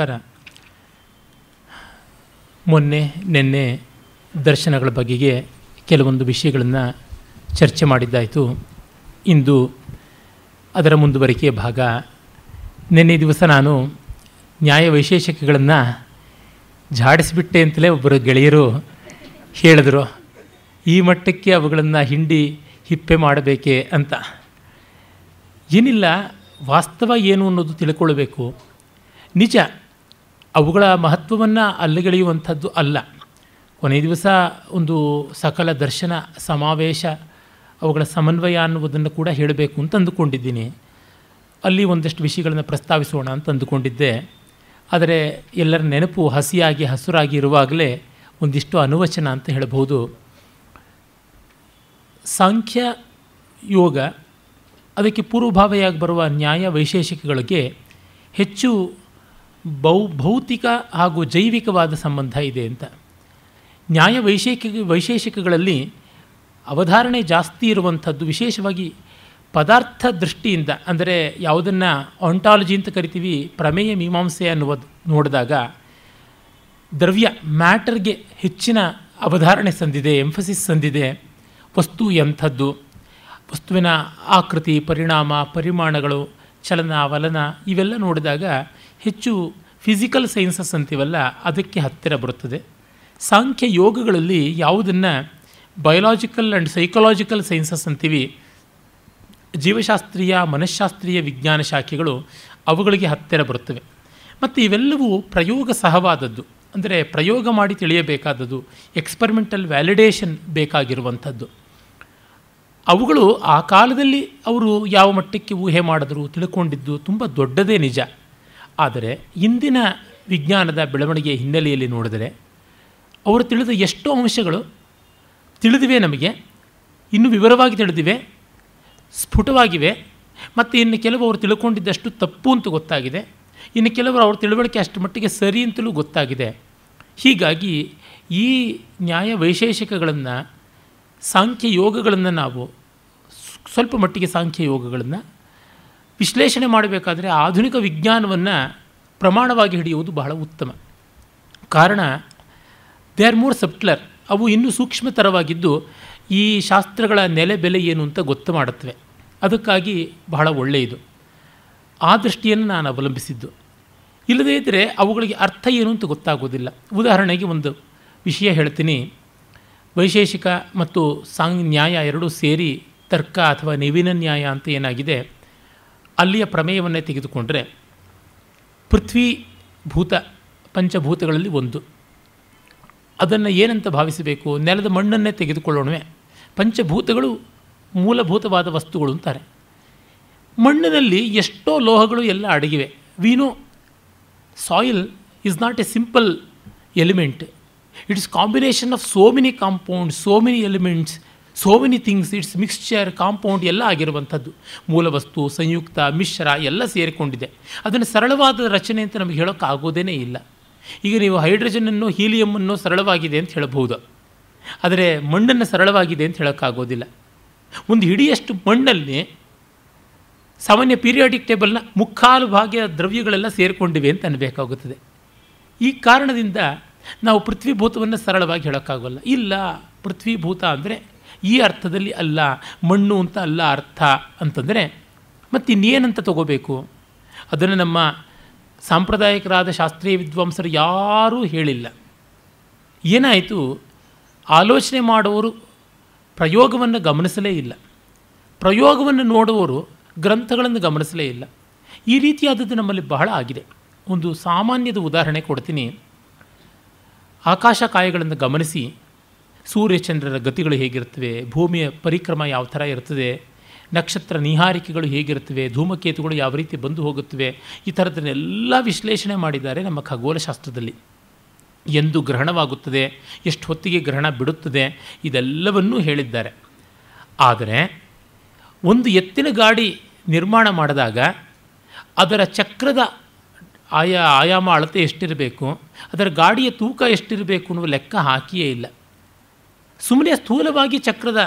ಸರ ಮೊನ್ನೆ ನಿನ್ನೆ ದರ್ಶನಗಳ ಬಗೆಗೆ ಕೆಲವೊಂದು ವಿಷಯಗಳನ್ನು ಚರ್ಚೆ ಮಾಡಿದ್ದಾಯಿತು ಇಂದು ಅದರ ಮುಂದುವರಿಕೆಯ ಭಾಗ ನಿನ್ನೆ ದಿವಸ ನಾನು ನ್ಯಾಯ ವಿಶೇಷಕಗಳನ್ನು ಝಾಡಿಸಿಬಿಟ್ಟೆ ಅಂತಲೇ ಒಬ್ಬರು ಗೆಳೆಯರು ಹೇಳಿದರು ಈ ಮಟ್ಟಕ್ಕೆ ಅವುಗಳನ್ನು ಹಿಂಡಿ ಹಿಪ್ಪೆ ಮಾಡಬೇಕೆ ಅಂತ ಏನಿಲ್ಲ ವಾಸ್ತವ ಏನು ಅನ್ನೋದು ತಿಳ್ಕೊಳ್ಬೇಕು ನಿಜ ಅವುಗಳ ಮಹತ್ವವನ್ನು ಅಲ್ಲಿಗೆಳೆಯುವಂಥದ್ದು ಅಲ್ಲ ಕೊನೆಯ ದಿವಸ ಒಂದು ಸಕಲ ದರ್ಶನ ಸಮಾವೇಶ ಅವುಗಳ ಸಮನ್ವಯ ಅನ್ನುವುದನ್ನು ಕೂಡ ಹೇಳಬೇಕು ಅಂತ ಅಂದುಕೊಂಡಿದ್ದೀನಿ ಅಲ್ಲಿ ಒಂದಷ್ಟು ವಿಷಯಗಳನ್ನು ಪ್ರಸ್ತಾವಿಸೋಣ ಅಂತ ಅಂದುಕೊಂಡಿದ್ದೆ ಆದರೆ ಎಲ್ಲರ ನೆನಪು ಹಸಿಯಾಗಿ ಹಸುರಾಗಿ ಇರುವಾಗಲೇ ಒಂದಿಷ್ಟು ಅನುವಚನ ಅಂತ ಹೇಳಬಹುದು ಸಾಂಖ್ಯ ಯೋಗ ಅದಕ್ಕೆ ಪೂರ್ವಭಾವಿಯಾಗಿ ಬರುವ ನ್ಯಾಯ ವೈಶೇಷಿಕಗಳಿಗೆ ಹೆಚ್ಚು ಬೌ ಭೌತಿಕ ಹಾಗೂ ಜೈವಿಕವಾದ ಸಂಬಂಧ ಇದೆ ಅಂತ ನ್ಯಾಯ ವೈಶೇಷಿಕ ವೈಶೇಷಿಕಗಳಲ್ಲಿ ಅವಧಾರಣೆ ಜಾಸ್ತಿ ಇರುವಂಥದ್ದು ವಿಶೇಷವಾಗಿ ಪದಾರ್ಥ ದೃಷ್ಟಿಯಿಂದ ಅಂದರೆ ಯಾವುದನ್ನು ಆಂಟಾಲಜಿ ಅಂತ ಕರಿತೀವಿ ಪ್ರಮೇಯ ಮೀಮಾಂಸೆ ಅನ್ನುವುದು ನೋಡಿದಾಗ ದ್ರವ್ಯ ಮ್ಯಾಟರ್ಗೆ ಹೆಚ್ಚಿನ ಅವಧಾರಣೆ ಸಂದಿದೆ ಎಂಫಸಿಸ್ ಸಂದಿದೆ ವಸ್ತು ಎಂಥದ್ದು ವಸ್ತುವಿನ ಆಕೃತಿ ಪರಿಣಾಮ ಪರಿಮಾಣಗಳು ಚಲನ ವಲನ ಇವೆಲ್ಲ ನೋಡಿದಾಗ ಹೆಚ್ಚು ಫಿಸಿಕಲ್ ಸೈನ್ಸಸ್ ಅಂತೀವಲ್ಲ ಅದಕ್ಕೆ ಹತ್ತಿರ ಬರುತ್ತದೆ ಸಾಂಖ್ಯ ಯೋಗಗಳಲ್ಲಿ ಯಾವುದನ್ನು ಬಯೋಲಾಜಿಕಲ್ ಆ್ಯಂಡ್ ಸೈಕಲಾಜಿಕಲ್ ಸೈನ್ಸಸ್ ಅಂತೀವಿ ಜೀವಶಾಸ್ತ್ರೀಯ ಮನಃಶಾಸ್ತ್ರೀಯ ವಿಜ್ಞಾನ ಶಾಖೆಗಳು ಅವುಗಳಿಗೆ ಹತ್ತಿರ ಬರುತ್ತವೆ ಮತ್ತು ಇವೆಲ್ಲವೂ ಪ್ರಯೋಗ ಸಹವಾದದ್ದು ಅಂದರೆ ಪ್ರಯೋಗ ಮಾಡಿ ತಿಳಿಯಬೇಕಾದದ್ದು ಎಕ್ಸ್ಪರಿಮೆಂಟಲ್ ವ್ಯಾಲಿಡೇಷನ್ ಬೇಕಾಗಿರುವಂಥದ್ದು ಅವುಗಳು ಆ ಕಾಲದಲ್ಲಿ ಅವರು ಯಾವ ಮಟ್ಟಕ್ಕೆ ಊಹೆ ಮಾಡಿದ್ರು ತಿಳ್ಕೊಂಡಿದ್ದು ತುಂಬ ದೊಡ್ಡದೇ ನಿಜ ಆದರೆ ಇಂದಿನ ವಿಜ್ಞಾನದ ಬೆಳವಣಿಗೆಯ ಹಿನ್ನೆಲೆಯಲ್ಲಿ ನೋಡಿದರೆ ಅವರು ತಿಳಿದ ಎಷ್ಟೋ ಅಂಶಗಳು ತಿಳಿದಿವೆ ನಮಗೆ ಇನ್ನೂ ವಿವರವಾಗಿ ತಿಳಿದಿವೆ ಸ್ಫುಟವಾಗಿವೆ ಮತ್ತು ಇನ್ನು ಕೆಲವು ಅವರು ತಿಳ್ಕೊಂಡಿದ್ದಷ್ಟು ತಪ್ಪು ಅಂತ ಗೊತ್ತಾಗಿದೆ ಇನ್ನು ಕೆಲವರು ಅವ್ರ ತಿಳುವಳಿಕೆ ಅಷ್ಟು ಮಟ್ಟಿಗೆ ಸರಿ ಅಂತಲೂ ಗೊತ್ತಾಗಿದೆ ಹೀಗಾಗಿ ಈ ನ್ಯಾಯ ವೈಶೇಷಿಕಗಳನ್ನು ಸಾಂಖ್ಯ ಯೋಗಗಳನ್ನು ನಾವು ಸ್ವಲ್ಪ ಮಟ್ಟಿಗೆ ಸಾಂಖ್ಯ ಯೋಗಗಳನ್ನು ವಿಶ್ಲೇಷಣೆ ಮಾಡಬೇಕಾದ್ರೆ ಆಧುನಿಕ ವಿಜ್ಞಾನವನ್ನು ಪ್ರಮಾಣವಾಗಿ ಹಿಡಿಯುವುದು ಬಹಳ ಉತ್ತಮ ಕಾರಣ ದೇ ಆರ್ ಮೋರ್ ಸಪ್ಲರ್ ಅವು ಇನ್ನೂ ಸೂಕ್ಷ್ಮತರವಾಗಿದ್ದು ಈ ಶಾಸ್ತ್ರಗಳ ನೆಲೆ ಬೆಲೆ ಏನು ಅಂತ ಗೊತ್ತು ಮಾಡುತ್ತವೆ ಅದಕ್ಕಾಗಿ ಬಹಳ ಒಳ್ಳೆಯದು ಆ ದೃಷ್ಟಿಯನ್ನು ನಾನು ಅವಲಂಬಿಸಿದ್ದು ಇಲ್ಲದೇ ಇದ್ದರೆ ಅವುಗಳಿಗೆ ಅರ್ಥ ಏನು ಅಂತ ಗೊತ್ತಾಗೋದಿಲ್ಲ ಉದಾಹರಣೆಗೆ ಒಂದು ವಿಷಯ ಹೇಳ್ತೀನಿ ವೈಶೇಷಿಕ ಮತ್ತು ಸಾಂಗ್ ನ್ಯಾಯ ಎರಡೂ ಸೇರಿ ತರ್ಕ ಅಥವಾ ನವೀನ ನ್ಯಾಯ ಅಂತ ಏನಾಗಿದೆ ಅಲ್ಲಿಯ ಪ್ರಮೇಯವನ್ನೇ ತೆಗೆದುಕೊಂಡರೆ ಪೃಥ್ವಿ ಭೂತ ಪಂಚಭೂತಗಳಲ್ಲಿ ಒಂದು ಅದನ್ನು ಏನಂತ ಭಾವಿಸಬೇಕು ನೆಲದ ಮಣ್ಣನ್ನೇ ತೆಗೆದುಕೊಳ್ಳೋಣವೆ ಪಂಚಭೂತಗಳು ಮೂಲಭೂತವಾದ ವಸ್ತುಗಳು ಅಂತಾರೆ ಮಣ್ಣಿನಲ್ಲಿ ಎಷ್ಟೋ ಲೋಹಗಳು ಎಲ್ಲ ಅಡಗಿವೆ ವೀನು soil is not a simple element it's combination of so many compound so many elements so many things it's mixture compound ಎಲ್ಲ ಆಗಿರುವಂಥದ್ದು ಮೂಲವಸ್ತು ಸಂಯುಕ್ತ ಮಿಶ್ರ ಎಲ್ಲ ಸೇರಿಕೊಂಡಿದೆ ಅದನ್ನು ಸರಳವಾದ ರಚನೆ ಅಂತ ನಮಗೆ ಹೇಳೋಕ್ಕಾಗೋದೇ ಇಲ್ಲ ಈಗ ನೀವು ಹೈಡ್ರೋಜನನ್ನು ಹೀಲಿಯಮನ್ನು ಸರಳವಾಗಿದೆ ಅಂತ ಹೇಳಬಹುದು ಆದರೆ ಮಣ್ಣನ್ನು ಸರಳವಾಗಿದೆ ಅಂತ ಹೇಳೋಕ್ಕಾಗೋದಿಲ್ಲ ಒಂದು ಹಿಡಿಯಷ್ಟು ಮಣ್ಣಲ್ಲಿ ಸಾಮಾನ್ಯ ಪೀರಿಯಾಡಿಕ್ ಟೇಬಲ್ನ ಮುಕ್ಕಾಲು ಭಾಗ್ಯ ದ್ರವ್ಯಗಳೆಲ್ಲ ಸೇರಿಕೊಂಡಿವೆ ಅಂತ ಅನ್ನಬೇಕಾಗುತ್ತದೆ ಈ ಕಾರಣದಿಂದ ನಾವು ಪೃಥ್ವಿಭೂತವನ್ನು ಸರಳವಾಗಿ ಹೇಳೋಕ್ಕಾಗೋಲ್ಲ ಇಲ್ಲ ಪೃಥ್ವಿಭೂತ ಅಂದರೆ ಈ ಅರ್ಥದಲ್ಲಿ ಅಲ್ಲ ಮಣ್ಣು ಅಂತ ಅಲ್ಲ ಅರ್ಥ ಅಂತಂದರೆ ಮತ್ತಿನ್ನೇನಂತ ತಗೋಬೇಕು ಅದನ್ನು ನಮ್ಮ ಸಾಂಪ್ರದಾಯಿಕರಾದ ಶಾಸ್ತ್ರೀಯ ವಿದ್ವಾಂಸರು ಯಾರೂ ಹೇಳಿಲ್ಲ ಏನಾಯಿತು ಆಲೋಚನೆ ಮಾಡುವವರು ಪ್ರಯೋಗವನ್ನು ಗಮನಿಸಲೇ ಇಲ್ಲ ಪ್ರಯೋಗವನ್ನು ನೋಡುವವರು ಗ್ರಂಥಗಳನ್ನು ಗಮನಿಸಲೇ ಇಲ್ಲ ಈ ರೀತಿಯಾದದ್ದು ನಮ್ಮಲ್ಲಿ ಬಹಳ ಆಗಿದೆ ಒಂದು ಸಾಮಾನ್ಯದ ಉದಾಹರಣೆ ಕೊಡ್ತೀನಿ ಆಕಾಶ ಕಾಯಗಳನ್ನು ಗಮನಿಸಿ ಸೂರ್ಯಚಂದ್ರರ ಗತಿಗಳು ಹೇಗಿರ್ತವೆ ಭೂಮಿಯ ಪರಿಕ್ರಮ ಯಾವ ಥರ ಇರ್ತದೆ ನಕ್ಷತ್ರ ನಿಹಾರಿಕೆಗಳು ಹೇಗಿರ್ತವೆ ಧೂಮಕೇತುಗಳು ಯಾವ ರೀತಿ ಬಂದು ಹೋಗುತ್ತವೆ ಈ ಥರದನ್ನೆಲ್ಲ ವಿಶ್ಲೇಷಣೆ ಮಾಡಿದ್ದಾರೆ ನಮ್ಮ ಖಗೋಳಶಾಸ್ತ್ರದಲ್ಲಿ ಎಂದು ಗ್ರಹಣವಾಗುತ್ತದೆ ಎಷ್ಟು ಹೊತ್ತಿಗೆ ಗ್ರಹಣ ಬಿಡುತ್ತದೆ ಇದೆಲ್ಲವನ್ನೂ ಹೇಳಿದ್ದಾರೆ ಆದರೆ ಒಂದು ಎತ್ತಿನ ಗಾಡಿ ನಿರ್ಮಾಣ ಮಾಡಿದಾಗ ಅದರ ಚಕ್ರದ ಆಯಾ ಆಯಾಮ ಅಳತೆ ಎಷ್ಟಿರಬೇಕು ಅದರ ಗಾಡಿಯ ತೂಕ ಎಷ್ಟಿರಬೇಕು ಅನ್ನುವ ಲೆಕ್ಕ ಹಾಕಿಯೇ ಇಲ್ಲ ಸುಮ್ಮನೆ ಸ್ಥೂಲವಾಗಿ ಚಕ್ರದ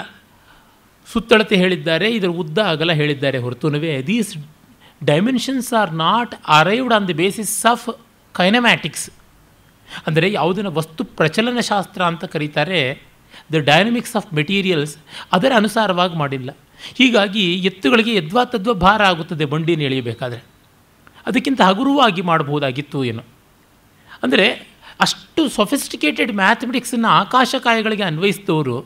ಸುತ್ತಳತೆ ಹೇಳಿದ್ದಾರೆ ಇದರ ಉದ್ದ ಅಗಲ ಹೇಳಿದ್ದಾರೆ ಹೊರತುನವೇ these dimensions are not arrived on the basis of kinematics ಅಂದರೆ ಯಾವುದನ್ನು ವಸ್ತು ಪ್ರಚಲನಶಾಸ್ತ್ರ ಅಂತ ಕರೀತಾರೆ ದ ಡೈನಮಿಕ್ಸ್ ಆಫ್ ಮೆಟೀರಿಯಲ್ಸ್ ಅದರ ಅನುಸಾರವಾಗಿ ಮಾಡಿಲ್ಲ ಹೀಗಾಗಿ ಎತ್ತುಗಳಿಗೆ ಯದ್ವಾ ತದ್ವ ಭಾರ ಆಗುತ್ತದೆ ಬಂಡಿನ ಎಳೆಯಬೇಕಾದ್ರೆ ಅದಕ್ಕಿಂತ ಹಗುರವಾಗಿ ಮಾಡಬಹುದಾಗಿತ್ತು ಏನು ಅಂದರೆ ಅಷ್ಟು ಸೊಫಿಸ್ಟಿಕೇಟೆಡ್ ಮ್ಯಾಥಮೆಟಿಕ್ಸನ್ನು ಆಕಾಶಕಾಯಗಳಿಗೆ ಅನ್ವಯಿಸಿದವರು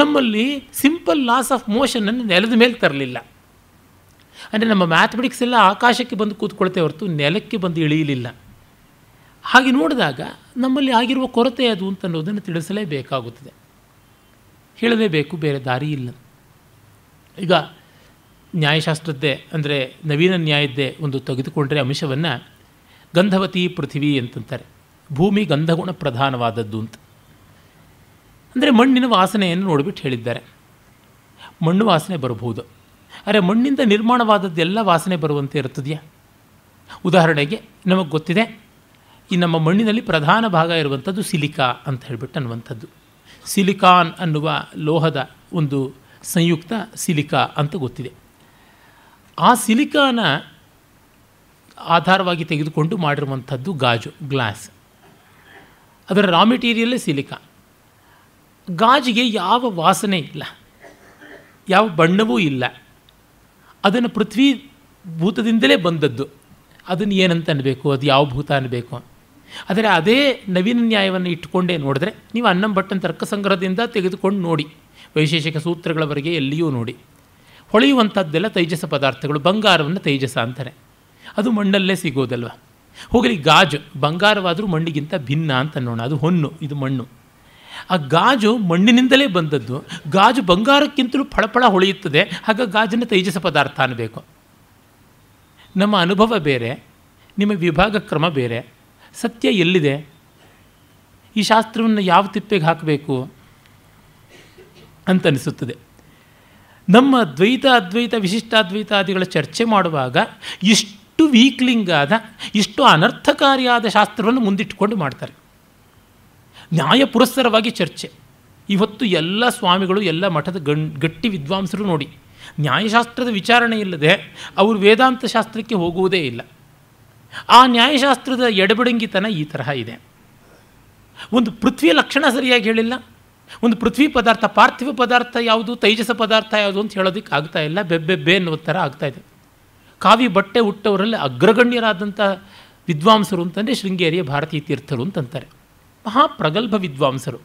ನಮ್ಮಲ್ಲಿ ಸಿಂಪಲ್ ಲಾಸ್ ಆಫ್ ಮೋಷನನ್ನು ನೆಲದ ಮೇಲೆ ತರಲಿಲ್ಲ ಅಂದರೆ ನಮ್ಮ ಮ್ಯಾಥಮೆಟಿಕ್ಸ್ ಎಲ್ಲ ಆಕಾಶಕ್ಕೆ ಬಂದು ಕೂತ್ಕೊಳ್ತೇವೆ ಹೊರತು ನೆಲಕ್ಕೆ ಬಂದು ಇಳಿಯಲಿಲ್ಲ ಹಾಗೆ ನೋಡಿದಾಗ ನಮ್ಮಲ್ಲಿ ಆಗಿರುವ ಕೊರತೆ ಅದು ಅಂತ ಅನ್ನೋದನ್ನು ತಿಳಿಸಲೇಬೇಕಾಗುತ್ತದೆ ಹೇಳಲೇಬೇಕು ಬೇರೆ ದಾರಿ ಇಲ್ಲ ಈಗ ನ್ಯಾಯಶಾಸ್ತ್ರದ್ದೇ ಅಂದರೆ ನವೀನ ನ್ಯಾಯದ್ದೇ ಒಂದು ತೆಗೆದುಕೊಂಡರೆ ಅಂಶವನ್ನು ಗಂಧವತಿ ಪೃಥ್ವಿ ಅಂತಂತಾರೆ ಭೂಮಿ ಗಂಧಗುಣ ಪ್ರಧಾನವಾದದ್ದು ಅಂತ ಅಂದರೆ ಮಣ್ಣಿನ ವಾಸನೆಯನ್ನು ನೋಡಿಬಿಟ್ಟು ಹೇಳಿದ್ದಾರೆ ಮಣ್ಣು ವಾಸನೆ ಬರಬಹುದು ಅರೆ ಮಣ್ಣಿಂದ ನಿರ್ಮಾಣವಾದದ್ದೆಲ್ಲ ವಾಸನೆ ಬರುವಂತೆ ಇರ್ತದೆಯಾ ಉದಾಹರಣೆಗೆ ನಮಗೆ ಗೊತ್ತಿದೆ ಈ ನಮ್ಮ ಮಣ್ಣಿನಲ್ಲಿ ಪ್ರಧಾನ ಭಾಗ ಇರುವಂಥದ್ದು ಸಿಲಿಕಾ ಅಂತ ಹೇಳ್ಬಿಟ್ಟು ಅನ್ನುವಂಥದ್ದು ಸಿಲಿಕಾನ್ ಅನ್ನುವ ಲೋಹದ ಒಂದು ಸಂಯುಕ್ತ ಸಿಲಿಕಾ ಅಂತ ಗೊತ್ತಿದೆ ಆ ಸಿಲಿಕಾನ ಆಧಾರವಾಗಿ ತೆಗೆದುಕೊಂಡು ಮಾಡಿರುವಂಥದ್ದು ಗಾಜು ಗ್ಲಾಸ್ ಅದರ ರಾ ಮೆಟೀರಿಯಲ್ಲೇ ಸಿಲಿಕಾ ಗಾಜಿಗೆ ಯಾವ ವಾಸನೆ ಇಲ್ಲ ಯಾವ ಬಣ್ಣವೂ ಇಲ್ಲ ಅದನ್ನು ಪೃಥ್ವಿ ಭೂತದಿಂದಲೇ ಬಂದದ್ದು ಅದನ್ನು ಏನಂತ ಅನ್ನಬೇಕು ಅದು ಯಾವ ಭೂತ ಅನ್ನಬೇಕು ಆದರೆ ಅದೇ ನವೀನ ನ್ಯಾಯವನ್ನು ಇಟ್ಟುಕೊಂಡೇ ನೋಡಿದ್ರೆ ನೀವು ಅನ್ನಂ ತರ್ಕ ಸಂಗ್ರಹದಿಂದ ತೆಗೆದುಕೊಂಡು ನೋಡಿ ವೈಶೇಷಿಕ ಸೂತ್ರಗಳವರೆಗೆ ಎಲ್ಲಿಯೂ ನೋಡಿ ಹೊಳೆಯುವಂಥದ್ದೆಲ್ಲ ತೈಜಸ ಪದಾರ್ಥಗಳು ಬಂಗಾರವನ್ನು ತೈಜಸ ಅಂತಾರೆ ಅದು ಮಣ್ಣಲ್ಲೇ ಸಿಗೋದಲ್ವ ಹೋಗಲಿ ಗಾಜು ಬಂಗಾರವಾದರೂ ಮಣ್ಣಿಗಿಂತ ಭಿನ್ನ ಅಂತ ನೋಡೋಣ ಅದು ಹೊನ್ನು ಇದು ಮಣ್ಣು ಆ ಗಾಜು ಮಣ್ಣಿನಿಂದಲೇ ಬಂದದ್ದು ಗಾಜು ಬಂಗಾರಕ್ಕಿಂತಲೂ ಫಳಫಳ ಹೊಳೆಯುತ್ತದೆ ಹಾಗ ಗಾಜಿನ ತೈಜಸ ಪದಾರ್ಥ ಅನ್ನಬೇಕು ನಮ್ಮ ಅನುಭವ ಬೇರೆ ನಿಮ್ಮ ವಿಭಾಗ ಕ್ರಮ ಬೇರೆ ಸತ್ಯ ಎಲ್ಲಿದೆ ಈ ಶಾಸ್ತ್ರವನ್ನು ಯಾವ ತಿಪ್ಪೆಗೆ ಹಾಕಬೇಕು ಅಂತನಿಸುತ್ತದೆ ನಮ್ಮ ದ್ವೈತ ಅದ್ವೈತ ವಿಶಿಷ್ಟಾದ್ವೈತಾದಿಗಳ ಚರ್ಚೆ ಮಾಡುವಾಗ ಇಷ್ಟು ಇಷ್ಟು ವೀಕ್ಲಿಂಗಾದ ಇಷ್ಟು ಅನರ್ಥಕಾರಿಯಾದ ಶಾಸ್ತ್ರವನ್ನು ಮುಂದಿಟ್ಟುಕೊಂಡು ಮಾಡ್ತಾರೆ ನ್ಯಾಯ ಪುರಸ್ಸರವಾಗಿ ಚರ್ಚೆ ಇವತ್ತು ಎಲ್ಲ ಸ್ವಾಮಿಗಳು ಎಲ್ಲ ಮಠದ ಗಣ್ ಗಟ್ಟಿ ವಿದ್ವಾಂಸರು ನೋಡಿ ನ್ಯಾಯಶಾಸ್ತ್ರದ ವಿಚಾರಣೆ ಇಲ್ಲದೆ ಅವರು ವೇದಾಂತ ಶಾಸ್ತ್ರಕ್ಕೆ ಹೋಗುವುದೇ ಇಲ್ಲ ಆ ನ್ಯಾಯಶಾಸ್ತ್ರದ ಎಡಬಡಂಗಿತನ ಈ ತರಹ ಇದೆ ಒಂದು ಪೃಥ್ವಿಯ ಲಕ್ಷಣ ಸರಿಯಾಗಿ ಹೇಳಿಲ್ಲ ಒಂದು ಪೃಥ್ವಿ ಪದಾರ್ಥ ಪಾರ್ಥಿವ ಪದಾರ್ಥ ಯಾವುದು ತೈಜಸ ಪದಾರ್ಥ ಯಾವುದು ಅಂತ ಹೇಳೋದಕ್ಕೆ ಆಗ್ತಾ ಇಲ್ಲ ಬೆಬ್ಬೆಬ್ಬೆ ಅನ್ನೋ ಥರ ಆಗ್ತಾ ಇದೆ ಕಾವಿ ಬಟ್ಟೆ ಹುಟ್ಟವರಲ್ಲಿ ಅಗ್ರಗಣ್ಯರಾದಂಥ ವಿದ್ವಾಂಸರು ಅಂತಂದರೆ ಶೃಂಗೇರಿಯ ಭಾರತೀಯ ತೀರ್ಥರು ಅಂತಂತಾರೆ ಮಹಾಪ್ರಗಲ್ಭ ವಿದ್ವಾಂಸರು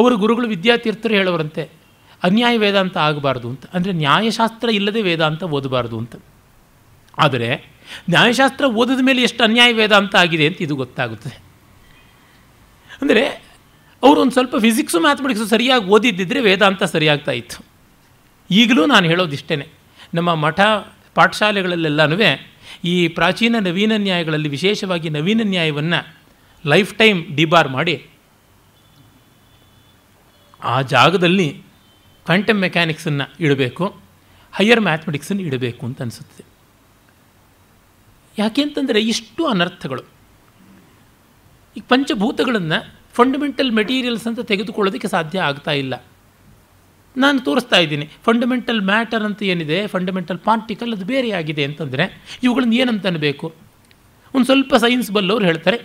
ಅವರ ಗುರುಗಳು ವಿದ್ಯಾತೀರ್ಥರು ಹೇಳೋರಂತೆ ಅನ್ಯಾಯ ವೇದಾಂತ ಆಗಬಾರ್ದು ಅಂತ ಅಂದರೆ ನ್ಯಾಯಶಾಸ್ತ್ರ ಇಲ್ಲದೆ ವೇದಾಂತ ಓದಬಾರ್ದು ಅಂತ ಆದರೆ ನ್ಯಾಯಶಾಸ್ತ್ರ ಓದಿದ ಮೇಲೆ ಎಷ್ಟು ಅನ್ಯಾಯ ವೇದಾಂತ ಆಗಿದೆ ಅಂತ ಇದು ಗೊತ್ತಾಗುತ್ತದೆ ಅಂದರೆ ಅವರು ಒಂದು ಸ್ವಲ್ಪ ಫಿಸಿಕ್ಸು ಮ್ಯಾಥಮೆಟಿಕ್ಸು ಸರಿಯಾಗಿ ಓದಿದ್ದಿದ್ರೆ ವೇದಾಂತ ಸರಿಯಾಗ್ತಾ ಇತ್ತು ಈಗಲೂ ನಾನು ಹೇಳೋದಿಷ್ಟೇ ನಮ್ಮ ಮಠ ಪಾಠಶಾಲೆಗಳಲ್ಲೆಲ್ಲನೂ ಈ ಪ್ರಾಚೀನ ನವೀನ ನ್ಯಾಯಗಳಲ್ಲಿ ವಿಶೇಷವಾಗಿ ನವೀನ ನ್ಯಾಯವನ್ನು ಲೈಫ್ ಟೈಮ್ ಡಿಬಾರ್ ಮಾಡಿ ಆ ಜಾಗದಲ್ಲಿ ಕ್ವಾಂಟಮ್ ಮೆಕ್ಯಾನಿಕ್ಸನ್ನು ಇಡಬೇಕು ಹೈಯರ್ ಮ್ಯಾಥಮೆಟಿಕ್ಸನ್ನು ಇಡಬೇಕು ಅಂತ ಅನಿಸುತ್ತೆ ಯಾಕೆಂತಂದರೆ ಇಷ್ಟು ಅನರ್ಥಗಳು ಈ ಪಂಚಭೂತಗಳನ್ನು ಫಂಡಮೆಂಟಲ್ ಮೆಟೀರಿಯಲ್ಸ್ ಅಂತ ತೆಗೆದುಕೊಳ್ಳೋದಕ್ಕೆ ಸಾಧ್ಯ ಆಗ್ತಾ ಇಲ್ಲ ನಾನು ತೋರಿಸ್ತಾ ಇದ್ದೀನಿ ಫಂಡಮೆಂಟಲ್ ಮ್ಯಾಟರ್ ಅಂತ ಏನಿದೆ ಫಂಡಮೆಂಟಲ್ ಪಾರ್ಟಿಕಲ್ ಅದು ಬೇರೆ ಆಗಿದೆ ಅಂತಂದರೆ ಇವುಗಳನ್ನು ಏನಂತ ಒಂದು ಸ್ವಲ್ಪ ಸೈನ್ಸ್ ಬಲ್ಲವರು ಹೇಳ್ತಾರೆ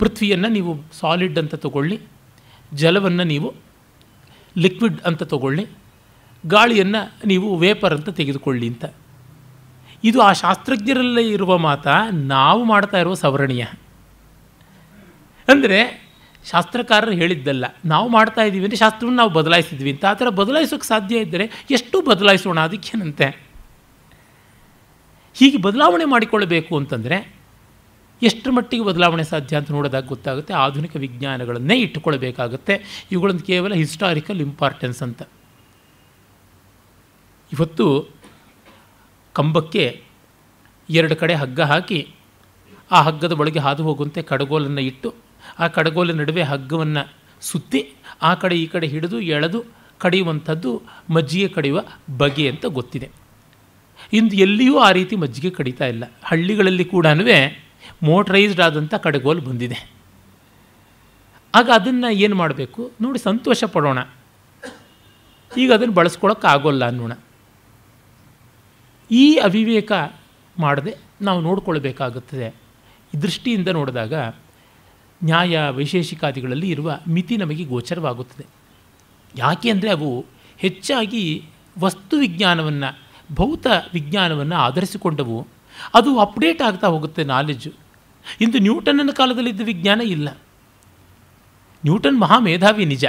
ಪೃಥ್ವಿಯನ್ನು ನೀವು ಸಾಲಿಡ್ ಅಂತ ತಗೊಳ್ಳಿ ಜಲವನ್ನು ನೀವು ಲಿಕ್ವಿಡ್ ಅಂತ ತಗೊಳ್ಳಿ ಗಾಳಿಯನ್ನು ನೀವು ವೇಪರ್ ಅಂತ ತೆಗೆದುಕೊಳ್ಳಿ ಅಂತ ಇದು ಆ ಶಾಸ್ತ್ರಜ್ಞರಲ್ಲೇ ಇರುವ ಮಾತ ನಾವು ಮಾಡ್ತಾ ಇರುವ ಸವರಣೀಯ ಅಂದರೆ ಶಾಸ್ತ್ರಕಾರರು ಹೇಳಿದ್ದಲ್ಲ ನಾವು ಮಾಡ್ತಾ ಇದ್ದೀವಿ ಅಂದರೆ ಶಾಸ್ತ್ರವನ್ನು ನಾವು ಬದಲಾಯಿಸಿದ್ವಿ ಅಂತ ಆ ಥರ ಬದಲಾಯಿಸೋಕ್ಕೆ ಸಾಧ್ಯ ಇದ್ದರೆ ಎಷ್ಟು ಬದಲಾಯಿಸೋಣ ಅದಕ್ಕೇನಂತೆ ಹೀಗೆ ಬದಲಾವಣೆ ಮಾಡಿಕೊಳ್ಳಬೇಕು ಅಂತಂದರೆ ಎಷ್ಟು ಮಟ್ಟಿಗೆ ಬದಲಾವಣೆ ಸಾಧ್ಯ ಅಂತ ನೋಡೋದಾಗ ಗೊತ್ತಾಗುತ್ತೆ ಆಧುನಿಕ ವಿಜ್ಞಾನಗಳನ್ನೇ ಇಟ್ಟುಕೊಳ್ಬೇಕಾಗುತ್ತೆ ಇವುಗಳನ್ನು ಕೇವಲ ಹಿಸ್ಟಾರಿಕಲ್ ಇಂಪಾರ್ಟೆನ್ಸ್ ಅಂತ ಇವತ್ತು ಕಂಬಕ್ಕೆ ಎರಡು ಕಡೆ ಹಗ್ಗ ಹಾಕಿ ಆ ಹಗ್ಗದ ಒಳಗೆ ಹಾದು ಹೋಗುವಂತೆ ಕಡಗೋಲನ್ನು ಇಟ್ಟು ಆ ಕಡಗೋಲೆ ನಡುವೆ ಹಗ್ಗವನ್ನು ಸುತ್ತಿ ಆ ಕಡೆ ಈ ಕಡೆ ಹಿಡಿದು ಎಳೆದು ಕಡಿಯುವಂಥದ್ದು ಮಜ್ಜಿಗೆ ಕಡಿಯುವ ಬಗೆ ಅಂತ ಗೊತ್ತಿದೆ ಇಂದು ಎಲ್ಲಿಯೂ ಆ ರೀತಿ ಮಜ್ಜಿಗೆ ಕಡಿತಾ ಇಲ್ಲ ಹಳ್ಳಿಗಳಲ್ಲಿ ಕೂಡ ಮೋಟ್ರೈಸ್ಡ್ ಆದಂಥ ಕಡಗೋಲು ಬಂದಿದೆ ಆಗ ಅದನ್ನು ಏನು ಮಾಡಬೇಕು ನೋಡಿ ಸಂತೋಷ ಪಡೋಣ ಈಗ ಅದನ್ನು ಬಳಸ್ಕೊಳೋಕ್ಕಾಗೋಲ್ಲ ಆಗೋಲ್ಲ ಅನ್ನೋಣ ಈ ಅವಿವೇಕ ಮಾಡದೆ ನಾವು ನೋಡ್ಕೊಳ್ಬೇಕಾಗುತ್ತದೆ ದೃಷ್ಟಿಯಿಂದ ನೋಡಿದಾಗ ನ್ಯಾಯ ವೈಶೇಷಿಕಾದಿಗಳಲ್ಲಿ ಇರುವ ಮಿತಿ ನಮಗೆ ಗೋಚರವಾಗುತ್ತದೆ ಯಾಕೆ ಅಂದರೆ ಅವು ಹೆಚ್ಚಾಗಿ ವಸ್ತು ವಿಜ್ಞಾನವನ್ನು ಭೌತ ವಿಜ್ಞಾನವನ್ನು ಆಧರಿಸಿಕೊಂಡವು ಅದು ಅಪ್ಡೇಟ್ ಆಗ್ತಾ ಹೋಗುತ್ತೆ ನಾಲೆಜು ಇಂದು ನ್ಯೂಟನ್ನ ಕಾಲದಲ್ಲಿದ್ದ ವಿಜ್ಞಾನ ಇಲ್ಲ ನ್ಯೂಟನ್ ಮಹಾ ಮೇಧಾವಿ ನಿಜ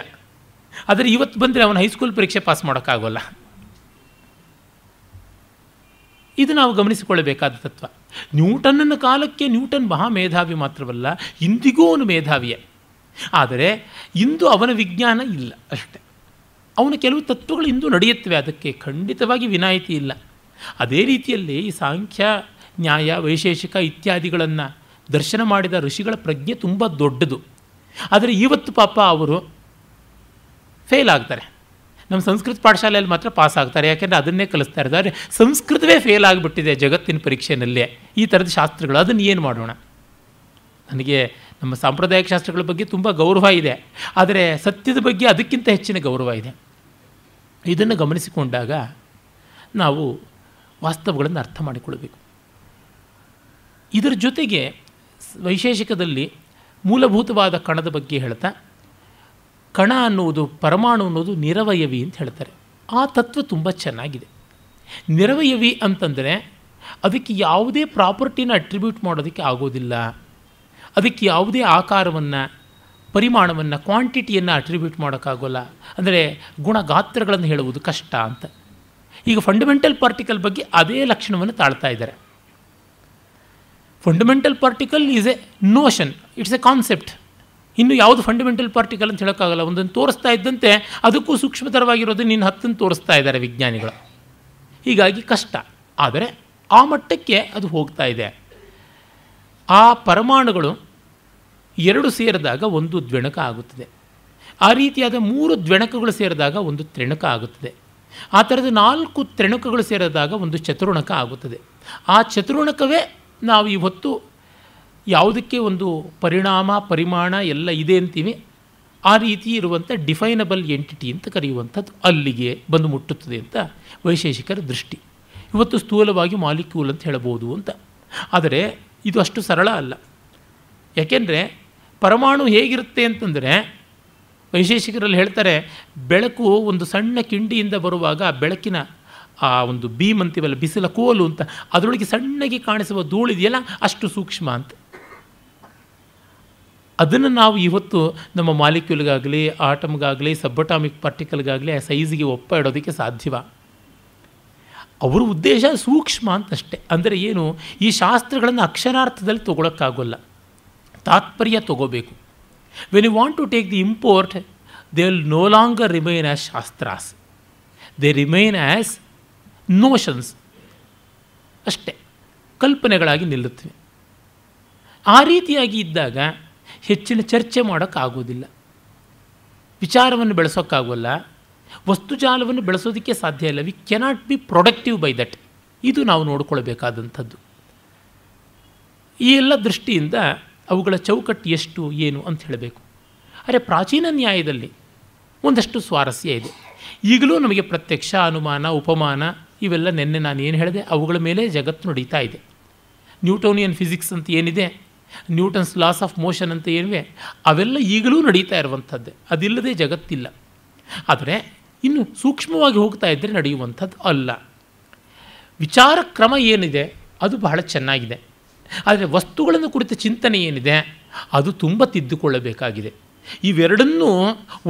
ಆದರೆ ಇವತ್ತು ಬಂದರೆ ಅವನು ಹೈಸ್ಕೂಲ್ ಪರೀಕ್ಷೆ ಪಾಸ್ ಮಾಡೋಕ್ಕಾಗೋಲ್ಲ ಇದು ನಾವು ಗಮನಿಸಿಕೊಳ್ಳಬೇಕಾದ ತತ್ವ ನ್ಯೂಟನ್ನ ಕಾಲಕ್ಕೆ ನ್ಯೂಟನ್ ಮಹಾ ಮೇಧಾವಿ ಮಾತ್ರವಲ್ಲ ಇಂದಿಗೂ ಅವನು ಮೇಧಾವಿಯೇ ಆದರೆ ಇಂದು ಅವನ ವಿಜ್ಞಾನ ಇಲ್ಲ ಅಷ್ಟೆ ಅವನ ಕೆಲವು ತತ್ವಗಳು ಇಂದು ನಡೆಯುತ್ತವೆ ಅದಕ್ಕೆ ಖಂಡಿತವಾಗಿ ವಿನಾಯಿತಿ ಇಲ್ಲ ಅದೇ ರೀತಿಯಲ್ಲಿ ಈ ಸಾಂಖ್ಯ ನ್ಯಾಯ ವೈಶೇಷಿಕ ಇತ್ಯಾದಿಗಳನ್ನು ದರ್ಶನ ಮಾಡಿದ ಋಷಿಗಳ ಪ್ರಜ್ಞೆ ತುಂಬ ದೊಡ್ಡದು ಆದರೆ ಇವತ್ತು ಪಾಪ ಅವರು ಫೇಲ್ ಆಗ್ತಾರೆ ನಮ್ಮ ಸಂಸ್ಕೃತ ಪಾಠಶಾಲೆಯಲ್ಲಿ ಮಾತ್ರ ಪಾಸ್ ಆಗ್ತಾರೆ ಯಾಕೆಂದರೆ ಅದನ್ನೇ ಕಲಿಸ್ತಾ ಇದ್ದಾರೆ ಸಂಸ್ಕೃತವೇ ಫೇಲ್ ಆಗಿಬಿಟ್ಟಿದೆ ಜಗತ್ತಿನ ಪರೀಕ್ಷೆಯಲ್ಲೇ ಈ ಥರದ ಶಾಸ್ತ್ರಗಳು ಅದನ್ನು ಏನು ಮಾಡೋಣ ನನಗೆ ನಮ್ಮ ಸಾಂಪ್ರದಾಯಿಕ ಶಾಸ್ತ್ರಗಳ ಬಗ್ಗೆ ತುಂಬ ಗೌರವ ಇದೆ ಆದರೆ ಸತ್ಯದ ಬಗ್ಗೆ ಅದಕ್ಕಿಂತ ಹೆಚ್ಚಿನ ಗೌರವ ಇದೆ ಇದನ್ನು ಗಮನಿಸಿಕೊಂಡಾಗ ನಾವು ವಾಸ್ತವಗಳನ್ನು ಅರ್ಥ ಮಾಡಿಕೊಳ್ಬೇಕು ಇದರ ಜೊತೆಗೆ ವೈಶೇಷಿಕದಲ್ಲಿ ಮೂಲಭೂತವಾದ ಕಣದ ಬಗ್ಗೆ ಹೇಳ್ತಾ ಕಣ ಅನ್ನುವುದು ಪರಮಾಣು ಅನ್ನೋದು ನಿರವಯವಿ ಅಂತ ಹೇಳ್ತಾರೆ ಆ ತತ್ವ ತುಂಬ ಚೆನ್ನಾಗಿದೆ ನಿರವಯವಿ ಅಂತಂದರೆ ಅದಕ್ಕೆ ಯಾವುದೇ ಪ್ರಾಪರ್ಟಿನ ಅಟ್ರಿಬ್ಯೂಟ್ ಮಾಡೋದಕ್ಕೆ ಆಗೋದಿಲ್ಲ ಅದಕ್ಕೆ ಯಾವುದೇ ಆಕಾರವನ್ನು ಪರಿಮಾಣವನ್ನು ಕ್ವಾಂಟಿಟಿಯನ್ನು ಅಟ್ರಿಬ್ಯೂಟ್ ಮಾಡೋಕ್ಕಾಗೋಲ್ಲ ಅಂದರೆ ಗುಣಗಾತ್ರಗಳನ್ನು ಹೇಳುವುದು ಕಷ್ಟ ಅಂತ ಈಗ ಫಂಡಮೆಂಟಲ್ ಪಾರ್ಟಿಕಲ್ ಬಗ್ಗೆ ಅದೇ ಲಕ್ಷಣವನ್ನು ತಾಳ್ತಾ ಇದ್ದಾರೆ fundamental particle is a notion it's a concept ಇನ್ನು ಯಾವುದು ಫಂಡಮೆಂಟಲ್ ಪಾರ್ಟಿಕಲ್ ಅಂತ ಹೇಳೋಕ್ಕಾಗಲ್ಲ ಒಂದನ್ನು ತೋರಿಸ್ತಾ ಇದ್ದಂತೆ ಅದಕ್ಕೂ ಸೂಕ್ಷ್ಮತರವಾಗಿರೋದು ನಿನ್ನ ಹತ್ತನ್ನು ತೋರಿಸ್ತಾ ಇದ್ದಾರೆ ವಿಜ್ಞಾನಿಗಳು ಹೀಗಾಗಿ ಕಷ್ಟ ಆದರೆ ಆ ಮಟ್ಟಕ್ಕೆ ಅದು ಹೋಗ್ತಾ ಇದೆ ಆ ಪರಮಾಣುಗಳು ಎರಡು ಸೇರಿದಾಗ ಒಂದು ದ್ವಣಕ ಆಗುತ್ತದೆ ಆ ರೀತಿಯಾದ ಮೂರು ದ್ವಣಕಗಳು ಸೇರಿದಾಗ ಒಂದು ತ್ರಿಣಕ ಆಗುತ್ತದೆ ಆ ಥರದ ನಾಲ್ಕು ತ್ರಿಣಕಗಳು ಸೇರಿದಾಗ ಒಂದು ಚತುರ್ಣಕ ಆಗುತ್ತದೆ ಆ ಚತುರ್ಣಕವೇ ನಾವು ಇವತ್ತು ಯಾವುದಕ್ಕೆ ಒಂದು ಪರಿಣಾಮ ಪರಿಮಾಣ ಎಲ್ಲ ಇದೆ ಅಂತೀವಿ ಆ ರೀತಿ ಇರುವಂಥ ಡಿಫೈನಬಲ್ ಎಂಟಿಟಿ ಅಂತ ಕರೆಯುವಂಥದ್ದು ಅಲ್ಲಿಗೆ ಬಂದು ಮುಟ್ಟುತ್ತದೆ ಅಂತ ವೈಶೇಷಿಕರ ದೃಷ್ಟಿ ಇವತ್ತು ಸ್ಥೂಲವಾಗಿ ಮಾಲಿಕ್ಯೂಲ್ ಅಂತ ಹೇಳ್ಬೋದು ಅಂತ ಆದರೆ ಇದು ಅಷ್ಟು ಸರಳ ಅಲ್ಲ ಯಾಕೆಂದರೆ ಪರಮಾಣು ಹೇಗಿರುತ್ತೆ ಅಂತಂದರೆ ವೈಶೇಷಿಕರಲ್ಲಿ ಹೇಳ್ತಾರೆ ಬೆಳಕು ಒಂದು ಸಣ್ಣ ಕಿಂಡಿಯಿಂದ ಬರುವಾಗ ಆ ಬೆಳಕಿನ ಆ ಒಂದು ಬೀಮ್ ಅಂತೀವಲ್ಲ ಬಿಸಿಲ ಕೋಲು ಅಂತ ಅದರೊಳಗೆ ಸಣ್ಣಗೆ ಕಾಣಿಸುವ ಧೂಳಿದೆಯಲ್ಲ ಅಷ್ಟು ಸೂಕ್ಷ್ಮ ಅಂತ ಅದನ್ನು ನಾವು ಇವತ್ತು ನಮ್ಮ ಮಾಲಿಕ್ಯೂಲ್ಗಾಗಲಿ ಆಟಮ್ಗಾಗಲಿ ಸಬ್ಬಟಾಮಿಕ್ ಪಾರ್ಟಿಕಲ್ಗಾಗಲಿ ಆ ಸೈಜ್ಗೆ ಒಪ್ಪ ಇಡೋದಕ್ಕೆ ಸಾಧ್ಯವ ಅವರ ಉದ್ದೇಶ ಸೂಕ್ಷ್ಮ ಅಂತಷ್ಟೆ ಅಂದರೆ ಏನು ಈ ಶಾಸ್ತ್ರಗಳನ್ನು ಅಕ್ಷರಾರ್ಥದಲ್ಲಿ ತೊಗೊಳಕ್ಕಾಗೋಲ್ಲ ತಾತ್ಪರ್ಯ ತೊಗೋಬೇಕು when you want to take the import they will no longer remain as ಶಾಸ್ತ್ರಾಸ್ ದೇ ರಿಮೈನ್ ಆ್ಯಸ್ ನೋಷನ್ಸ್ ಅಷ್ಟೇ ಕಲ್ಪನೆಗಳಾಗಿ ನಿಲ್ಲುತ್ತವೆ ಆ ರೀತಿಯಾಗಿ ಇದ್ದಾಗ ಹೆಚ್ಚಿನ ಚರ್ಚೆ ಮಾಡೋಕ್ಕಾಗೋದಿಲ್ಲ ವಿಚಾರವನ್ನು ಬೆಳೆಸೋಕ್ಕಾಗೋಲ್ಲ ವಸ್ತುಜಾಲವನ್ನು ಬೆಳೆಸೋದಕ್ಕೆ ಸಾಧ್ಯ ಇಲ್ಲ we cannot be productive by that ಇದು ನಾವು ನೋಡಿಕೊಳ್ಬೇಕಾದಂಥದ್ದು ಈ ಎಲ್ಲ ದೃಷ್ಟಿಯಿಂದ ಅವುಗಳ ಚೌಕಟ್ಟು ಎಷ್ಟು ಏನು ಅಂತ ಹೇಳಬೇಕು ಅರೆ ಪ್ರಾಚೀನ ನ್ಯಾಯದಲ್ಲಿ ಒಂದಷ್ಟು ಸ್ವಾರಸ್ಯ ಇದೆ ಈಗಲೂ ನಮಗೆ ಪ್ರತ್ಯಕ್ಷ ಅನುಮಾನ ಉಪಮಾನ ಇವೆಲ್ಲ ನಿನ್ನೆ ನಾನು ಏನು ಹೇಳಿದೆ ಅವುಗಳ ಮೇಲೆ ಜಗತ್ತು ನಡೀತಾ ಇದೆ ನ್ಯೂಟೋನಿಯನ್ ಫಿಸಿಕ್ಸ್ ಅಂತ ಏನಿದೆ ನ್ಯೂಟನ್ಸ್ ಲಾಸ್ ಆಫ್ ಮೋಷನ್ ಅಂತ ಏನಿವೆ ಅವೆಲ್ಲ ಈಗಲೂ ನಡೀತಾ ಇರುವಂಥದ್ದೇ ಅದಿಲ್ಲದೆ ಜಗತ್ತಿಲ್ಲ ಆದರೆ ಇನ್ನು ಸೂಕ್ಷ್ಮವಾಗಿ ಹೋಗ್ತಾ ಇದ್ದರೆ ನಡೆಯುವಂಥದ್ದು ಅಲ್ಲ ವಿಚಾರ ಕ್ರಮ ಏನಿದೆ ಅದು ಬಹಳ ಚೆನ್ನಾಗಿದೆ ಆದರೆ ವಸ್ತುಗಳನ್ನು ಕುರಿತ ಚಿಂತನೆ ಏನಿದೆ ಅದು ತುಂಬ ತಿದ್ದುಕೊಳ್ಳಬೇಕಾಗಿದೆ ಇವೆರಡನ್ನೂ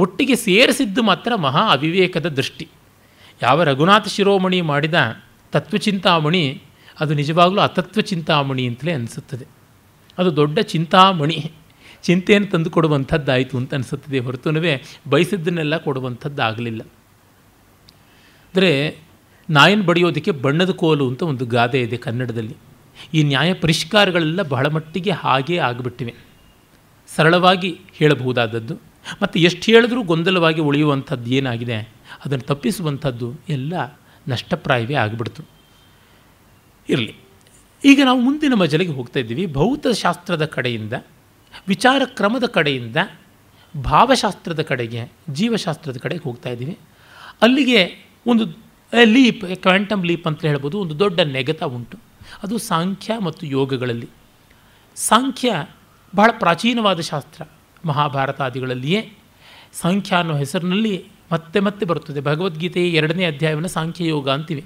ಒಟ್ಟಿಗೆ ಸೇರಿಸಿದ್ದು ಮಾತ್ರ ಮಹಾ ಅವಿವೇಕದ ದೃಷ್ಟಿ ಯಾವ ರಘುನಾಥ ಶಿರೋಮಣಿ ಮಾಡಿದ ತತ್ವಚಿಂತಾಮಣಿ ಅದು ನಿಜವಾಗಲೂ ಅತತ್ವ ಚಿಂತಾಮಣಿ ಅಂತಲೇ ಅನಿಸುತ್ತದೆ ಅದು ದೊಡ್ಡ ಚಿಂತಾಮಣಿ ಚಿಂತೆಯನ್ನು ತಂದು ಕೊಡುವಂಥದ್ದಾಯಿತು ಅಂತ ಅನಿಸುತ್ತದೆ ಹೊರತುನವೇ ಬಯಸಿದ್ದನ್ನೆಲ್ಲ ಆಗಲಿಲ್ಲ ಅಂದರೆ ನಾಯನ್ನು ಬಡಿಯೋದಕ್ಕೆ ಬಣ್ಣದ ಕೋಲು ಅಂತ ಒಂದು ಗಾದೆ ಇದೆ ಕನ್ನಡದಲ್ಲಿ ಈ ನ್ಯಾಯ ಪರಿಷ್ಕಾರಗಳೆಲ್ಲ ಬಹಳ ಮಟ್ಟಿಗೆ ಹಾಗೇ ಆಗಿಬಿಟ್ಟಿವೆ ಸರಳವಾಗಿ ಹೇಳಬಹುದಾದದ್ದು ಮತ್ತು ಎಷ್ಟು ಹೇಳಿದ್ರೂ ಗೊಂದಲವಾಗಿ ಉಳಿಯುವಂಥದ್ದು ಏನಾಗಿದೆ ಅದನ್ನು ತಪ್ಪಿಸುವಂಥದ್ದು ಎಲ್ಲ ನಷ್ಟಪ್ರಾಯವೇ ಆಗಿಬಿಡ್ತು ಇರಲಿ ಈಗ ನಾವು ಮುಂದಿನ ಮಜಲಿಗೆ ಹೋಗ್ತಾ ಇದ್ದೀವಿ ಭೌತಶಾಸ್ತ್ರದ ಕಡೆಯಿಂದ ವಿಚಾರ ಕ್ರಮದ ಕಡೆಯಿಂದ ಭಾವಶಾಸ್ತ್ರದ ಕಡೆಗೆ ಜೀವಶಾಸ್ತ್ರದ ಕಡೆಗೆ ಹೋಗ್ತಾ ಇದ್ದೀವಿ ಅಲ್ಲಿಗೆ ಒಂದು ಲೀಪ್ ಕ್ವಾಂಟಮ್ ಲೀಪ್ ಅಂತ ಹೇಳ್ಬೋದು ಒಂದು ದೊಡ್ಡ ನೆಗತ ಉಂಟು ಅದು ಸಾಂಖ್ಯ ಮತ್ತು ಯೋಗಗಳಲ್ಲಿ ಸಾಂಖ್ಯ ಬಹಳ ಪ್ರಾಚೀನವಾದ ಶಾಸ್ತ್ರ ಮಹಾಭಾರತಾದಿಗಳಲ್ಲಿಯೇ ಸಾಂಖ್ಯ ಅನ್ನೋ ಹೆಸರಿನಲ್ಲಿ ಮತ್ತೆ ಮತ್ತೆ ಬರುತ್ತದೆ ಭಗವದ್ಗೀತೆಯ ಎರಡನೇ ಅಧ್ಯಾಯವನ್ನು ಸಾಂಖ್ಯಯೋಗ ಅಂತೀವಿ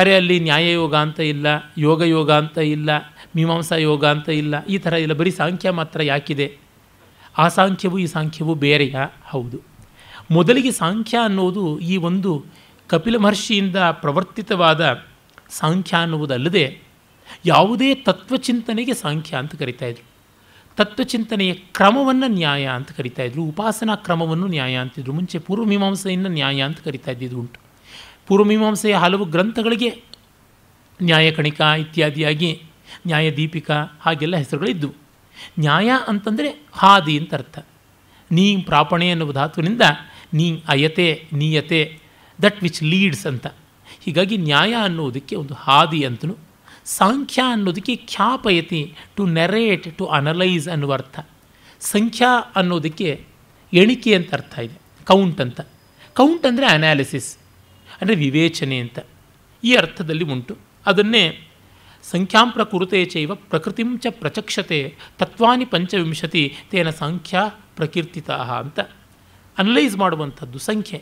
ಅರೆ ಅಲ್ಲಿ ನ್ಯಾಯಯೋಗ ಅಂತ ಇಲ್ಲ ಯೋಗ ಯೋಗ ಅಂತ ಇಲ್ಲ ಮೀಮಾಂಸಾ ಯೋಗ ಅಂತ ಇಲ್ಲ ಈ ಥರ ಇಲ್ಲ ಬರೀ ಸಾಂಖ್ಯ ಮಾತ್ರ ಯಾಕಿದೆ ಆ ಸಾಂಖ್ಯವು ಈ ಸಾಂಖ್ಯವು ಬೇರೆಯಾ ಹೌದು ಮೊದಲಿಗೆ ಸಾಂಖ್ಯ ಅನ್ನೋದು ಈ ಒಂದು ಕಪಿಲ ಮಹರ್ಷಿಯಿಂದ ಪ್ರವರ್ತಿತವಾದ ಸಾಂಖ್ಯ ಅನ್ನುವುದಲ್ಲದೆ ಯಾವುದೇ ತತ್ವಚಿಂತನೆಗೆ ಸಾಂಖ್ಯ ಅಂತ ಕರಿತಾಯಿದ್ರು ತತ್ವಚಿಂತನೆಯ ಕ್ರಮವನ್ನು ನ್ಯಾಯ ಅಂತ ಕರಿತಾಯಿದ್ರು ಉಪಾಸನಾ ಕ್ರಮವನ್ನು ನ್ಯಾಯ ಅಂತಿದ್ರು ಮುಂಚೆ ಪೂರ್ವಮೀಮಾಂಸೆಯನ್ನು ನ್ಯಾಯ ಅಂತ ಕರಿತಾ ಇದ್ದಿದ್ದು ಉಂಟು ಪೂರ್ವಮೀಮಾಂಸೆಯ ಹಲವು ಗ್ರಂಥಗಳಿಗೆ ನ್ಯಾಯಕಣಿಕ ಇತ್ಯಾದಿಯಾಗಿ ನ್ಯಾಯದೀಪಿಕ ಹಾಗೆಲ್ಲ ಹೆಸರುಗಳಿದ್ದವು ನ್ಯಾಯ ಅಂತಂದರೆ ಹಾದಿ ಅಂತ ಅರ್ಥ ನೀ ಪ್ರಾಪಣೆ ಎನ್ನುವ ಧಾತುವಿನಿಂದ ನೀ ಅಯತೆ ನೀಯತೆ ದಟ್ ವಿಚ್ ಲೀಡ್ಸ್ ಅಂತ ಹೀಗಾಗಿ ನ್ಯಾಯ ಅನ್ನೋದಕ್ಕೆ ಒಂದು ಹಾದಿ ಅಂತಲೂ ಸಾಂಖ್ಯ ಅನ್ನೋದಕ್ಕೆ ಖ್ಯಾಪಯತಿ ಟು ನೆರೇಟ್ ಟು ಅನಲೈಸ್ ಅನ್ನುವ ಅರ್ಥ ಸಂಖ್ಯಾ ಅನ್ನೋದಕ್ಕೆ ಎಣಿಕೆ ಅಂತ ಅರ್ಥ ಇದೆ ಕೌಂಟ್ ಅಂತ ಕೌಂಟ್ ಅಂದರೆ ಅನಾಲಿಸಿಸ್ ಅಂದರೆ ವಿವೇಚನೆ ಅಂತ ಈ ಅರ್ಥದಲ್ಲಿ ಉಂಟು ಅದನ್ನೇ ಸಂಖ್ಯಾಂಪ್ರ ಕುರುತೆ ಚೈವ ಪ್ರಕೃತಿಂಚ ಪ್ರಚಕ್ಷತೆ ತತ್ವಾನಿ ಪಂಚವಿಂಶತಿ ತೇನ ಸಂಖ್ಯಾ ಪ್ರಕೀರ್ತಿತ ಅಂತ ಅನಲೈಸ್ ಮಾಡುವಂಥದ್ದು ಸಂಖ್ಯೆ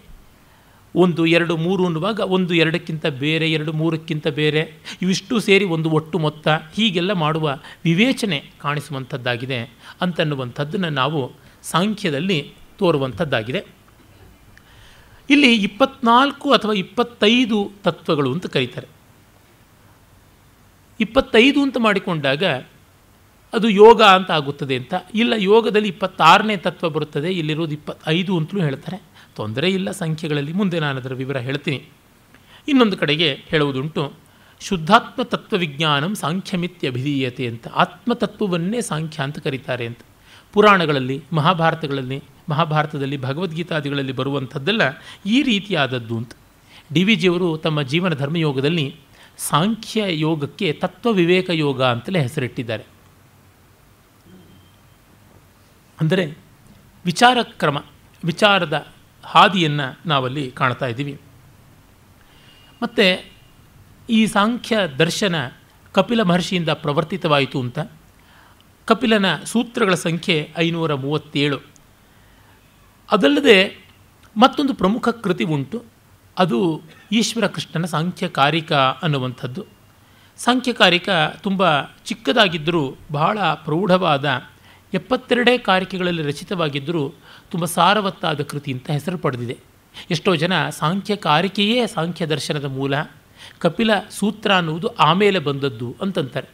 ಒಂದು ಎರಡು ಮೂರು ಅನ್ನುವಾಗ ಒಂದು ಎರಡಕ್ಕಿಂತ ಬೇರೆ ಎರಡು ಮೂರಕ್ಕಿಂತ ಬೇರೆ ಇವಿಷ್ಟು ಸೇರಿ ಒಂದು ಒಟ್ಟು ಮೊತ್ತ ಹೀಗೆಲ್ಲ ಮಾಡುವ ವಿವೇಚನೆ ಕಾಣಿಸುವಂಥದ್ದಾಗಿದೆ ಅಂತನ್ನುವಂಥದ್ದನ್ನು ನಾವು ಸಾಂಖ್ಯದಲ್ಲಿ ತೋರುವಂಥದ್ದಾಗಿದೆ ಇಲ್ಲಿ ಇಪ್ಪತ್ನಾಲ್ಕು ಅಥವಾ ಇಪ್ಪತ್ತೈದು ತತ್ವಗಳು ಅಂತ ಕರೀತಾರೆ ಇಪ್ಪತ್ತೈದು ಅಂತ ಮಾಡಿಕೊಂಡಾಗ ಅದು ಯೋಗ ಅಂತ ಆಗುತ್ತದೆ ಅಂತ ಇಲ್ಲ ಯೋಗದಲ್ಲಿ ಇಪ್ಪತ್ತಾರನೇ ತತ್ವ ಬರುತ್ತದೆ ಇಲ್ಲಿರೋದು ಇಪ್ಪತ್ತೈದು ಅಂತಲೂ ಹೇಳ್ತಾರೆ ತೊಂದರೆ ಇಲ್ಲ ಸಂಖ್ಯೆಗಳಲ್ಲಿ ಮುಂದೆ ನಾನು ಅದರ ವಿವರ ಹೇಳ್ತೀನಿ ಇನ್ನೊಂದು ಕಡೆಗೆ ಹೇಳುವುದುಂಟು ಶುದ್ಧಾತ್ಮ ಸಾಂಖ್ಯಮಿತ್ಯ ಅಭಿಧೀಯತೆ ಅಂತ ಆತ್ಮತತ್ವವನ್ನೇ ಸಾಂಖ್ಯ ಅಂತ ಕರೀತಾರೆ ಅಂತ ಪುರಾಣಗಳಲ್ಲಿ ಮಹಾಭಾರತಗಳಲ್ಲಿ ಮಹಾಭಾರತದಲ್ಲಿ ಭಗವದ್ಗೀತಾದಿಗಳಲ್ಲಿ ಬರುವಂಥದ್ದೆಲ್ಲ ಈ ರೀತಿಯಾದದ್ದು ಅಂತ ಡಿ ವಿ ಜಿಯವರು ತಮ್ಮ ಜೀವನ ಧರ್ಮಯೋಗದಲ್ಲಿ ಸಾಂಖ್ಯ ಯೋಗಕ್ಕೆ ತತ್ವ ವಿವೇಕ ಯೋಗ ಅಂತಲೇ ಹೆಸರಿಟ್ಟಿದ್ದಾರೆ ಅಂದರೆ ವಿಚಾರ ಕ್ರಮ ವಿಚಾರದ ಹಾದಿಯನ್ನು ನಾವಲ್ಲಿ ಕಾಣ್ತಾ ಇದ್ದೀವಿ ಮತ್ತು ಈ ಸಾಂಖ್ಯ ದರ್ಶನ ಕಪಿಲ ಮಹರ್ಷಿಯಿಂದ ಪ್ರವರ್ತಿತವಾಯಿತು ಅಂತ ಕಪಿಲನ ಸೂತ್ರಗಳ ಸಂಖ್ಯೆ ಐನೂರ ಮೂವತ್ತೇಳು ಅದಲ್ಲದೆ ಮತ್ತೊಂದು ಪ್ರಮುಖ ಕೃತಿ ಉಂಟು ಅದು ಈಶ್ವರ ಕೃಷ್ಣನ ಸಾಂಖ್ಯಕಾರಿಕ ಅನ್ನುವಂಥದ್ದು ಸಾಂಖ್ಯಕಾರಿಕ ತುಂಬ ಚಿಕ್ಕದಾಗಿದ್ದರೂ ಬಹಳ ಪ್ರೌಢವಾದ ಎಪ್ಪತ್ತೆರಡೇ ಕಾರಿಕೆಗಳಲ್ಲಿ ರಚಿತವಾಗಿದ್ದರೂ ತುಂಬ ಸಾರವತ್ತಾದ ಕೃತಿ ಅಂತ ಹೆಸರು ಪಡೆದಿದೆ ಎಷ್ಟೋ ಜನ ಸಾಂಖ್ಯಕಾರಿಕೆಯೇ ಸಾಂಖ್ಯ ದರ್ಶನದ ಮೂಲ ಕಪಿಲ ಸೂತ್ರ ಅನ್ನುವುದು ಆಮೇಲೆ ಬಂದದ್ದು ಅಂತಂತಾರೆ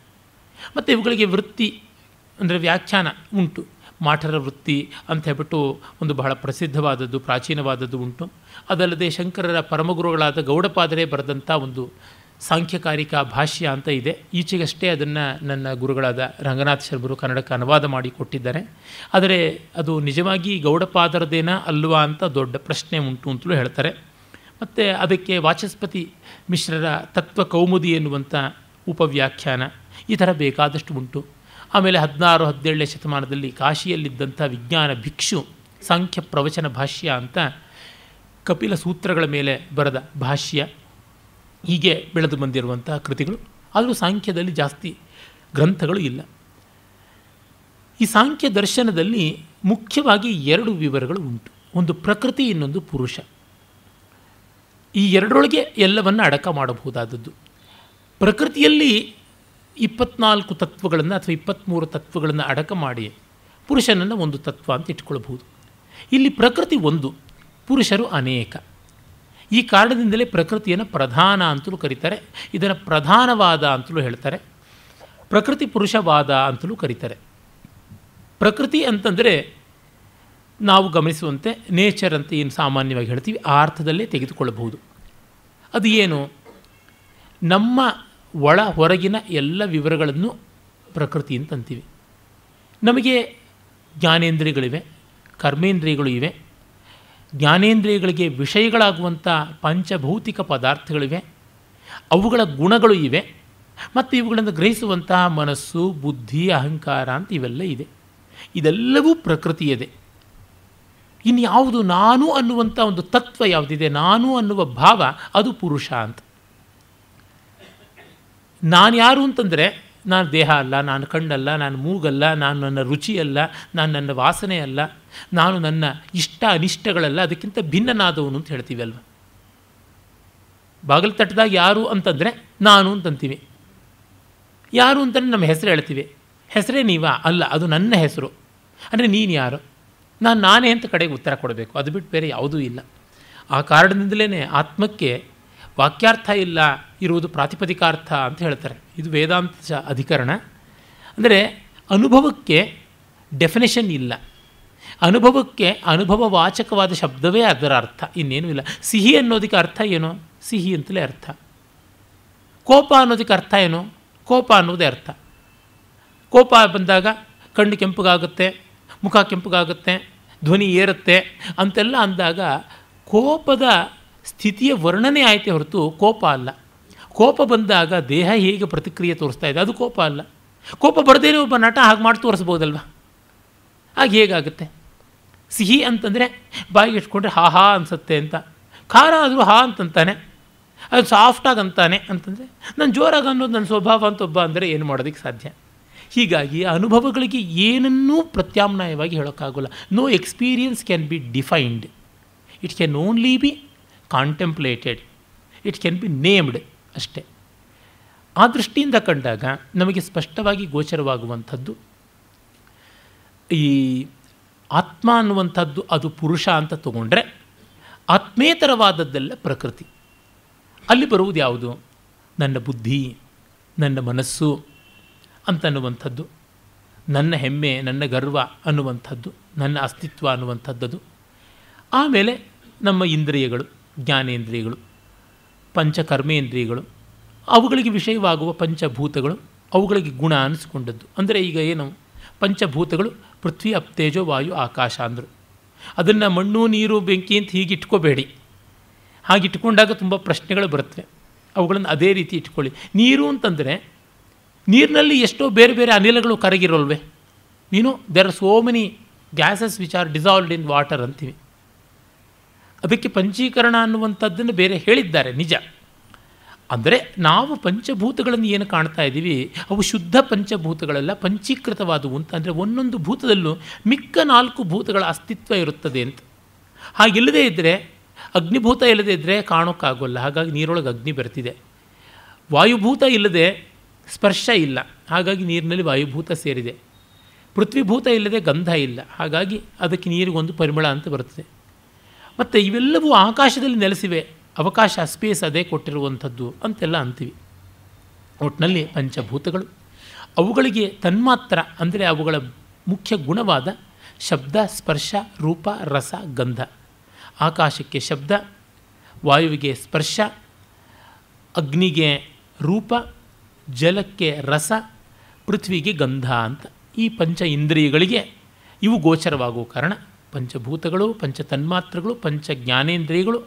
ಮತ್ತು ಇವುಗಳಿಗೆ ವೃತ್ತಿ ಅಂದರೆ ವ್ಯಾಖ್ಯಾನ ಉಂಟು ಮಾಠರ ವೃತ್ತಿ ಅಂತ ಹೇಳ್ಬಿಟ್ಟು ಒಂದು ಬಹಳ ಪ್ರಸಿದ್ಧವಾದದ್ದು ಪ್ರಾಚೀನವಾದದ್ದು ಉಂಟು ಅದಲ್ಲದೆ ಶಂಕರರ ಪರಮಗುರುಗಳಾದ ಗೌಡಪಾದರೆ ಬರೆದಂಥ ಒಂದು ಸಾಂಖ್ಯಕಾರಿಕ ಭಾಷ್ಯ ಅಂತ ಇದೆ ಈಚೆಗಷ್ಟೇ ಅದನ್ನು ನನ್ನ ಗುರುಗಳಾದ ರಂಗನಾಥ ಶರ್ಬರು ಕನ್ನಡಕ್ಕೆ ಅನುವಾದ ಮಾಡಿ ಕೊಟ್ಟಿದ್ದಾರೆ ಆದರೆ ಅದು ನಿಜವಾಗಿ ಗೌಡಪಾದರದೇನ ಅಲ್ವಾ ಅಂತ ದೊಡ್ಡ ಪ್ರಶ್ನೆ ಉಂಟು ಅಂತಲೂ ಹೇಳ್ತಾರೆ ಮತ್ತು ಅದಕ್ಕೆ ವಾಚಸ್ಪತಿ ಮಿಶ್ರರ ತತ್ವ ಕೌಮುದಿ ಎನ್ನುವಂಥ ಉಪವ್ಯಾಖ್ಯಾನ ಈ ಥರ ಬೇಕಾದಷ್ಟು ಉಂಟು ಆಮೇಲೆ ಹದಿನಾರು ಹದಿನೇಳನೇ ಶತಮಾನದಲ್ಲಿ ಕಾಶಿಯಲ್ಲಿದ್ದಂಥ ವಿಜ್ಞಾನ ಭಿಕ್ಷು ಸಾಂಖ್ಯ ಪ್ರವಚನ ಭಾಷ್ಯ ಅಂತ ಕಪಿಲ ಸೂತ್ರಗಳ ಮೇಲೆ ಬರೆದ ಭಾಷ್ಯ ಹೀಗೆ ಬೆಳೆದು ಬಂದಿರುವಂಥ ಕೃತಿಗಳು ಆದರೂ ಸಾಂಖ್ಯದಲ್ಲಿ ಜಾಸ್ತಿ ಗ್ರಂಥಗಳು ಇಲ್ಲ ಈ ಸಾಂಖ್ಯ ದರ್ಶನದಲ್ಲಿ ಮುಖ್ಯವಾಗಿ ಎರಡು ವಿವರಗಳು ಉಂಟು ಒಂದು ಪ್ರಕೃತಿ ಇನ್ನೊಂದು ಪುರುಷ ಈ ಎರಡರೊಳಗೆ ಎಲ್ಲವನ್ನು ಅಡಕ ಮಾಡಬಹುದಾದದ್ದು ಪ್ರಕೃತಿಯಲ್ಲಿ ಇಪ್ಪತ್ನಾಲ್ಕು ತತ್ವಗಳನ್ನು ಅಥವಾ ಇಪ್ಪತ್ತ್ಮೂರು ತತ್ವಗಳನ್ನು ಅಡಕ ಮಾಡಿ ಪುರುಷನನ್ನು ಒಂದು ತತ್ವ ಅಂತ ಇಟ್ಕೊಳ್ಬಹುದು ಇಲ್ಲಿ ಪ್ರಕೃತಿ ಒಂದು ಪುರುಷರು ಅನೇಕ ಈ ಕಾರಣದಿಂದಲೇ ಪ್ರಕೃತಿಯನ್ನು ಪ್ರಧಾನ ಅಂತಲೂ ಕರೀತಾರೆ ಇದನ್ನು ಪ್ರಧಾನವಾದ ಅಂತಲೂ ಹೇಳ್ತಾರೆ ಪ್ರಕೃತಿ ಪುರುಷವಾದ ಅಂತಲೂ ಕರೀತಾರೆ ಪ್ರಕೃತಿ ಅಂತಂದರೆ ನಾವು ಗಮನಿಸುವಂತೆ ನೇಚರ್ ಅಂತ ಏನು ಸಾಮಾನ್ಯವಾಗಿ ಹೇಳ್ತೀವಿ ಆ ಅರ್ಥದಲ್ಲೇ ತೆಗೆದುಕೊಳ್ಳಬಹುದು ಅದು ಏನು ನಮ್ಮ ಒಳ ಹೊರಗಿನ ಎಲ್ಲ ವಿವರಗಳನ್ನು ಪ್ರಕೃತಿ ಅಂತಂತೀವಿ ನಮಗೆ ಜ್ಞಾನೇಂದ್ರಿಯಗಳಿವೆ ಕರ್ಮೇಂದ್ರಿಯಗಳು ಇವೆ ಜ್ಞಾನೇಂದ್ರಿಯಗಳಿಗೆ ವಿಷಯಗಳಾಗುವಂಥ ಪಂಚಭೌತಿಕ ಪದಾರ್ಥಗಳಿವೆ ಅವುಗಳ ಗುಣಗಳು ಇವೆ ಮತ್ತು ಇವುಗಳನ್ನು ಗ್ರಹಿಸುವಂತಹ ಮನಸ್ಸು ಬುದ್ಧಿ ಅಹಂಕಾರ ಅಂತ ಇವೆಲ್ಲ ಇದೆ ಇದೆಲ್ಲವೂ ಪ್ರಕೃತಿಯದೆ ಇನ್ಯಾವುದು ನಾನು ಅನ್ನುವಂಥ ಒಂದು ತತ್ವ ಯಾವುದಿದೆ ನಾನು ಅನ್ನುವ ಭಾವ ಅದು ಪುರುಷ ಅಂತ ನಾನು ಯಾರು ಅಂತಂದರೆ ನಾನು ದೇಹ ಅಲ್ಲ ನಾನು ಕಣ್ಣಲ್ಲ ನಾನು ಮೂಗಲ್ಲ ನಾನು ನನ್ನ ರುಚಿಯಲ್ಲ ನಾನು ನನ್ನ ವಾಸನೆ ಅಲ್ಲ ನಾನು ನನ್ನ ಇಷ್ಟ ಅನಿಷ್ಟಗಳಲ್ಲ ಅದಕ್ಕಿಂತ ಭಿನ್ನನಾದವನು ಅಂತ ಹೇಳ್ತೀವಿ ಅಲ್ವ ಬಾಗಿಲು ತಟ್ಟದಾಗ ಯಾರು ಅಂತಂದರೆ ನಾನು ಅಂತಂತೀವಿ ಯಾರು ಅಂತಂದರೆ ನಮ್ಮ ಹೆಸರು ಹೇಳ್ತೀವಿ ಹೆಸರೇ ನೀವಾ ಅಲ್ಲ ಅದು ನನ್ನ ಹೆಸರು ಅಂದರೆ ನೀನು ಯಾರು ನಾನು ನಾನೇ ಅಂತ ಕಡೆಗೆ ಉತ್ತರ ಕೊಡಬೇಕು ಅದು ಬಿಟ್ಟು ಬೇರೆ ಯಾವುದೂ ಇಲ್ಲ ಆ ಕಾರಣದಿಂದಲೇ ಆತ್ಮಕ್ಕೆ ವಾಕ್ಯಾರ್ಥ ಇಲ್ಲ ಇರುವುದು ಪ್ರಾತಿಪದಿಕಾರ್ಥ ಅಂತ ಹೇಳ್ತಾರೆ ಇದು ವೇದಾಂತ ಅಧಿಕರಣ ಅಂದರೆ ಅನುಭವಕ್ಕೆ ಡೆಫಿನೇಷನ್ ಇಲ್ಲ ಅನುಭವಕ್ಕೆ ಅನುಭವ ವಾಚಕವಾದ ಶಬ್ದವೇ ಅದರ ಅರ್ಥ ಇನ್ನೇನೂ ಇಲ್ಲ ಸಿಹಿ ಅನ್ನೋದಕ್ಕೆ ಅರ್ಥ ಏನು ಸಿಹಿ ಅಂತಲೇ ಅರ್ಥ ಕೋಪ ಅನ್ನೋದಕ್ಕೆ ಅರ್ಥ ಏನು ಕೋಪ ಅನ್ನೋದೇ ಅರ್ಥ ಕೋಪ ಬಂದಾಗ ಕಣ್ಣು ಕೆಂಪುಗಾಗುತ್ತೆ ಮುಖ ಕೆಂಪುಗಾಗುತ್ತೆ ಧ್ವನಿ ಏರುತ್ತೆ ಅಂತೆಲ್ಲ ಅಂದಾಗ ಕೋಪದ ಸ್ಥಿತಿಯ ವರ್ಣನೆ ಆಯಿತೇ ಹೊರತು ಕೋಪ ಅಲ್ಲ ಕೋಪ ಬಂದಾಗ ದೇಹ ಹೇಗೆ ಪ್ರತಿಕ್ರಿಯೆ ತೋರಿಸ್ತಾ ಇದೆ ಅದು ಕೋಪ ಅಲ್ಲ ಕೋಪ ಬರದೇನೆ ಒಬ್ಬ ನಟ ಹಾಗೆ ಮಾಡಿ ತೋರಿಸ್ಬೋದಲ್ವ ಆಗ ಹೇಗಾಗುತ್ತೆ ಸಿಹಿ ಅಂತಂದರೆ ಬಾಯಿಗೆ ಇಟ್ಕೊಂಡ್ರೆ ಹಾ ಹಾ ಅನಿಸುತ್ತೆ ಅಂತ ಖಾರ ಆದರೂ ಹಾ ಅಂತಂತಾನೆ ಅದು ಸಾಫ್ಟಾಗಿ ಅಂತಾನೆ ಅಂತಂದರೆ ನಾನು ಜೋರಾಗಿ ಅನ್ನೋದು ನನ್ನ ಸ್ವಭಾವ ಅಂತ ಒಬ್ಬ ಅಂದರೆ ಏನು ಮಾಡೋದಕ್ಕೆ ಸಾಧ್ಯ ಹೀಗಾಗಿ ಅನುಭವಗಳಿಗೆ ಏನನ್ನೂ ಪ್ರತ್ಯಾಮ್ನಾಯವಾಗಿ ಹೇಳೋಕ್ಕಾಗಲ್ಲ no experience can be defined it can only be contemplated it can be named ಅಷ್ಟೇ ಆ ದೃಷ್ಟಿಯಿಂದ ಕಂಡಾಗ ನಮಗೆ ಸ್ಪಷ್ಟವಾಗಿ ಗೋಚರವಾಗುವಂಥದ್ದು ಈ ಆತ್ಮ ಅನ್ನುವಂಥದ್ದು ಅದು ಪುರುಷ ಅಂತ ತಗೊಂಡ್ರೆ ಆತ್ಮೇತರವಾದದ್ದೆಲ್ಲ ಪ್ರಕೃತಿ ಅಲ್ಲಿ ಬರುವುದು ಯಾವುದು ನನ್ನ ಬುದ್ಧಿ ನನ್ನ ಮನಸ್ಸು ಅಂತನ್ನುವಂಥದ್ದು ನನ್ನ ಹೆಮ್ಮೆ ನನ್ನ ಗರ್ವ ಅನ್ನುವಂಥದ್ದು ನನ್ನ ಅಸ್ತಿತ್ವ ಅನ್ನುವಂಥದ್ದದು ಆಮೇಲೆ ನಮ್ಮ ಇಂದ್ರಿಯಗಳು ಜ್ಞಾನೇಂದ್ರಿಯಗಳು ಪಂಚಕರ್ಮೇಂದ್ರಿಯಗಳು ಅವುಗಳಿಗೆ ವಿಷಯವಾಗುವ ಪಂಚಭೂತಗಳು ಅವುಗಳಿಗೆ ಗುಣ ಅನಿಸ್ಕೊಂಡದ್ದು ಅಂದರೆ ಈಗ ಏನು ಪಂಚಭೂತಗಳು ಪೃಥ್ವಿ ಅಪ್ತೇಜೋ ವಾಯು ಆಕಾಶ ಅಂದರು ಅದನ್ನು ಮಣ್ಣು ನೀರು ಬೆಂಕಿ ಅಂತ ಹೀಗೆ ಇಟ್ಕೋಬೇಡಿ ಹಾಗೆ ಇಟ್ಕೊಂಡಾಗ ತುಂಬ ಪ್ರಶ್ನೆಗಳು ಬರುತ್ತವೆ ಅವುಗಳನ್ನು ಅದೇ ರೀತಿ ಇಟ್ಕೊಳ್ಳಿ ನೀರು ಅಂತಂದರೆ ನೀರಿನಲ್ಲಿ ಎಷ್ಟೋ ಬೇರೆ ಬೇರೆ ಅನಿಲಗಳು ಕರಗಿರೋಲ್ವೇ ನೀನು there are so many gases which are dissolved in water ಅಂತೀವಿ ಅದಕ್ಕೆ ಪಂಚೀಕರಣ ಅನ್ನುವಂಥದ್ದನ್ನು ಬೇರೆ ಹೇಳಿದ್ದಾರೆ ನಿಜ ಅಂದರೆ ನಾವು ಪಂಚಭೂತಗಳನ್ನು ಏನು ಕಾಣ್ತಾ ಇದ್ದೀವಿ ಅವು ಶುದ್ಧ ಪಂಚಭೂತಗಳೆಲ್ಲ ಪಂಚೀಕೃತವಾದವು ಅಂತ ಅಂದರೆ ಒಂದೊಂದು ಭೂತದಲ್ಲೂ ಮಿಕ್ಕ ನಾಲ್ಕು ಭೂತಗಳ ಅಸ್ತಿತ್ವ ಇರುತ್ತದೆ ಅಂತ ಹಾಗಿಲ್ಲದೇ ಇದ್ದರೆ ಅಗ್ನಿಭೂತ ಇಲ್ಲದೇ ಇದ್ದರೆ ಕಾಣೋಕ್ಕಾಗೋಲ್ಲ ಹಾಗಾಗಿ ನೀರೊಳಗೆ ಅಗ್ನಿ ಬರ್ತಿದೆ ವಾಯುಭೂತ ಇಲ್ಲದೆ ಸ್ಪರ್ಶ ಇಲ್ಲ ಹಾಗಾಗಿ ನೀರಿನಲ್ಲಿ ವಾಯುಭೂತ ಸೇರಿದೆ ಪೃಥ್ವಿಭೂತ ಇಲ್ಲದೆ ಗಂಧ ಇಲ್ಲ ಹಾಗಾಗಿ ಅದಕ್ಕೆ ನೀರಿಗೊಂದು ಪರಿಮಳ ಅಂತ ಬರುತ್ತದೆ ಮತ್ತು ಇವೆಲ್ಲವೂ ಆಕಾಶದಲ್ಲಿ ನೆಲೆಸಿವೆ ಅವಕಾಶ ಸ್ಪೇಸ್ ಅದೇ ಕೊಟ್ಟಿರುವಂಥದ್ದು ಅಂತೆಲ್ಲ ಅಂತೀವಿ ಒಟ್ಟಿನಲ್ಲಿ ಪಂಚಭೂತಗಳು ಅವುಗಳಿಗೆ ತನ್ಮಾತ್ರ ಅಂದರೆ ಅವುಗಳ ಮುಖ್ಯ ಗುಣವಾದ ಶಬ್ದ ಸ್ಪರ್ಶ ರೂಪ ರಸ ಗಂಧ ಆಕಾಶಕ್ಕೆ ಶಬ್ದ ವಾಯುವಿಗೆ ಸ್ಪರ್ಶ ಅಗ್ನಿಗೆ ರೂಪ ಜಲಕ್ಕೆ ರಸ ಪೃಥ್ವಿಗೆ ಗಂಧ ಅಂತ ಈ ಪಂಚ ಇಂದ್ರಿಯಗಳಿಗೆ ಇವು ಗೋಚರವಾಗುವ ಕಾರಣ ಪಂಚಭೂತಗಳು ಪಂಚ ತನ್ಮಾತ್ರಗಳು ಪಂಚ ಜ್ಞಾನೇಂದ್ರಿಯಗಳು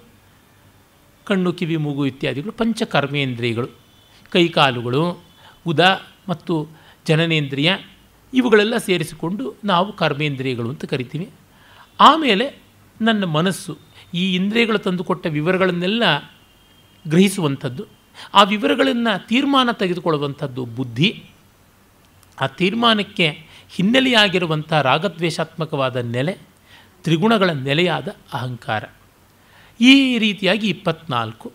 ಕಣ್ಣು ಕಿವಿ ಮೂಗು ಇತ್ಯಾದಿಗಳು ಪಂಚ ಕರ್ಮೇಂದ್ರಿಯಗಳು ಕೈಕಾಲುಗಳು ಉದ ಮತ್ತು ಜನನೇಂದ್ರಿಯ ಇವುಗಳೆಲ್ಲ ಸೇರಿಸಿಕೊಂಡು ನಾವು ಕರ್ಮೇಂದ್ರಿಯಗಳು ಅಂತ ಕರಿತೀವಿ ಆಮೇಲೆ ನನ್ನ ಮನಸ್ಸು ಈ ಇಂದ್ರಿಯಗಳು ತಂದುಕೊಟ್ಟ ವಿವರಗಳನ್ನೆಲ್ಲ ಗ್ರಹಿಸುವಂಥದ್ದು ಆ ವಿವರಗಳನ್ನು ತೀರ್ಮಾನ ತೆಗೆದುಕೊಳ್ಳುವಂಥದ್ದು ಬುದ್ಧಿ ಆ ತೀರ್ಮಾನಕ್ಕೆ ಹಿನ್ನೆಲೆಯಾಗಿರುವಂಥ ರಾಗದ್ವೇಷಾತ್ಮಕವಾದ ನೆಲೆ ತ್ರಿಗುಣಗಳ ನೆಲೆಯಾದ ಅಹಂಕಾರ ಈ ರೀತಿಯಾಗಿ ಇಪ್ಪತ್ನಾಲ್ಕು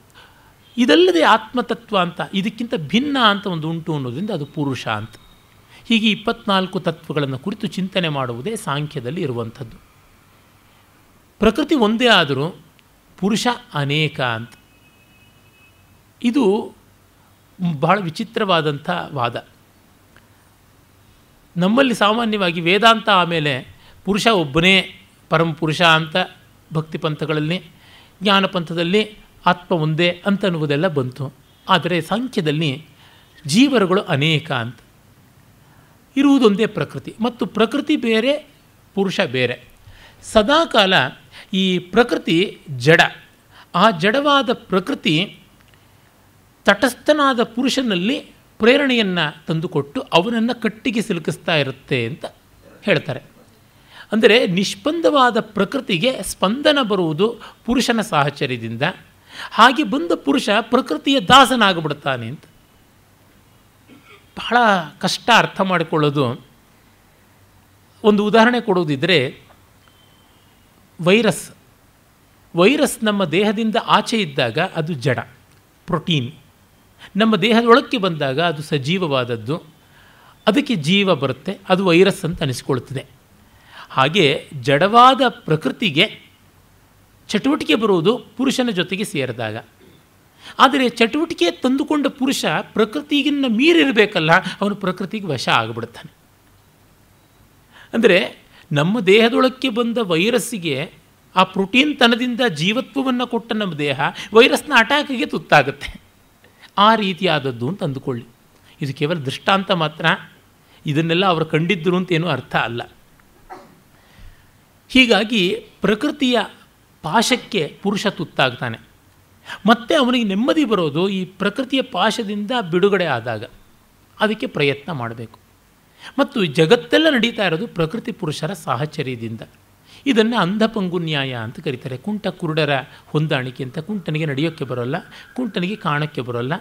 ಇದಲ್ಲದೆ ಆತ್ಮತತ್ವ ಅಂತ ಇದಕ್ಕಿಂತ ಭಿನ್ನ ಅಂತ ಒಂದು ಉಂಟು ಅನ್ನೋದರಿಂದ ಅದು ಪುರುಷ ಅಂತ ಹೀಗೆ ಇಪ್ಪತ್ನಾಲ್ಕು ತತ್ವಗಳನ್ನು ಕುರಿತು ಚಿಂತನೆ ಮಾಡುವುದೇ ಸಾಂಖ್ಯದಲ್ಲಿ ಇರುವಂಥದ್ದು ಪ್ರಕೃತಿ ಒಂದೇ ಆದರೂ ಪುರುಷ ಅನೇಕ ಅಂತ ಇದು ಬಹಳ ವಿಚಿತ್ರವಾದಂಥ ವಾದ ನಮ್ಮಲ್ಲಿ ಸಾಮಾನ್ಯವಾಗಿ ವೇದಾಂತ ಆಮೇಲೆ ಪುರುಷ ಒಬ್ಬನೇ ಪರಮಪುರುಷ ಅಂತ ಭಕ್ತಿ ಪಂಥಗಳಲ್ಲಿ ಜ್ಞಾನ ಪಂಥದಲ್ಲಿ ಆತ್ಮ ಒಂದೇ ಅಂತ ಅನ್ನುವುದೆಲ್ಲ ಬಂತು ಆದರೆ ಸಾಂಖ್ಯದಲ್ಲಿ ಜೀವರುಗಳು ಅನೇಕ ಅಂತ ಇರುವುದೊಂದೇ ಪ್ರಕೃತಿ ಮತ್ತು ಪ್ರಕೃತಿ ಬೇರೆ ಪುರುಷ ಬೇರೆ ಸದಾಕಾಲ ಈ ಪ್ರಕೃತಿ ಜಡ ಆ ಜಡವಾದ ಪ್ರಕೃತಿ ತಟಸ್ಥನಾದ ಪುರುಷನಲ್ಲಿ ಪ್ರೇರಣೆಯನ್ನು ತಂದುಕೊಟ್ಟು ಅವನನ್ನು ಕಟ್ಟಿಗೆ ಸಿಲುಕಿಸ್ತಾ ಇರುತ್ತೆ ಅಂತ ಹೇಳ್ತಾರೆ ಅಂದರೆ ನಿಷ್ಪಂದವಾದ ಪ್ರಕೃತಿಗೆ ಸ್ಪಂದನ ಬರುವುದು ಪುರುಷನ ಸಾಹಚರ್ಯದಿಂದ ಹಾಗೆ ಬಂದ ಪುರುಷ ಪ್ರಕೃತಿಯ ದಾಸನಾಗಿಬಿಡ್ತಾನೆ ಅಂತ ಬಹಳ ಕಷ್ಟ ಅರ್ಥ ಮಾಡಿಕೊಳ್ಳೋದು ಒಂದು ಉದಾಹರಣೆ ಕೊಡೋದಿದ್ದರೆ ವೈರಸ್ ವೈರಸ್ ನಮ್ಮ ದೇಹದಿಂದ ಆಚೆ ಇದ್ದಾಗ ಅದು ಜಡ ಪ್ರೋಟೀನ್ ನಮ್ಮ ದೇಹದೊಳಕ್ಕೆ ಬಂದಾಗ ಅದು ಸಜೀವವಾದದ್ದು ಅದಕ್ಕೆ ಜೀವ ಬರುತ್ತೆ ಅದು ವೈರಸ್ ಅಂತ ಅನಿಸ್ಕೊಳ್ತದೆ ಹಾಗೆ ಜಡವಾದ ಪ್ರಕೃತಿಗೆ ಚಟುವಟಿಕೆ ಬರುವುದು ಪುರುಷನ ಜೊತೆಗೆ ಸೇರಿದಾಗ ಆದರೆ ಚಟುವಟಿಕೆ ತಂದುಕೊಂಡ ಪುರುಷ ಪ್ರಕೃತಿಗಿನ್ನ ಮೀರಿರಬೇಕಲ್ಲ ಅವನು ಪ್ರಕೃತಿಗೆ ವಶ ಆಗಿಬಿಡ್ತಾನೆ ಅಂದರೆ ನಮ್ಮ ದೇಹದೊಳಕ್ಕೆ ಬಂದ ವೈರಸ್ಸಿಗೆ ಆ ಪ್ರೋಟೀನ್ ತನದಿಂದ ಜೀವತ್ವವನ್ನು ಕೊಟ್ಟ ನಮ್ಮ ದೇಹ ವೈರಸ್ನ ಅಟ್ಯಾಕಿಗೆ ತುತ್ತಾಗುತ್ತೆ ಆ ರೀತಿಯಾದದ್ದು ಅಂತ ಅಂದುಕೊಳ್ಳಿ ಇದು ಕೇವಲ ದೃಷ್ಟಾಂತ ಮಾತ್ರ ಇದನ್ನೆಲ್ಲ ಅವರು ಕಂಡಿದ್ದರು ಅಂತೇನೂ ಅರ್ಥ ಅಲ್ಲ ಹೀಗಾಗಿ ಪ್ರಕೃತಿಯ ಪಾಶಕ್ಕೆ ಪುರುಷ ತುತ್ತಾಗ್ತಾನೆ ಮತ್ತೆ ಅವನಿಗೆ ನೆಮ್ಮದಿ ಬರೋದು ಈ ಪ್ರಕೃತಿಯ ಪಾಶದಿಂದ ಬಿಡುಗಡೆ ಆದಾಗ ಅದಕ್ಕೆ ಪ್ರಯತ್ನ ಮಾಡಬೇಕು ಮತ್ತು ಜಗತ್ತೆಲ್ಲ ನಡೀತಾ ಇರೋದು ಪ್ರಕೃತಿ ಪುರುಷರ ಸಾಹಚರ್ಯದಿಂದ ಇದನ್ನು ಅಂಧಪಂಗು ನ್ಯಾಯ ಅಂತ ಕರೀತಾರೆ ಕುಂಟ ಕುರುಡರ ಹೊಂದಾಣಿಕೆ ಅಂತ ಕುಂಟನಿಗೆ ನಡೆಯೋಕ್ಕೆ ಬರೋಲ್ಲ ಕುಂಟನಿಗೆ ಕಾಣೋಕ್ಕೆ ಬರೋಲ್ಲ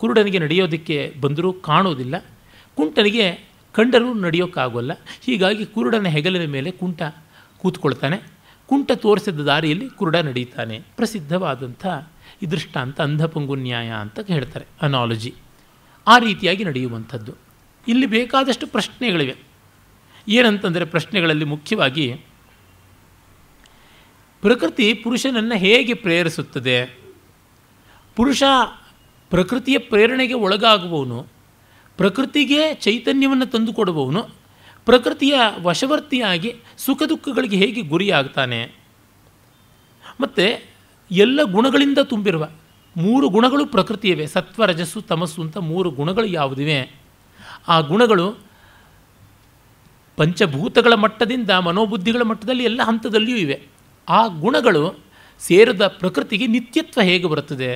ಕುರುಡನಿಗೆ ನಡೆಯೋದಕ್ಕೆ ಬಂದರೂ ಕಾಣೋದಿಲ್ಲ ಕುಂಟನಿಗೆ ಕಂಡರೂ ನಡೆಯೋಕ್ಕಾಗೋಲ್ಲ ಹೀಗಾಗಿ ಕುರುಡನ ಹೆಗಲಿನ ಮೇಲೆ ಕುಂಟ ಕೂತ್ಕೊಳ್ತಾನೆ ಕುಂಟ ತೋರಿಸಿದ ದಾರಿಯಲ್ಲಿ ಕುರುಡ ನಡೀತಾನೆ ಪ್ರಸಿದ್ಧವಾದಂಥ ಈ ದೃಷ್ಟಾಂತ ಅಂಧಪಂಗು ನ್ಯಾಯ ಅಂತ ಹೇಳ್ತಾರೆ ಅನಾಲಜಿ ಆ ರೀತಿಯಾಗಿ ನಡೆಯುವಂಥದ್ದು ಇಲ್ಲಿ ಬೇಕಾದಷ್ಟು ಪ್ರಶ್ನೆಗಳಿವೆ ಏನಂತಂದರೆ ಪ್ರಶ್ನೆಗಳಲ್ಲಿ ಮುಖ್ಯವಾಗಿ ಪ್ರಕೃತಿ ಪುರುಷನನ್ನು ಹೇಗೆ ಪ್ರೇರಿಸುತ್ತದೆ ಪುರುಷ ಪ್ರಕೃತಿಯ ಪ್ರೇರಣೆಗೆ ಒಳಗಾಗುವವನು ಪ್ರಕೃತಿಗೆ ಚೈತನ್ಯವನ್ನು ತಂದುಕೊಡುವವನು ಪ್ರಕೃತಿಯ ವಶವರ್ತಿಯಾಗಿ ಸುಖ ದುಃಖಗಳಿಗೆ ಹೇಗೆ ಗುರಿಯಾಗ್ತಾನೆ ಮತ್ತು ಎಲ್ಲ ಗುಣಗಳಿಂದ ತುಂಬಿರುವ ಮೂರು ಗುಣಗಳು ಪ್ರಕೃತಿಯವೆ ಸತ್ವ ರಜಸ್ಸು ತಮಸ್ಸು ಅಂತ ಮೂರು ಗುಣಗಳು ಯಾವುದಿವೆ ಆ ಗುಣಗಳು ಪಂಚಭೂತಗಳ ಮಟ್ಟದಿಂದ ಮನೋಬುದ್ಧಿಗಳ ಮಟ್ಟದಲ್ಲಿ ಎಲ್ಲ ಹಂತದಲ್ಲಿಯೂ ಇವೆ ಆ ಗುಣಗಳು ಸೇರಿದ ಪ್ರಕೃತಿಗೆ ನಿತ್ಯತ್ವ ಹೇಗೆ ಬರುತ್ತದೆ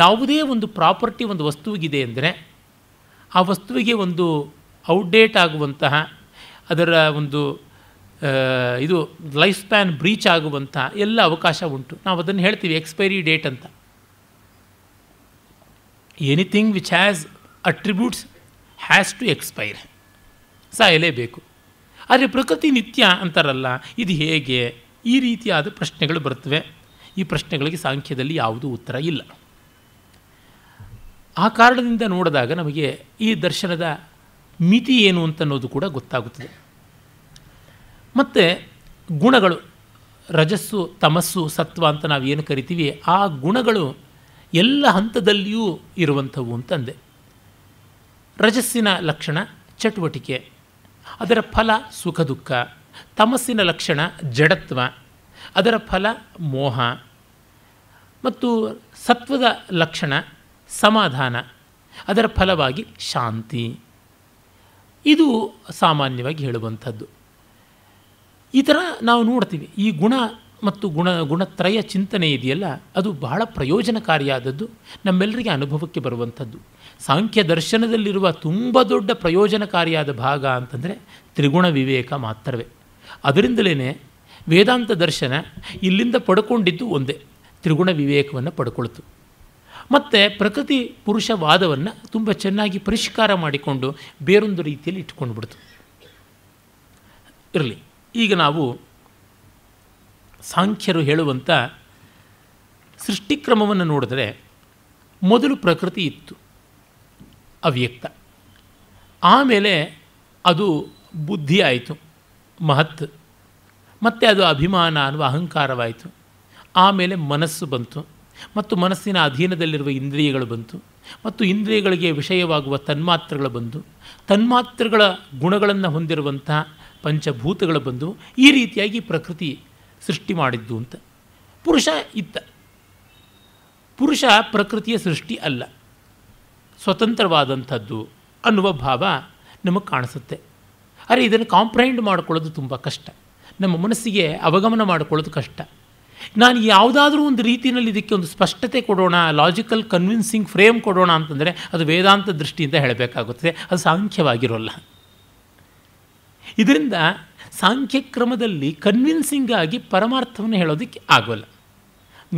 ಯಾವುದೇ ಒಂದು ಪ್ರಾಪರ್ಟಿ ಒಂದು ವಸ್ತುವಿಗಿದೆ ಅಂದರೆ ಆ ವಸ್ತುವಿಗೆ ಒಂದು ಔಟ್ಡೇಟ್ ಆಗುವಂತಹ ಅದರ ಒಂದು ಇದು ಲೈಫ್ ಸ್ಪ್ಯಾನ್ ಬ್ರೀಚ್ ಆಗುವಂಥ ಎಲ್ಲ ಅವಕಾಶ ಉಂಟು ನಾವು ಅದನ್ನು ಹೇಳ್ತೀವಿ ಎಕ್ಸ್ಪೈರಿ ಡೇಟ್ ಅಂತ anything which has attributes has to expire ಸಾಯಲೇಬೇಕು ಆದರೆ ಪ್ರಕೃತಿ ನಿತ್ಯ ಅಂತಾರಲ್ಲ ಇದು ಹೇಗೆ ಈ ರೀತಿಯಾದ ಪ್ರಶ್ನೆಗಳು ಬರ್ತವೆ ಈ ಪ್ರಶ್ನೆಗಳಿಗೆ ಸಾಂಖ್ಯದಲ್ಲಿ ಯಾವುದೂ ಉತ್ತರ ಇಲ್ಲ ಆ ಕಾರಣದಿಂದ ನೋಡಿದಾಗ ನಮಗೆ ಈ ದರ್ಶನದ ಮಿತಿ ಏನು ಅಂತ ಅನ್ನೋದು ಕೂಡ ಗೊತ್ತಾಗುತ್ತದೆ ಮತ್ತು ಗುಣಗಳು ರಜಸ್ಸು ತಮಸ್ಸು ಸತ್ವ ಅಂತ ನಾವು ಏನು ಕರಿತೀವಿ ಆ ಗುಣಗಳು ಎಲ್ಲ ಹಂತದಲ್ಲಿಯೂ ಇರುವಂಥವು ಅಂತಂದೆ ರಜಸ್ಸಿನ ಲಕ್ಷಣ ಚಟುವಟಿಕೆ ಅದರ ಫಲ ಸುಖ ದುಃಖ ತಮಸ್ಸಿನ ಲಕ್ಷಣ ಜಡತ್ವ ಅದರ ಫಲ ಮೋಹ ಮತ್ತು ಸತ್ವದ ಲಕ್ಷಣ ಸಮಾಧಾನ ಅದರ ಫಲವಾಗಿ ಶಾಂತಿ ಇದು ಸಾಮಾನ್ಯವಾಗಿ ಹೇಳುವಂಥದ್ದು ಈ ಥರ ನಾವು ನೋಡ್ತೀವಿ ಈ ಗುಣ ಮತ್ತು ಗುಣ ಗುಣತ್ರಯ ಚಿಂತನೆ ಇದೆಯಲ್ಲ ಅದು ಬಹಳ ಪ್ರಯೋಜನಕಾರಿಯಾದದ್ದು ನಮ್ಮೆಲ್ಲರಿಗೆ ಅನುಭವಕ್ಕೆ ಬರುವಂಥದ್ದು ಸಾಂಖ್ಯ ದರ್ಶನದಲ್ಲಿರುವ ತುಂಬ ದೊಡ್ಡ ಪ್ರಯೋಜನಕಾರಿಯಾದ ಭಾಗ ಅಂತಂದರೆ ತ್ರಿಗುಣ ವಿವೇಕ ಮಾತ್ರವೇ ಅದರಿಂದಲೇ ವೇದಾಂತ ದರ್ಶನ ಇಲ್ಲಿಂದ ಪಡ್ಕೊಂಡಿದ್ದು ಒಂದೇ ತ್ರಿಗುಣ ವಿವೇಕವನ್ನು ಪಡ್ಕೊಳ್ತು ಮತ್ತು ಪ್ರಕೃತಿ ಪುರುಷ ವಾದವನ್ನು ತುಂಬ ಚೆನ್ನಾಗಿ ಪರಿಷ್ಕಾರ ಮಾಡಿಕೊಂಡು ಬೇರೊಂದು ರೀತಿಯಲ್ಲಿ ಇಟ್ಕೊಂಡು ಬಿಡ್ತು ಇರಲಿ ಈಗ ನಾವು ಸಾಂಖ್ಯರು ಹೇಳುವಂಥ ಸೃಷ್ಟಿಕ್ರಮವನ್ನು ನೋಡಿದರೆ ಮೊದಲು ಪ್ರಕೃತಿ ಇತ್ತು ಅವ್ಯಕ್ತ ಆಮೇಲೆ ಅದು ಬುದ್ಧಿ ಆಯಿತು ಮಹತ್ ಮತ್ತು ಅದು ಅಭಿಮಾನ ಅನ್ನುವ ಅಹಂಕಾರವಾಯಿತು ಆಮೇಲೆ ಮನಸ್ಸು ಬಂತು ಮತ್ತು ಮನಸ್ಸಿನ ಅಧೀನದಲ್ಲಿರುವ ಇಂದ್ರಿಯಗಳು ಬಂತು ಮತ್ತು ಇಂದ್ರಿಯಗಳಿಗೆ ವಿಷಯವಾಗುವ ತನ್ಮಾತ್ರಗಳು ಬಂದು ತನ್ಮಾತ್ರಗಳ ಗುಣಗಳನ್ನು ಹೊಂದಿರುವಂಥ ಪಂಚಭೂತಗಳು ಬಂದು ಈ ರೀತಿಯಾಗಿ ಪ್ರಕೃತಿ ಸೃಷ್ಟಿ ಮಾಡಿದ್ದು ಅಂತ ಪುರುಷ ಇತ್ತ ಪುರುಷ ಪ್ರಕೃತಿಯ ಸೃಷ್ಟಿ ಅಲ್ಲ ಸ್ವತಂತ್ರವಾದಂಥದ್ದು ಅನ್ನುವ ಭಾವ ನಮಗೆ ಕಾಣಿಸುತ್ತೆ ಆದರೆ ಇದನ್ನು ಕಾಂಪ್ರೈಂಡ್ ಮಾಡಿಕೊಳ್ಳೋದು ತುಂಬ ಕಷ್ಟ ನಮ್ಮ ಮನಸ್ಸಿಗೆ ಅವಗಮನ ಮಾಡಿಕೊಳ್ಳೋದು ಕಷ್ಟ ನಾನು ಯಾವುದಾದ್ರೂ ಒಂದು ರೀತಿಯಲ್ಲಿ ಇದಕ್ಕೆ ಒಂದು ಸ್ಪಷ್ಟತೆ ಕೊಡೋಣ ಲಾಜಿಕಲ್ ಕನ್ವಿನ್ಸಿಂಗ್ ಫ್ರೇಮ್ ಕೊಡೋಣ ಅಂತಂದರೆ ಅದು ವೇದಾಂತ ದೃಷ್ಟಿಯಿಂದ ಹೇಳಬೇಕಾಗುತ್ತದೆ ಅದು ಸಾಂಖ್ಯವಾಗಿರೋಲ್ಲ ಇದರಿಂದ ಸಾಂಖ್ಯಕ್ರಮದಲ್ಲಿ ಕನ್ವಿನ್ಸಿಂಗ್ ಆಗಿ ಪರಮಾರ್ಥವನ್ನು ಹೇಳೋದಕ್ಕೆ ಆಗೋಲ್ಲ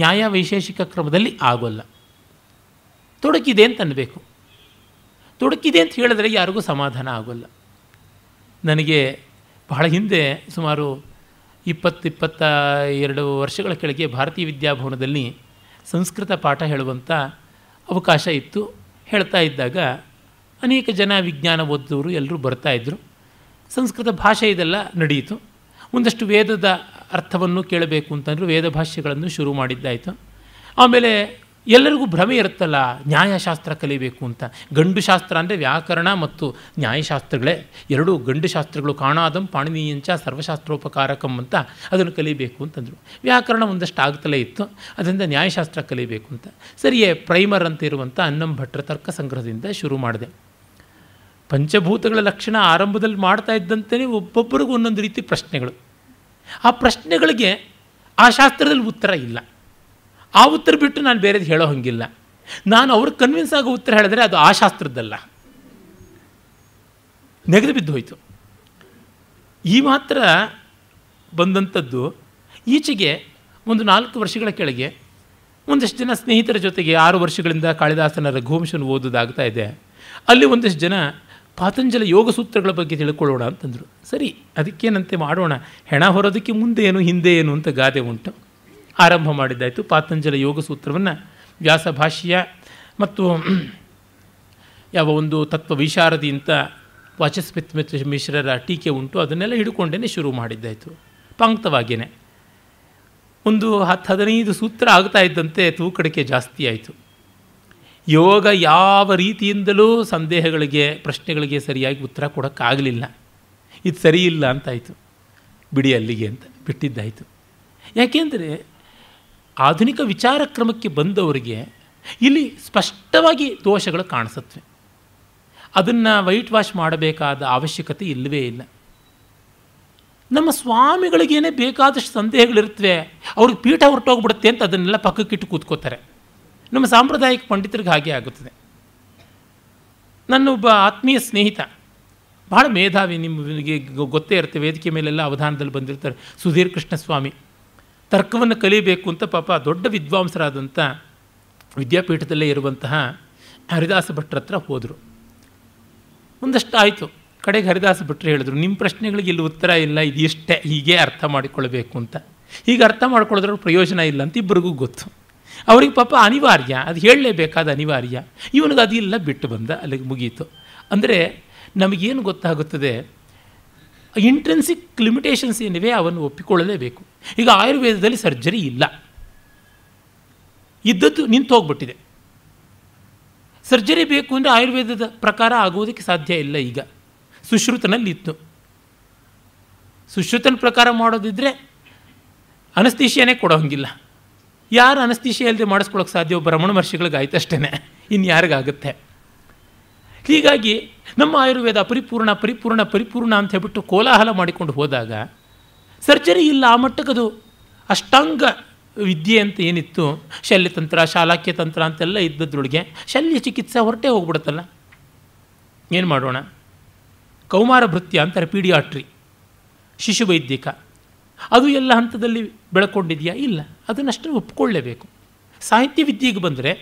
ನ್ಯಾಯ ವೈಶೇಷಿಕ ಕ್ರಮದಲ್ಲಿ ಆಗೋಲ್ಲ ತೊಡಕಿದೆ ಅಂತ ಅನ್ನಬೇಕು ತೊಡಕಿದೆ ಅಂತ ಹೇಳಿದ್ರೆ ಯಾರಿಗೂ ಸಮಾಧಾನ ಆಗೋಲ್ಲ ನನಗೆ ಬಹಳ ಹಿಂದೆ ಸುಮಾರು ಇಪ್ಪತ್ತು ಇಪ್ಪತ್ತ ಎರಡು ವರ್ಷಗಳ ಕೆಳಗೆ ಭಾರತೀಯ ವಿದ್ಯಾಭವನದಲ್ಲಿ ಸಂಸ್ಕೃತ ಪಾಠ ಹೇಳುವಂಥ ಅವಕಾಶ ಇತ್ತು ಹೇಳ್ತಾ ಇದ್ದಾಗ ಅನೇಕ ಜನ ವಿಜ್ಞಾನ ಓದಿದವರು ಎಲ್ಲರೂ ಬರ್ತಾಯಿದ್ರು ಸಂಸ್ಕೃತ ಭಾಷೆ ಇದೆಲ್ಲ ನಡೆಯಿತು ಒಂದಷ್ಟು ವೇದದ ಅರ್ಥವನ್ನು ಕೇಳಬೇಕು ಅಂತಂದರೆ ವೇದ ಭಾಷೆಗಳನ್ನು ಶುರು ಮಾಡಿದ್ದಾಯಿತು ಆಮೇಲೆ ಎಲ್ಲರಿಗೂ ಭ್ರಮೆ ಇರುತ್ತಲ್ಲ ನ್ಯಾಯಶಾಸ್ತ್ರ ಕಲಿಬೇಕು ಅಂತ ಗಂಡು ಶಾಸ್ತ್ರ ಅಂದರೆ ವ್ಯಾಕರಣ ಮತ್ತು ನ್ಯಾಯಶಾಸ್ತ್ರಗಳೇ ಎರಡೂ ಗಂಡು ಶಾಸ್ತ್ರಗಳು ಕಾಣಾದಂ ಪಾಣಿನೀಯಂಚ ಸರ್ವಶಾಸ್ತ್ರೋಪಕಾರಕಂ ಅಂತ ಅದನ್ನು ಕಲಿಬೇಕು ಅಂತಂದರು ವ್ಯಾಕರಣ ಒಂದಷ್ಟು ಆಗ್ತಲೇ ಇತ್ತು ಅದರಿಂದ ನ್ಯಾಯಶಾಸ್ತ್ರ ಕಲಿಬೇಕು ಅಂತ ಸರಿಯೇ ಪ್ರೈಮರ್ ಅಂತ ಇರುವಂಥ ಅನ್ನಂ ಭಟ್ರ ತರ್ಕ ಸಂಗ್ರಹದಿಂದ ಶುರು ಮಾಡಿದೆ ಪಂಚಭೂತಗಳ ಲಕ್ಷಣ ಆರಂಭದಲ್ಲಿ ಮಾಡ್ತಾ ಇದ್ದಂತೆಯೇ ಒಬ್ಬೊಬ್ಬರಿಗೂ ಒಂದೊಂದು ರೀತಿ ಪ್ರಶ್ನೆಗಳು ಆ ಪ್ರಶ್ನೆಗಳಿಗೆ ಆ ಶಾಸ್ತ್ರದಲ್ಲಿ ಉತ್ತರ ಇಲ್ಲ ಆ ಉತ್ತರ ಬಿಟ್ಟು ನಾನು ಬೇರೆದು ಹೇಳೋ ಹಂಗಿಲ್ಲ ನಾನು ಅವ್ರಿಗೆ ಕನ್ವಿನ್ಸ್ ಆಗೋ ಉತ್ತರ ಹೇಳಿದ್ರೆ ಅದು ಆ ಶಾಸ್ತ್ರದ್ದಲ್ಲ ನೆಗೆದು ಬಿದ್ದು ಹೋಯಿತು ಈ ಮಾತ್ರ ಬಂದಂಥದ್ದು ಈಚೆಗೆ ಒಂದು ನಾಲ್ಕು ವರ್ಷಗಳ ಕೆಳಗೆ ಒಂದಷ್ಟು ಜನ ಸ್ನೇಹಿತರ ಜೊತೆಗೆ ಆರು ವರ್ಷಗಳಿಂದ ಕಾಳಿದಾಸನ ರಘುವಂಶನ ಓದೋದಾಗ್ತಾ ಇದೆ ಅಲ್ಲಿ ಒಂದಷ್ಟು ಜನ ಪಾತಂಜಲ ಯೋಗ ಸೂತ್ರಗಳ ಬಗ್ಗೆ ತಿಳ್ಕೊಳ್ಳೋಣ ಅಂತಂದರು ಸರಿ ಅದಕ್ಕೇನಂತೆ ಮಾಡೋಣ ಹೆಣ ಹೊರೋದಕ್ಕೆ ಮುಂದೆ ಏನು ಹಿಂದೆ ಏನು ಅಂತ ಗಾದೆ ಉಂಟು ಆರಂಭ ಮಾಡಿದ್ದಾಯಿತು ಪಾತಂಜಲ ಯೋಗ ಸೂತ್ರವನ್ನು ವ್ಯಾಸ ಭಾಷ್ಯ ಮತ್ತು ಯಾವ ಒಂದು ತತ್ವ ವಿಶಾರದಿಂತ ವಾಚಸ್ಪಿತ್ ಮಿಶ್ರರ ಟೀಕೆ ಉಂಟು ಅದನ್ನೆಲ್ಲ ಹಿಡ್ಕೊಂಡೇ ಶುರು ಮಾಡಿದ್ದಾಯಿತು ಪಾಂಕ್ತವಾಗಿಯೇ ಒಂದು ಹತ್ತು ಹದಿನೈದು ಸೂತ್ರ ಆಗ್ತಾ ಇದ್ದಂತೆ ತೂಕಡಿಕೆ ಜಾಸ್ತಿ ಆಯಿತು ಯೋಗ ಯಾವ ರೀತಿಯಿಂದಲೂ ಸಂದೇಹಗಳಿಗೆ ಪ್ರಶ್ನೆಗಳಿಗೆ ಸರಿಯಾಗಿ ಉತ್ತರ ಕೊಡೋಕ್ಕಾಗಲಿಲ್ಲ ಇದು ಸರಿ ಇಲ್ಲ ಅಂತಾಯಿತು ಬಿಡಿ ಅಲ್ಲಿಗೆ ಅಂತ ಬಿಟ್ಟಿದ್ದಾಯಿತು ಯಾಕೆಂದರೆ ಆಧುನಿಕ ವಿಚಾರ ಕ್ರಮಕ್ಕೆ ಬಂದವರಿಗೆ ಇಲ್ಲಿ ಸ್ಪಷ್ಟವಾಗಿ ದೋಷಗಳು ಕಾಣಿಸುತ್ತವೆ ಅದನ್ನು ವೈಟ್ ವಾಶ್ ಮಾಡಬೇಕಾದ ಅವಶ್ಯಕತೆ ಇಲ್ಲವೇ ಇಲ್ಲ ನಮ್ಮ ಸ್ವಾಮಿಗಳಿಗೇನೆ ಬೇಕಾದಷ್ಟು ಸಂದೇಹಗಳಿರುತ್ತವೆ ಅವ್ರಿಗೆ ಪೀಠ ಹೊರಟೋಗ್ಬಿಡುತ್ತೆ ಅಂತ ಅದನ್ನೆಲ್ಲ ಪಕ್ಕಕ್ಕಿಟ್ಟು ಕೂತ್ಕೋತಾರೆ ನಮ್ಮ ಸಾಂಪ್ರದಾಯಿಕ ಪಂಡಿತರಿಗೆ ಹಾಗೆ ಆಗುತ್ತದೆ ನನ್ನೊಬ್ಬ ಆತ್ಮೀಯ ಸ್ನೇಹಿತ ಬಹಳ ಮೇಧಾವಿ ನಿಮಗೆ ಗೊತ್ತೇ ಇರುತ್ತೆ ವೇದಿಕೆ ಮೇಲೆಲ್ಲ ಅವಧಾನದಲ್ಲಿ ಬಂದಿರ್ತಾರೆ ಸುಧೀರ್ ಸ್ವಾಮಿ ತರ್ಕವನ್ನು ಕಲಿಬೇಕು ಅಂತ ಪಾಪ ದೊಡ್ಡ ವಿದ್ವಾಂಸರಾದಂಥ ವಿದ್ಯಾಪೀಠದಲ್ಲೇ ಇರುವಂತಹ ಹರಿದಾಸ ಭಟ್ರ ಹತ್ರ ಹೋದರು ಒಂದಷ್ಟು ಆಯಿತು ಕಡೆಗೆ ಹರಿದಾಸ ಭಟ್ರು ಹೇಳಿದ್ರು ನಿಮ್ಮ ಪ್ರಶ್ನೆಗಳಿಗೆ ಇಲ್ಲಿ ಉತ್ತರ ಇಲ್ಲ ಇದು ಇಷ್ಟೇ ಹೀಗೆ ಅರ್ಥ ಮಾಡಿಕೊಳ್ಬೇಕು ಅಂತ ಹೀಗೆ ಅರ್ಥ ಮಾಡ್ಕೊಳ್ಳೋದ್ರ ಪ್ರಯೋಜನ ಇಲ್ಲ ಅಂತ ಇಬ್ಬರಿಗೂ ಗೊತ್ತು ಅವ್ರಿಗೆ ಪಾಪ ಅನಿವಾರ್ಯ ಅದು ಹೇಳಲೇಬೇಕಾದ ಅನಿವಾರ್ಯ ಇವನಿಗೆ ಅದಿಲ್ಲ ಬಿಟ್ಟು ಬಂದ ಅಲ್ಲಿಗೆ ಮುಗಿಯಿತು ಅಂದರೆ ನಮಗೇನು ಗೊತ್ತಾಗುತ್ತದೆ ಇಂಟ್ರೆನ್ಸಿಕ್ ಲಿಮಿಟೇಷನ್ಸ್ ಏನಿವೆ ಅವನ್ನು ಒಪ್ಪಿಕೊಳ್ಳಲೇಬೇಕು ಈಗ ಆಯುರ್ವೇದದಲ್ಲಿ ಸರ್ಜರಿ ಇಲ್ಲ ಇದ್ದದ್ದು ನಿಂತು ಹೋಗ್ಬಿಟ್ಟಿದೆ ಸರ್ಜರಿ ಬೇಕು ಅಂದರೆ ಆಯುರ್ವೇದದ ಪ್ರಕಾರ ಆಗುವುದಕ್ಕೆ ಸಾಧ್ಯ ಇಲ್ಲ ಈಗ ಸುಶ್ರುತನಲ್ಲಿ ಇತ್ತು ಸುಶ್ರುತನ ಪ್ರಕಾರ ಮಾಡೋದಿದ್ದರೆ ಅನಸ್ತೀಶಿಯಾನೇ ಕೊಡೋ ಹಂಗಿಲ್ಲ ಯಾರು ಅನಸ್ತೀಶಿಯ ಇಲ್ಲದೆ ಮಾಡಿಸ್ಕೊಳಕ್ಕೆ ಸಾಧ್ಯ ಒಬ್ಬ ರಮಣ ಇನ್ನು ಯಾರಿಗಾಗುತ್ತೆ ಹೀಗಾಗಿ ನಮ್ಮ ಆಯುರ್ವೇದ ಪರಿಪೂರ್ಣ ಪರಿಪೂರ್ಣ ಪರಿಪೂರ್ಣ ಅಂತ ಹೇಳ್ಬಿಟ್ಟು ಕೋಲಾಹಲ ಮಾಡಿಕೊಂಡು ಹೋದಾಗ ಸರ್ಜರಿ ಇಲ್ಲ ಆ ಮಟ್ಟಕ್ಕದು ಅಷ್ಟಾಂಗ ವಿದ್ಯೆ ಅಂತ ಏನಿತ್ತು ಶಲ್ಯತಂತ್ರ ಶಾಲಾಕ್ಯತಂತ್ರ ತಂತ್ರ ಅಂತೆಲ್ಲ ಇದ್ದದ್ರೊಳಗೆ ಶಲ್ಯ ಚಿಕಿತ್ಸೆ ಹೊರಟೇ ಹೋಗ್ಬಿಡುತ್ತಲ್ಲ ಏನು ಮಾಡೋಣ ಕೌಮಾರ ಭೃತ್ಯ ಅಂತಾರೆ ಪೀಡಿಯಾಟ್ರಿ ಶಿಶು ವೈದ್ಯಕ ಅದು ಎಲ್ಲ ಹಂತದಲ್ಲಿ ಬೆಳಕೊಂಡಿದೆಯಾ ಇಲ್ಲ ಅದನ್ನಷ್ಟು ಒಪ್ಕೊಳ್ಳೇಬೇಕು ಸಾಹಿತ್ಯ ವಿದ್ಯೆಗೆ ಬಂದರೆ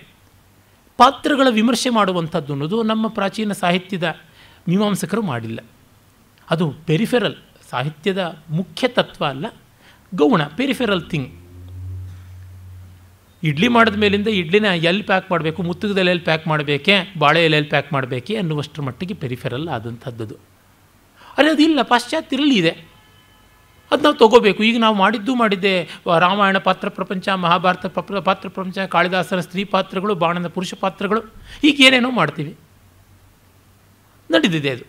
ಪಾತ್ರಗಳ ವಿಮರ್ಶೆ ಮಾಡುವಂಥದ್ದು ಅನ್ನೋದು ನಮ್ಮ ಪ್ರಾಚೀನ ಸಾಹಿತ್ಯದ ಮೀಮಾಂಸಕರು ಮಾಡಿಲ್ಲ ಅದು ಪೆರಿಫೆರಲ್ ಸಾಹಿತ್ಯದ ಮುಖ್ಯ ತತ್ವ ಅಲ್ಲ ಗೌಣ ಪೆರಿಫೆರಲ್ ಥಿಂಗ್ ಇಡ್ಲಿ ಮಾಡಿದ ಮೇಲಿಂದ ಇಡ್ಲಿನ ಎಲ್ಲಿ ಪ್ಯಾಕ್ ಮಾಡಬೇಕು ಮುತ್ತಗದ ಎಲೆಯಲ್ಲಿ ಪ್ಯಾಕ್ ಮಾಡಬೇಕೆ ಬಾಳೆ ಎಲೆಯಲ್ಲಿ ಪ್ಯಾಕ್ ಮಾಡಬೇಕೆ ಅನ್ನುವಷ್ಟರ ಮಟ್ಟಿಗೆ ಪೆರಿಫೆರಲ್ ಆದಂಥದ್ದು ಅದು ಇಲ್ಲ ಪಾಶ್ಚಾತ್ಯರಲ್ಲಿ ಇದೆ ಅದು ನಾವು ತೊಗೋಬೇಕು ಈಗ ನಾವು ಮಾಡಿದ್ದು ಮಾಡಿದ್ದೆ ರಾಮಾಯಣ ಪಾತ್ರ ಪ್ರಪಂಚ ಮಹಾಭಾರತ ಪಾತ್ರ ಪ್ರಪಂಚ ಕಾಳಿದಾಸರ ಸ್ತ್ರೀ ಪಾತ್ರಗಳು ಬಾಣನ ಪುರುಷ ಪಾತ್ರಗಳು ಈಗ ಏನೇನೋ ಮಾಡ್ತೀವಿ ನಡೆದಿದೆ ಅದು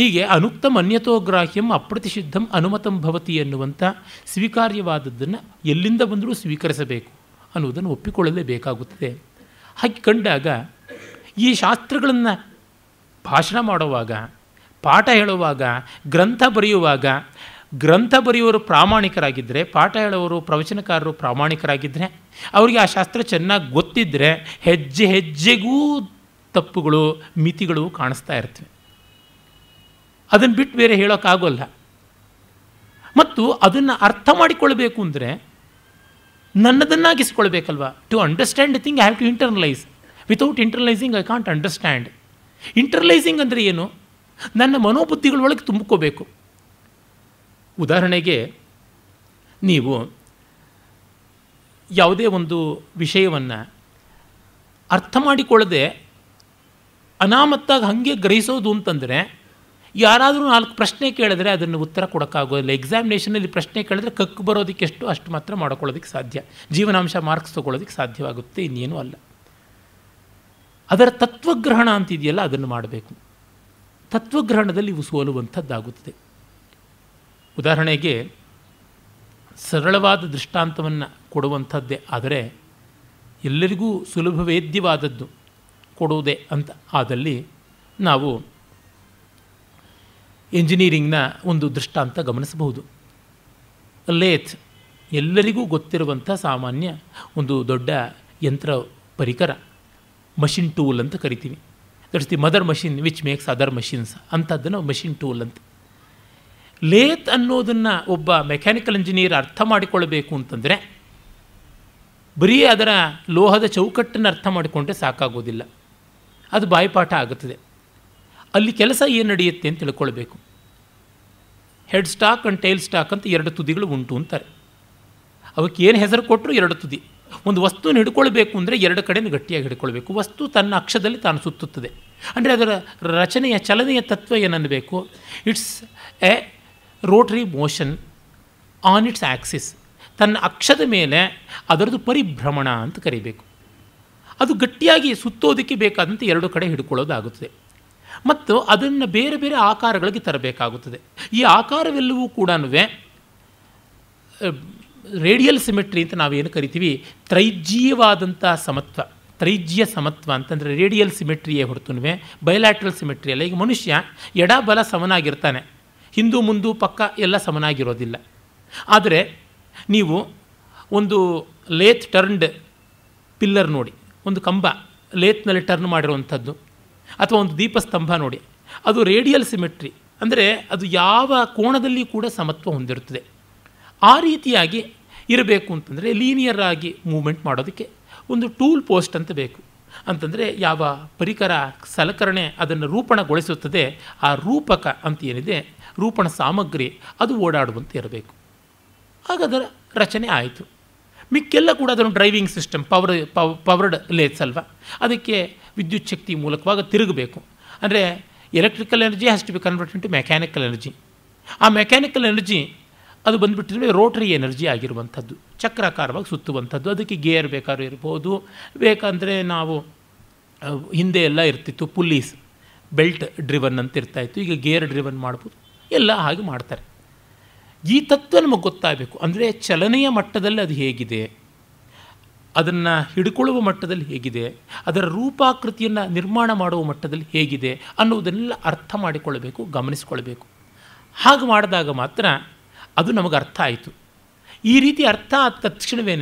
ಹೀಗೆ ಅನುಕ್ತ ಅನ್ಯತೋಗ್ರಾಹ್ಯಂ ಅಪ್ರತಿಷಿದ್ಧಂ ಅನುಮತಂ ಭವತಿ ಎನ್ನುವಂಥ ಸ್ವೀಕಾರ್ಯವಾದದ್ದನ್ನು ಎಲ್ಲಿಂದ ಬಂದರೂ ಸ್ವೀಕರಿಸಬೇಕು ಅನ್ನುವುದನ್ನು ಒಪ್ಪಿಕೊಳ್ಳಲೇಬೇಕಾಗುತ್ತದೆ ಹಾಗೆ ಕಂಡಾಗ ಈ ಶಾಸ್ತ್ರಗಳನ್ನು ಭಾಷಣ ಮಾಡುವಾಗ ಪಾಠ ಹೇಳುವಾಗ ಗ್ರಂಥ ಬರೆಯುವಾಗ ಗ್ರಂಥ ಬರೆಯುವರು ಪ್ರಾಮಾಣಿಕರಾಗಿದ್ದರೆ ಪಾಠ ಹೇಳೋರು ಪ್ರವಚನಕಾರರು ಪ್ರಾಮಾಣಿಕರಾಗಿದ್ದರೆ ಅವರಿಗೆ ಆ ಶಾಸ್ತ್ರ ಚೆನ್ನಾಗಿ ಗೊತ್ತಿದ್ದರೆ ಹೆಜ್ಜೆ ಹೆಜ್ಜೆಗೂ ತಪ್ಪುಗಳು ಮಿತಿಗಳು ಕಾಣಿಸ್ತಾ ಇರ್ತವೆ ಅದನ್ನು ಬಿಟ್ಟು ಬೇರೆ ಹೇಳೋಕ್ಕಾಗೋಲ್ಲ ಮತ್ತು ಅದನ್ನು ಅರ್ಥ ಮಾಡಿಕೊಳ್ಬೇಕು ಅಂದರೆ ನನ್ನದನ್ನಾಗಿಸ್ಕೊಳ್ಬೇಕಲ್ವ to understand thing I have to internalise without internalising I can't understand internalising ಅಂದರೆ ಏನು ನನ್ನ ಮನೋಬುದ್ಧಿಗಳೊಳಗೆ ತುಂಬ್ಕೋಬೇಕು ಉದಾಹರಣೆಗೆ ನೀವು ಯಾವುದೇ ಒಂದು ವಿಷಯವನ್ನು ಅರ್ಥ ಮಾಡಿಕೊಳ್ಳದೆ ಅನಾಮತ್ತಾಗಿ ಹಾಗೆ ಗ್ರಹಿಸೋದು ಅಂತಂದರೆ ಯಾರಾದರೂ ನಾಲ್ಕು ಪ್ರಶ್ನೆ ಕೇಳಿದ್ರೆ ಅದನ್ನು ಉತ್ತರ ಕೊಡೋಕ್ಕಾಗೋದಿಲ್ಲ ಎಕ್ಸಾಮಿನೇಷನಲ್ಲಿ ಪ್ರಶ್ನೆ ಕೇಳಿದ್ರೆ ಕಕ್ಕು ಬರೋದಕ್ಕೆ ಎಷ್ಟು ಅಷ್ಟು ಮಾತ್ರ ಮಾಡ್ಕೊಳ್ಳೋದಕ್ಕೆ ಸಾಧ್ಯ ಜೀವನಾಂಶ ಮಾರ್ಕ್ಸ್ ತೊಗೊಳ್ಳೋದಕ್ಕೆ ಸಾಧ್ಯವಾಗುತ್ತೆ ಇನ್ನೇನು ಅಲ್ಲ ಅದರ ತತ್ವಗ್ರಹಣ ಅಂತಿದೆಯಲ್ಲ ಅದನ್ನು ಮಾಡಬೇಕು ತತ್ವಗ್ರಹಣದಲ್ಲಿ ಇವು ಸೋಲುವಂಥದ್ದಾಗುತ್ತದೆ ಉದಾಹರಣೆಗೆ ಸರಳವಾದ ದೃಷ್ಟಾಂತವನ್ನು ಕೊಡುವಂಥದ್ದೇ ಆದರೆ ಎಲ್ಲರಿಗೂ ಸುಲಭವೇದ್ಯವಾದದ್ದು ಕೊಡುವುದೇ ಅಂತ ಆದಲ್ಲಿ ನಾವು ಎಂಜಿನಿಯರಿಂಗ್ನ ಒಂದು ದೃಷ್ಟಾಂತ ಗಮನಿಸಬಹುದು ಲೇಥ್ ಎಲ್ಲರಿಗೂ ಗೊತ್ತಿರುವಂಥ ಸಾಮಾನ್ಯ ಒಂದು ದೊಡ್ಡ ಯಂತ್ರ ಪರಿಕರ ಮಷಿನ್ ಟೂಲ್ ಅಂತ ಕರಿತೀವಿ that's the mother machine which makes other machines ಅಂಥದ್ದನ್ನು ಮಷಿನ್ ಟೂಲ್ ಅಂತ ಲೇತ್ ಅನ್ನೋದನ್ನು ಒಬ್ಬ ಮೆಕ್ಯಾನಿಕಲ್ ಇಂಜಿನಿಯರ್ ಅರ್ಥ ಮಾಡಿಕೊಳ್ಳಬೇಕು ಅಂತಂದರೆ ಬರೀ ಅದರ ಲೋಹದ ಚೌಕಟ್ಟನ್ನು ಅರ್ಥ ಮಾಡಿಕೊಂಡ್ರೆ ಸಾಕಾಗೋದಿಲ್ಲ ಅದು ಬಾಯಿಪಾಠ ಆಗುತ್ತದೆ ಅಲ್ಲಿ ಕೆಲಸ ಏನು ನಡೆಯುತ್ತೆ ಅಂತ ತಿಳ್ಕೊಳ್ಬೇಕು head stock and tail stock ಅಂತ ಎರಡು ತುದಿಗಳು ಉಂಟು ಅಂತಾರೆ ಅವಕ್ಕೆ ಏನು ಹೆಸರು ಕೊಟ್ಟರು ಎರಡು ತುದಿ ಒಂದು ವಸ್ತುನ ಹಿಡ್ಕೊಳ್ಬೇಕು ಅಂದರೆ ಎರಡು ಕಡೆಯಿಂದ ಗಟ್ಟಿಯಾಗಿ ಹಿಡ್ಕೊಳ್ಬೇಕು ವಸ್ತು ತನ್ನ ಅಕ್ಷದಲ್ಲಿ ತಾನು ಸುತ್ತುತ್ತದೆ ಅಂದರೆ ಅದರ ರಚನೆಯ ಚಲನೆಯ ತತ್ವ ಏನನ್ನಬೇಕು it's a rotary motion on its axis ತನ್ನ ಅಕ್ಷದ ಮೇಲೆ ಅದರದ್ದು ಪರಿಭ್ರಮಣ ಅಂತ ಕರಿಬೇಕು ಅದು ಗಟ್ಟಿಯಾಗಿ ಸುತ್ತೋದಕ್ಕೆ ಬೇಕಾದಂತೆ ಎರಡು ಕಡೆ ಹಿಡ್ಕೊಳ್ಳೋದಾಗುತ್ತದೆ ಮತ್ತು ಅದನ್ನು ಬೇರೆ ಬೇರೆ ಆಕಾರಗಳಿಗೆ ತರಬೇಕಾಗುತ್ತದೆ ಈ ಆಕಾರವೆಲ್ಲವೂ ಕೂಡ ರೇಡಿಯಲ್ ಸಿಮೆಟ್ರಿ ಅಂತ ನಾವೇನು ಕರಿತೀವಿ ತ್ರೈಜ್ಯವಾದಂಥ ಸಮತ್ವ ತ್ರೈಜ್ಯ ಸಮತ್ವ ಅಂತಂದರೆ ರೇಡಿಯಲ್ ಸಿಮೆಟ್ರಿಯೇ ಹೊರತುನುವೆ ಬಯಲ್ಯಾಟ್ರಲ್ ಸಿಮೆಟ್ರಿ ಅಲ್ಲ ಈಗ ಮನುಷ್ಯ ಎಡ ಸಮನಾಗಿರ್ತಾನೆ ಹಿಂದೂ ಮುಂದೂ ಪಕ್ಕ ಎಲ್ಲ ಸಮನಾಗಿರೋದಿಲ್ಲ ಆದರೆ ನೀವು ಒಂದು ಲೇತ್ ಟರ್ನ್ಡ್ ಪಿಲ್ಲರ್ ನೋಡಿ ಒಂದು ಕಂಬ ಲೇತ್ನಲ್ಲಿ ಟರ್ನ್ ಮಾಡಿರುವಂಥದ್ದು ಅಥವಾ ಒಂದು ದೀಪಸ್ತಂಭ ನೋಡಿ ಅದು ರೇಡಿಯಲ್ ಸಿಮೆಟ್ರಿ ಅಂದರೆ ಅದು ಯಾವ ಕೋಣದಲ್ಲಿ ಕೂಡ ಸಮತ್ವ ಹೊಂದಿರುತ್ತದೆ ಆ ರೀತಿಯಾಗಿ ಇರಬೇಕು ಅಂತಂದರೆ ಲೀನಿಯರ್ ಆಗಿ ಮೂವ್ಮೆಂಟ್ ಮಾಡೋದಕ್ಕೆ ಒಂದು ಟೂಲ್ ಪೋಸ್ಟ್ ಅಂತ ಬೇಕು ಅಂತಂದರೆ ಯಾವ ಪರಿಕರ ಸಲಕರಣೆ ಅದನ್ನು ರೂಪಣಗೊಳಿಸುತ್ತದೆ ಆ ರೂಪಕ ಅಂತ ಏನಿದೆ ರೂಪಣ ಸಾಮಗ್ರಿ ಅದು ಓಡಾಡುವಂತೆ ಇರಬೇಕು ಹಾಗಾದರೆ ರಚನೆ ಆಯಿತು ಮಿಕ್ಕೆಲ್ಲ ಕೂಡ ಅದನ್ನು driving system power powered lathes ಅಲ್ವಾ ಅದಕ್ಕೆ ವಿದ್ಯುತ್ ಶಕ್ತಿ ಮೂಲಕವಾಗಿ ತಿರುಗಬೇಕು ಅಂದರೆ electrical energy has to be converted into mechanical energy ಆ ಮೆಕ್ಯಾನಿಕಲ್ ಎನರ್ಜಿ ಅದು ಬಂದುಬಿಟ್ಟಿದ್ರೆ ರೋಟರಿ ಎನರ್ಜಿ ಆಗಿರುವಂಥದ್ದು ಚಕ್ರಾಕಾರವಾಗಿ ಸುತ್ತುವಂಥದ್ದು ಅದಕ್ಕೆ ಗೇರ್ ಬೇಕಾದ್ರೂ ಇರ್ಬೋದು ಬೇಕಂದರೆ ನಾವು ಹಿಂದೆ ಎಲ್ಲ ಇರ್ತಿತ್ತು ಪುಲ್ಲೀಸ್ ಬೆಲ್ಟ್ ಡ್ರಿವನ್ ಅಂತ ಇರ್ತಾಯಿತ್ತು ಈಗ ಗೇರ್ ಡ್ರಿವನ್ ಮಾಡ್ಬೋದು ಎಲ್ಲ ಹಾಗೆ ಮಾಡ್ತಾರೆ ಈ ತತ್ವ ನಮಗೆ ಗೊತ್ತಾಗಬೇಕು ಅಂದರೆ ಚಲನೆಯ ಮಟ್ಟದಲ್ಲಿ ಅದು ಹೇಗಿದೆ ಅದನ್ನು ಹಿಡ್ಕೊಳ್ಳುವ ಮಟ್ಟದಲ್ಲಿ ಹೇಗಿದೆ ಅದರ ರೂಪಾಕೃತಿಯನ್ನು ನಿರ್ಮಾಣ ಮಾಡುವ ಮಟ್ಟದಲ್ಲಿ ಹೇಗಿದೆ ಅನ್ನುವುದನ್ನೆಲ್ಲ ಅರ್ಥ ಮಾಡಿಕೊಳ್ಳಬೇಕು ಗಮನಿಸಿಕೊಳ್ಬೇಕು ಹಾಗೆ ಮಾಡಿದಾಗ ಮಾತ್ರ ಅದು ನಮಗೆ ಅರ್ಥ ಆಯಿತು ಈ ರೀತಿ ಅರ್ಥ ಆದ ತಕ್ಷಣವೇ